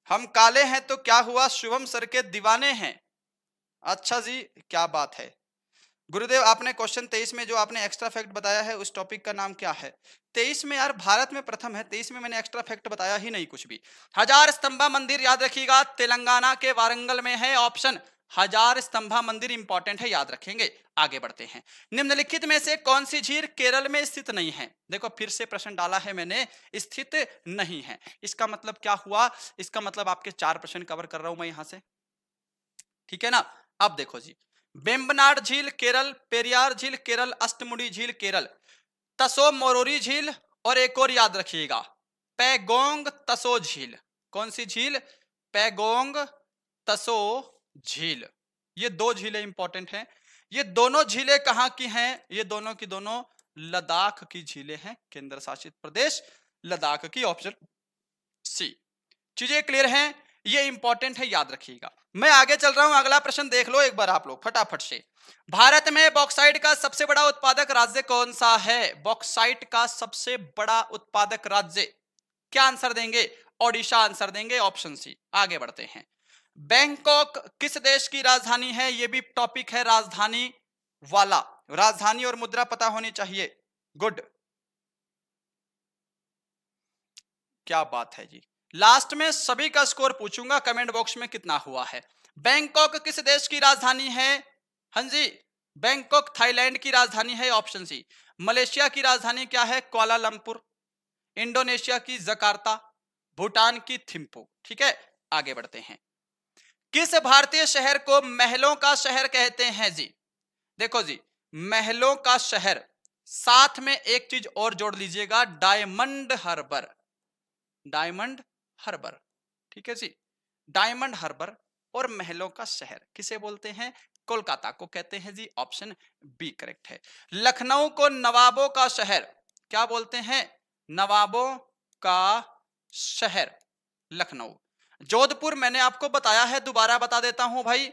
हम काले हैं तो क्या हुआ शुभम सर के दीवाने हैं अच्छा जी क्या बात है गुरुदेव आपने क्वेश्चन तेईस में जो आपने एक्स्ट्रा फैक्ट बताया है उस टॉपिक का नाम क्या है तेईस में यार भारत में प्रथम है तेईस में मैंने एक्स्ट्रा फैक्ट बताया ही नहीं कुछ भी हजार स्तंभा मंदिर याद रखिएगा तेलंगाना के वारंगल में है ऑप्शन हजार स्तंभा मंदिर इंपॉर्टेंट है याद रखेंगे आगे बढ़ते हैं निम्नलिखित में से कौन सी झील केरल में स्थित नहीं है देखो फिर से प्रश्न डाला है मैंने स्थित नहीं है इसका मतलब क्या हुआ इसका मतलब आपके चार प्रश्न कवर कर रहा हूं मैं यहां से ठीक है ना अब देखो जी बेम्बनाड झील केरल पेरियार झील केरल अष्टमुड़ी झील केरल तसो मोरोरी झील और एक और याद रखिएगा पैगोंग तसो झील कौन सी झील पैगोंग तसो झील ये दो झीलें इंपॉर्टेंट हैं ये दोनों झीलें कहाँ की हैं ये दोनों की दोनों लद्दाख की झीलें हैं केंद्र शासित प्रदेश लद्दाख की ऑप्शन सी चीजें क्लियर हैं ये इंपॉर्टेंट है याद रखिएगा मैं आगे चल रहा हूं अगला प्रश्न देख लो एक बार आप लोग फटाफट से भारत में बॉक्साइट का सबसे बड़ा उत्पादक राज्य कौन सा है बॉक्साइट का सबसे बड़ा उत्पादक राज्य क्या आंसर देंगे ओडिशा आंसर देंगे ऑप्शन सी आगे बढ़ते हैं बैंकॉक किस देश की राजधानी है यह भी टॉपिक है राजधानी वाला राजधानी और मुद्रा पता होनी चाहिए गुड क्या बात है जी लास्ट में सभी का स्कोर पूछूंगा कमेंट बॉक्स में कितना हुआ है बैंकॉक किस देश की राजधानी है हांजी जी बैंकॉक थाईलैंड की राजधानी है ऑप्शन सी मलेशिया की राजधानी क्या है क्वालालंपुर इंडोनेशिया की जकार्ता भूटान की थिम्पू ठीक है आगे बढ़ते हैं किस भारतीय शहर को महलों का शहर कहते हैं जी देखो जी महलों का शहर साथ में एक चीज और जोड़ लीजिएगा डायमंड हार्बर डायमंड हर्बर ठीक है जी डायमंड हार्बर और महलों का शहर किसे बोलते हैं कोलकाता को कहते हैं जी ऑप्शन बी करेक्ट है लखनऊ को नवाबों का शहर क्या बोलते हैं नवाबों का शहर लखनऊ जोधपुर मैंने आपको बताया है दोबारा बता देता हूं भाई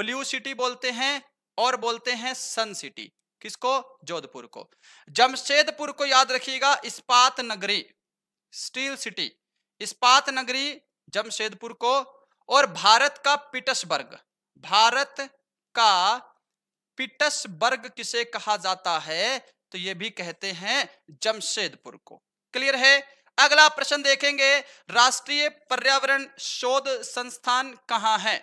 ब्लू सिटी बोलते हैं और बोलते हैं सन सिटी किसको जोधपुर को जमशेदपुर को याद रखिएगा इस्पात नगरी स्टील सिटी इस्पात नगरी जमशेदपुर को और भारत का पिटसबर्ग भारत का पिटसबर्ग किसे कहा जाता है तो ये भी कहते हैं जमशेदपुर को क्लियर है अगला प्रश्न देखेंगे राष्ट्रीय पर्यावरण शोध संस्थान कहाँ है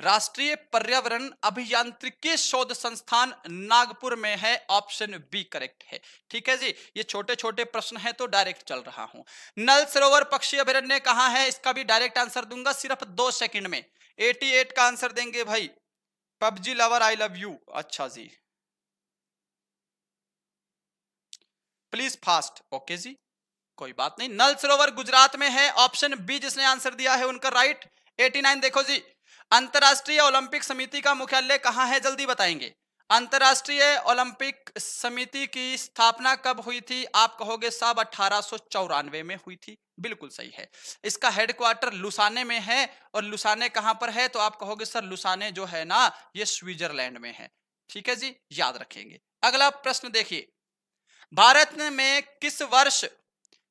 राष्ट्रीय पर्यावरण अभियांत्रिकी शोध संस्थान नागपुर में है ऑप्शन बी करेक्ट है ठीक है जी ये छोटे छोटे प्रश्न है तो डायरेक्ट चल रहा हूं नल सरोवर पक्षी अभ्यारण्य कहा है इसका भी डायरेक्ट आंसर दूंगा सिर्फ दो सेकंड में 88 का आंसर देंगे भाई PUBG lover I love you अच्छा जी प्लीज फास्ट ओके जी कोई बात नहीं नल सरोवर गुजरात में है ऑप्शन बी जिसने आंसर दिया है उनका राइट एटी देखो जी अंतर्राष्ट्रीय ओलंपिक समिति का मुख्यालय कहाँ है जल्दी बताएंगे अंतर्राष्ट्रीय ओलंपिक समिति की स्थापना कब हुई थी आप कहोगे सब अठारह में हुई थी बिल्कुल सही है इसका हेडक्वार्टर लुसाने में है और लुसाने कहां पर है तो आप कहोगे सर लुसाने जो है ना ये स्विट्जरलैंड में है ठीक है जी याद रखेंगे अगला प्रश्न देखिए भारत में किस वर्ष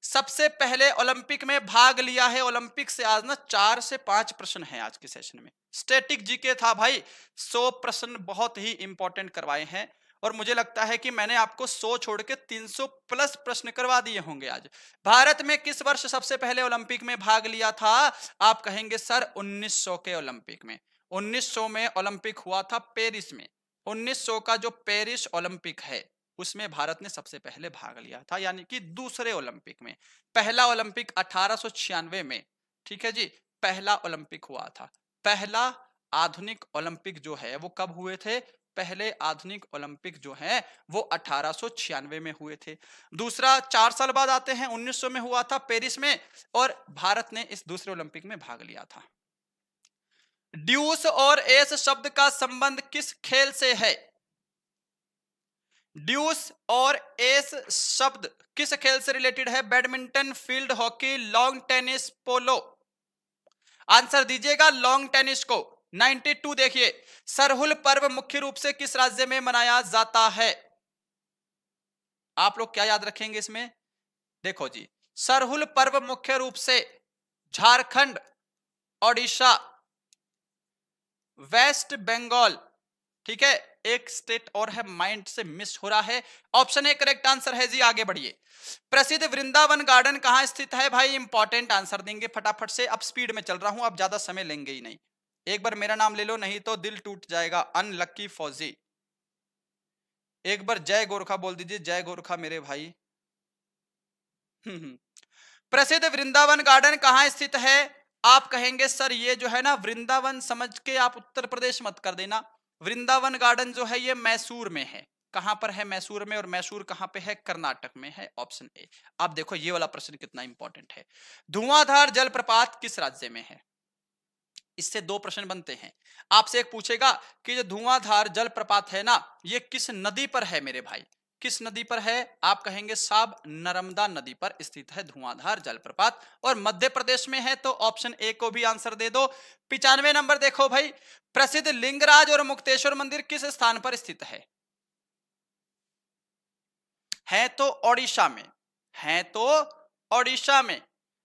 सबसे पहले ओलंपिक में भाग लिया है ओलंपिक से आज ना चार से पांच प्रश्न है आज के सेशन में स्टेटिक जीके था भाई सौ प्रश्न बहुत ही इंपॉर्टेंट करवाए हैं और मुझे लगता है कि मैंने आपको 100 छोड़ के 300 प्लस प्रश्न करवा दिए होंगे आज भारत में किस वर्ष सबसे पहले ओलंपिक में भाग लिया था आप कहेंगे सर 1900 के ओलंपिक में 1900 में ओलंपिक हुआ था पेरिस में 1900 का जो पेरिस ओलंपिक है उसमें भारत ने सबसे पहले भाग लिया था यानी कि दूसरे ओलंपिक में पहला ओलंपिक अठारह में ठीक है जी पहला ओलंपिक हुआ था पहला आधुनिक ओलंपिक जो है वो कब हुए थे पहले आधुनिक ओलंपिक जो है वो अठारह में हुए थे दूसरा चार साल बाद आते हैं 1900 में हुआ था पेरिस में और भारत ने इस दूसरे ओलंपिक में भाग लिया था ड्यूस और एस शब्द का संबंध किस खेल से है ड्यूस और एस शब्द किस खेल से रिलेटेड है badminton field hockey lawn tennis polo answer दीजिएगा लॉन्ग टेनिस को 92 देखिए सरहुल पर्व मुख्य रूप से किस राज्य में मनाया जाता है आप लोग क्या याद रखेंगे इसमें देखो जी सरहुल पर्व मुख्य रूप से झारखंड ओडिशा वेस्ट बंगाल ठीक है एक स्टेट और है माइंड से मिस हो रहा है ऑप्शन ए करेक्ट आंसर है जी आगे बढ़िए प्रसिद्ध वृंदावन गार्डन कहां स्थित है भाई इंपॉर्टेंट आंसर देंगे फटाफट से अब स्पीड में चल रहा हूं आप ज्यादा समय लेंगे ही नहीं एक बार मेरा नाम ले लो नहीं तो दिल टूट जाएगा अनलक्की फौजी एक बार जय गोरखा बोल दीजिए जय गोरखा मेरे भाई हम्म, हम्म। प्रसिद्ध वृंदावन गार्डन कहां स्थित है आप कहेंगे सर ये जो है ना वृंदावन समझ के आप उत्तर प्रदेश मत कर देना वृंदावन गार्डन जो है ये मैसूर में है कहां पर है मैसूर में और मैसूर कहां पे है कर्नाटक में है ऑप्शन ए आप देखो ये वाला प्रश्न कितना इंपॉर्टेंट है धुआंधार जलप्रपात किस राज्य में है इससे दो प्रश्न बनते हैं आपसे एक पूछेगा कि जो धुआंधार जलप्रपात है ना ये किस नदी पर है मेरे भाई किस नदी पर है आप कहेंगे साब नर्मदा नदी पर स्थित है धुआंधार जलप्रपात और मध्य प्रदेश में है तो ऑप्शन ए को भी आंसर दे दो पिचानवे नंबर देखो भाई प्रसिद्ध लिंगराज और मुक्तेश्वर मंदिर किस स्थान पर स्थित है है तो ओडिशा में है तो ओडिशा में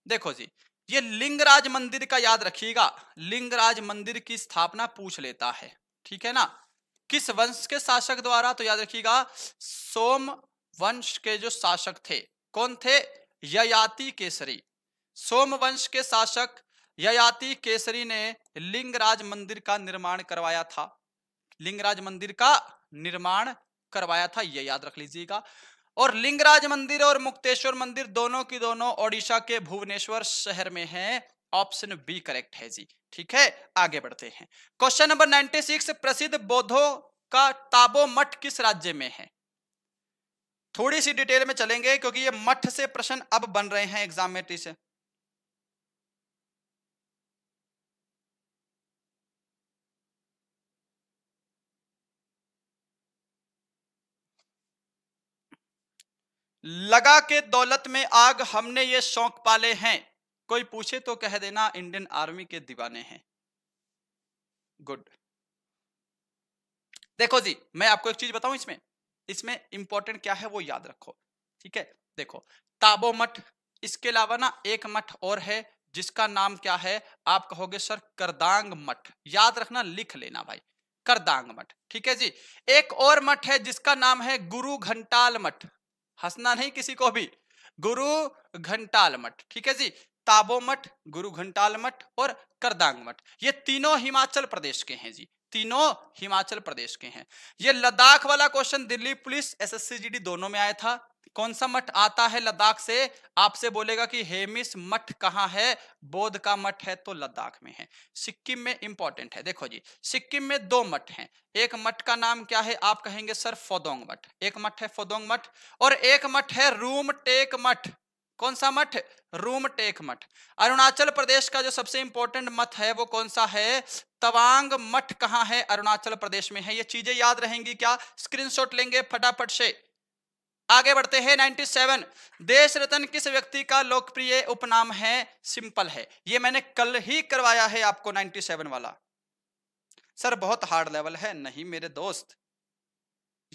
देखो जी ये लिंगराज मंदिर का याद रखिएगा लिंगराज मंदिर की स्थापना पूछ लेता है ठीक है ना किस वंश के शासक द्वारा तो याद रखिएगा सोम वंश के जो शासक थे कौन थे ययाति केसरी सोम वंश के शासक ययाति केसरी ने लिंगराज मंदिर का निर्माण करवाया था लिंगराज मंदिर का निर्माण करवाया था यह याद रख लीजिएगा और लिंगराज मंदिर और मुक्तेश्वर मंदिर दोनों की दोनों ओडिशा के भुवनेश्वर शहर में हैं ऑप्शन बी करेक्ट है जी ठीक है आगे बढ़ते हैं क्वेश्चन नंबर 96 प्रसिद्ध बौद्धों का ताबो मठ किस राज्य में है थोड़ी सी डिटेल में चलेंगे क्योंकि ये मठ से प्रश्न अब बन रहे हैं एग्जाम में से लगा के दौलत में आग हमने ये शौक पाले हैं कोई पूछे तो कह देना इंडियन आर्मी के दीवाने हैं गुड देखो जी मैं आपको एक चीज बताऊं इसमें इसमें इंपॉर्टेंट क्या है वो याद रखो ठीक है देखो ताबो मठ इसके अलावा ना एक मठ और है जिसका नाम क्या है आप कहोगे सर करदांग मठ याद रखना लिख लेना भाई करदांग मठ ठीक है जी एक और मठ है जिसका नाम है गुरु घंटाल मठ हंसना नहीं किसी को भी गुरु घंटाल मठ ठीक है जी ताबो मठ गुरु घंटाल मठ और करदांग मठ ये तीनों हिमाचल प्रदेश के हैं जी तीनों हिमाचल प्रदेश के हैं ये लद्दाख वाला question Delhi police SSC GD दोनों में आया था कौन सा मठ आता है लद्दाख से आपसे बोलेगा कि हेमिस मठ कहाँ है बोध का मठ है तो लद्दाख में है सिक्किम में इंपॉर्टेंट है देखो जी सिक्किम में दो मठ हैं एक मठ का नाम क्या है आप कहेंगे सर फोदोंग मठ एक मठ है फोदोंग मठ और एक मठ है रूम टेक मठ कौन सा मठ रूम टेक मठ अरुणाचल प्रदेश का जो सबसे इंपॉर्टेंट मठ है वो कौन सा है तवांग मठ कहां है अरुणाचल प्रदेश में है ये चीजें याद रहेंगी क्या स्क्रीनशॉट लेंगे फटाफट से आगे बढ़ते हैं 97 देश रतन किस व्यक्ति का लोकप्रिय उपनाम है सिंपल है ये मैंने कल ही करवाया है आपको 97 वाला सर बहुत हार्ड लेवल है नहीं मेरे दोस्त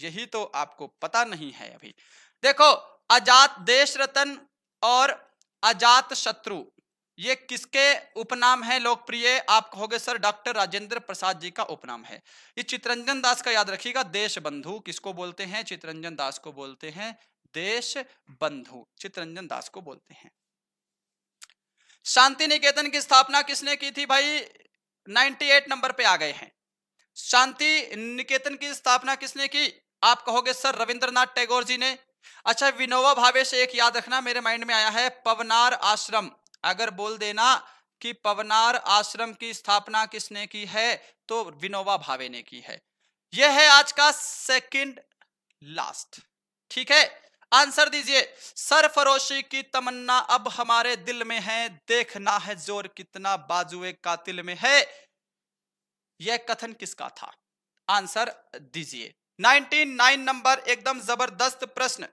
यही तो आपको पता नहीं है अभी देखो आजाद देश रतन और अजात शत्रु ये किसके उपनाम है लोकप्रिय आप कहोगे सर डॉक्टर राजेंद्र प्रसाद जी का उपनाम है ये चित्रंजन दास का याद रखिएगा देश बंधु किसको बोलते हैं चित्रंजन दास को बोलते हैं देश बंधु चित्रंजन दास को बोलते हैं शांति निकेतन की स्थापना किसने की थी भाई 98 नंबर पे आ गए हैं शांति निकेतन की स्थापना किसने की आप कहोगे सर रविंद्रनाथ टैगोर जी ने अच्छा विनोवा भावे से एक याद रखना मेरे माइंड में आया है पवनार आश्रम अगर बोल देना कि पवनार आश्रम की स्थापना किसने की है तो विनोवा भावे ने की है यह है आज का सेकंड लास्ट ठीक है आंसर दीजिए सरफरोशी की तमन्ना अब हमारे दिल में है देखना है जोर कितना बाजुए कातिल में है यह कथन किसका था आंसर दीजिए 99 नंबर एकदम जबरदस्त प्रश्न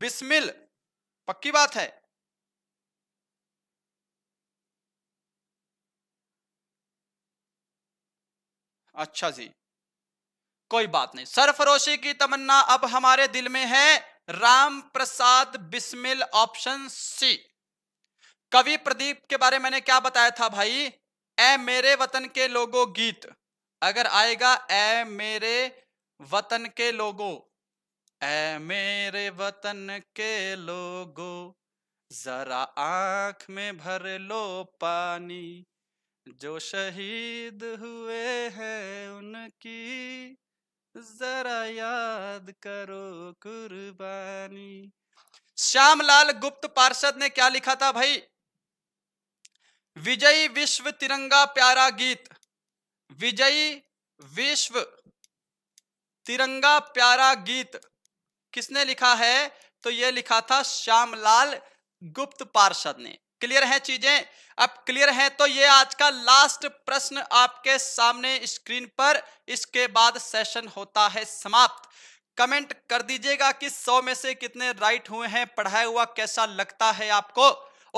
बिस्मिल पक्की बात है अच्छा जी कोई बात नहीं सरफरोशी की तमन्ना अब हमारे दिल में है राम प्रसाद बिस्मिल ऑप्शन सी कवि प्रदीप के बारे में मैंने क्या बताया था भाई ए मेरे वतन के लोगों गीत अगर आएगा ए मेरे वतन के लोगों ऐ मेरे वतन के लोगो जरा आंख में भर लो पानी जो शहीद हुए हैं उनकी जरा याद करो कुर्बानी श्यामलाल गुप्त पार्षद ने क्या लिखा था भाई विजयी विश्व तिरंगा प्यारा गीत विजयी विश्व तिरंगा प्यारा गीत किसने लिखा है तो यह लिखा था श्यामलाल गुप्त पार्षद ने क्लियर है चीजें अब क्लियर है तो ये आज का लास्ट प्रश्न आपके सामने स्क्रीन पर इसके बाद सेशन होता है समाप्त कमेंट कर दीजिएगा कि 100 में से कितने राइट हुए हैं पढ़ाया हुआ कैसा लगता है आपको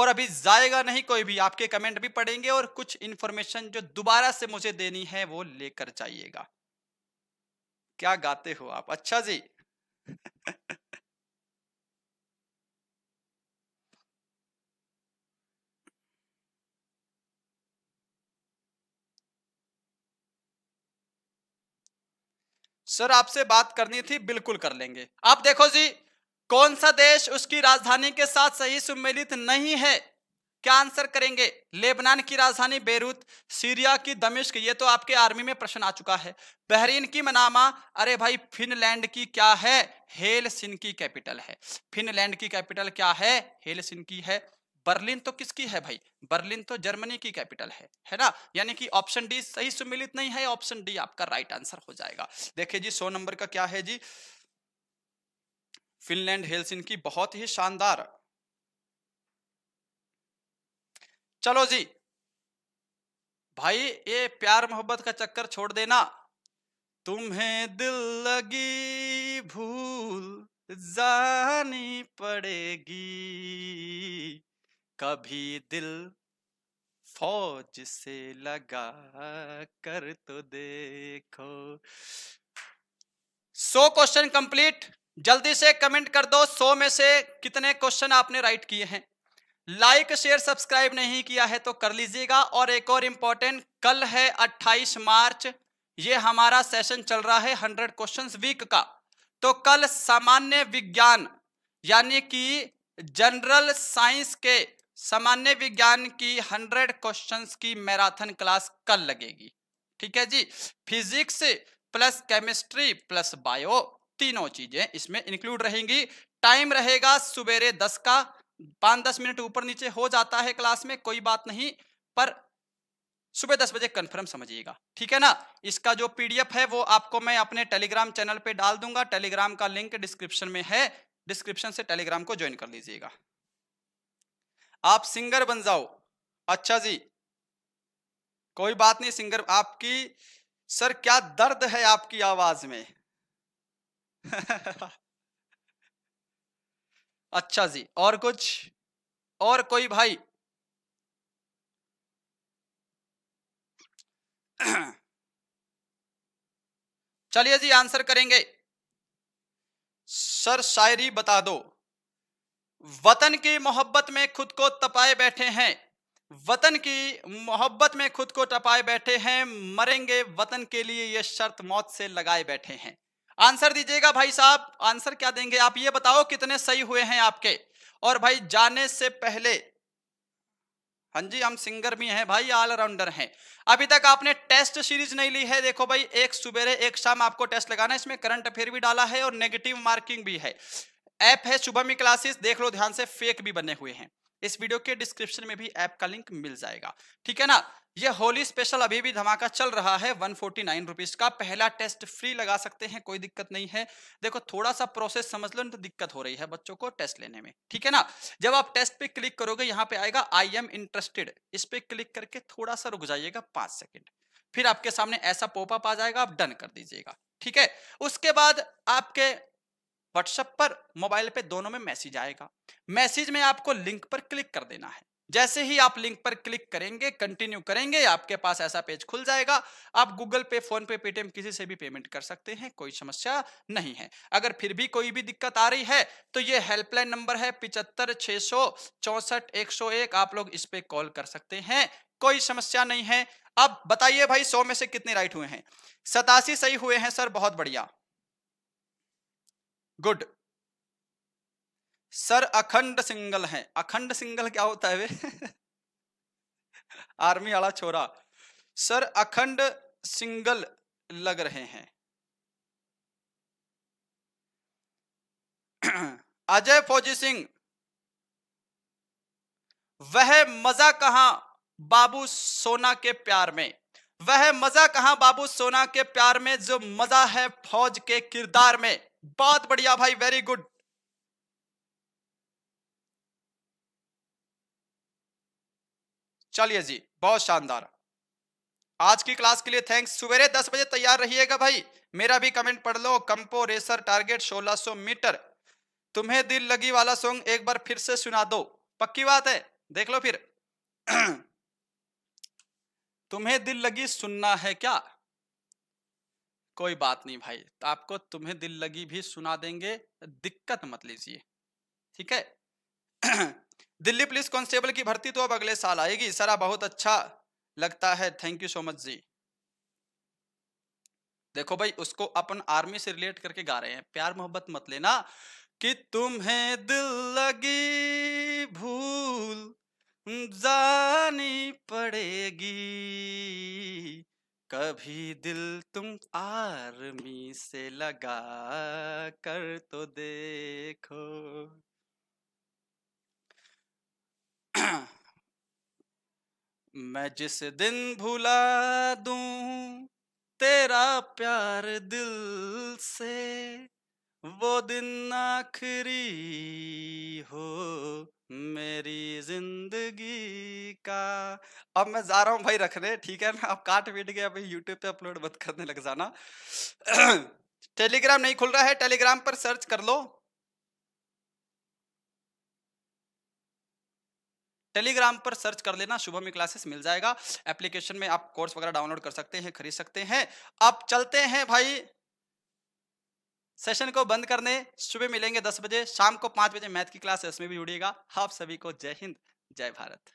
और अभी जाएगा नहीं कोई भी आपके कमेंट भी पढ़ेंगे और कुछ इंफॉर्मेशन जो दोबारा से मुझे देनी है वो लेकर जाइएगा क्या गाते हो आप अच्छा जी सर आपसे बात करनी थी बिल्कुल कर लेंगे आप देखो जी कौन सा देश उसकी राजधानी के साथ सही सुमेलित नहीं है क्या आंसर करेंगे लेबनान की राजधानी बेरूत सीरिया की दमिश्क ये तो आपके आर्मी में प्रश्न आ चुका है बहरीन की मनामा अरे भाई फिनलैंड की क्या है हेल की कैपिटल है फिनलैंड की कैपिटल क्या है हेल की है बर्लिन तो किसकी है भाई बर्लिन तो जर्मनी की कैपिटल है है ना यानी कि ऑप्शन डी सही सुमिलित नहीं है ऑप्शन डी आपका राइट आंसर हो जाएगा देखिए जी सो नंबर का क्या है जी फिनलैंड हेलसिन की बहुत ही शानदार चलो जी भाई ये प्यार मोहब्बत का चक्कर छोड़ देना तुम्हें दिल लगी भूल जानी पड़ेगी कभी दिल फौज से लगा कर तो देखो सो क्वेश्चन कंप्लीट जल्दी से कमेंट कर दो सो में से कितने क्वेश्चन आपने राइट किए हैं लाइक शेयर सब्सक्राइब नहीं किया है तो कर लीजिएगा और एक और इम्पोर्टेंट कल है 28 मार्च ये हमारा सेशन चल रहा है 100 क्वेश्चंस वीक का तो कल सामान्य विज्ञान यानी कि जनरल साइंस के सामान्य विज्ञान की 100 क्वेश्चंस की मैराथन क्लास कल लगेगी ठीक है जी physics plus chemistry plus bio तीनों चीजें इसमें इंक्लूड रहेंगी टाइम रहेगा सवेरे दस का पाँच दस मिनट ऊपर नीचे हो जाता है क्लास में कोई बात नहीं पर सुबह दस बजे कन्फर्म समझिएगा ठीक है ना इसका जो पीडीएफ है वो आपको मैं अपने टेलीग्राम चैनल पे डाल दूंगा टेलीग्राम का लिंक डिस्क्रिप्शन में है डिस्क्रिप्शन से टेलीग्राम को ज्वाइन कर लीजिएगा आप सिंगर बन जाओ अच्छा जी कोई बात नहीं सिंगर आपकी सर क्या दर्द है आपकी आवाज में अच्छा जी और कुछ और कोई भाई चलिए जी आंसर करेंगे सर शायरी बता दो वतन की मोहब्बत में खुद को तपाए बैठे हैं वतन की मोहब्बत में खुद को टपाए बैठे हैं मरेंगे वतन के लिए ये शर्त मौत से लगाए बैठे हैं आंसर दीजिएगा भाई साहब आंसर क्या देंगे आप ये बताओ कितने सही हुए हैं आपके और भाई जाने से पहले हाँ जी हम सिंगर भी हैं भाई ऑलराउंडर हैं अभी तक आपने टेस्ट सीरीज नहीं ली है देखो भाई एक सुबेरे एक शाम आपको टेस्ट लगाना है इसमें करंट अफेयर भी डाला है और नेगेटिव मार्किंग भी है ऐप है शुभमी क्लासेस देख लो ध्यान से फेक भी बने हुए हैं इस वीडियो के डिस्क्रिप्शन में भी ऐप का लिंक मिल जाएगा ठीक है ना ये होली स्पेशल अभी भी धमाका चल रहा है वन फोर्टी नाइन रुपीज का पहला टेस्ट फ्री लगा सकते हैं कोई दिक्कत नहीं है देखो थोड़ा सा प्रोसेस समझ लो तो दिक्कत हो रही है बच्चों को टेस्ट लेने में ठीक है ना जब आप टेस्ट पे क्लिक करोगे यहाँ पे आएगा आई एम इंटरेस्टेड इस पे क्लिक करके थोड़ा सा रुक जाइएगा पांच सेकेंड फिर आपके सामने ऐसा पोपअप आ जाएगा आप डन कर दीजिएगा ठीक है उसके बाद आपके व्हाट्सएप पर मोबाइल पे दोनों में मैसेज आएगा मैसेज में आपको लिंक पर क्लिक कर देना है जैसे ही आप लिंक पर क्लिक करेंगे कंटिन्यू करेंगे आपके पास ऐसा पेज खुल जाएगा आप गूगल पे फोन पे पेटीएम किसी से भी पेमेंट कर सकते हैं कोई समस्या नहीं है अगर फिर भी कोई भी दिक्कत आ रही है तो ये हेल्पलाइन नंबर है पिचहत्तर छह सौ चौसठ एक सौ एक आप लोग इस पर कॉल कर सकते हैं कोई समस्या नहीं है अब बताइए भाई सौ में से कितने राइट हुए हैं सतासी सही हुए हैं सर बहुत बढ़िया गुड सर अखंड सिंगल है अखंड सिंगल क्या होता है वे आर्मी वाला छोरा सर अखंड सिंगल लग रहे हैं अजय फौजी सिंह वह मजा कहां बाबू सोना के प्यार में वह मजा कहां बाबू सोना के प्यार में जो मजा है फौज के किरदार में बहुत बढ़िया भाई वेरी गुड चलिए जी बहुत शानदार आज की क्लास के लिए थैंक्स सवेरे 10 बजे तैयार रहिएगा भाई मेरा भी कमेंट पढ़ लो कंपो रेसर टारगेट 1600 मीटर तुम्हें दिल लगी वाला सॉन्ग एक बार फिर से सुना दो पक्की बात है देख लो फिर तुम्हें दिल लगी सुनना है क्या कोई बात नहीं भाई तो आपको तुम्हें दिल लगी भी सुना देंगे दिक्कत मत लीजिए ठीक है दिल्ली पुलिस कांस्टेबल की भर्ती तो अब अगले साल आएगी सर बहुत अच्छा लगता है थैंक यू सो मच जी देखो भाई उसको अपन आर्मी से रिलेट करके गा रहे हैं प्यार मोहब्बत मत लेना कि तुम्हें दिल लगी भूल जानी पड़ेगी कभी दिल तुम आर्मी से लगा कर तो देखो मैं जिस दिन भुला दूं तेरा प्यार दिल से वो दिन आखिरी हो मेरी जिंदगी का अब मैं जा रहा हूँ भाई रखने ठीक है ना अब काट बीट के अभी यूट्यूब पे अपलोड मत करने लग जाना टेलीग्राम नहीं खुल रहा है टेलीग्राम पर सर्च कर लो टेलीग्राम पर सर्च कर लेना शुभम क्लासेस मिल जाएगा एप्लीकेशन में आप कोर्स वगैरह डाउनलोड कर सकते हैं खरीद सकते हैं अब चलते हैं भाई सेशन को बंद करने सुबह मिलेंगे दस बजे शाम को पांच बजे मैथ की क्लास है उसमें भी जुड़िएगा आप सभी को जय हिंद जय भारत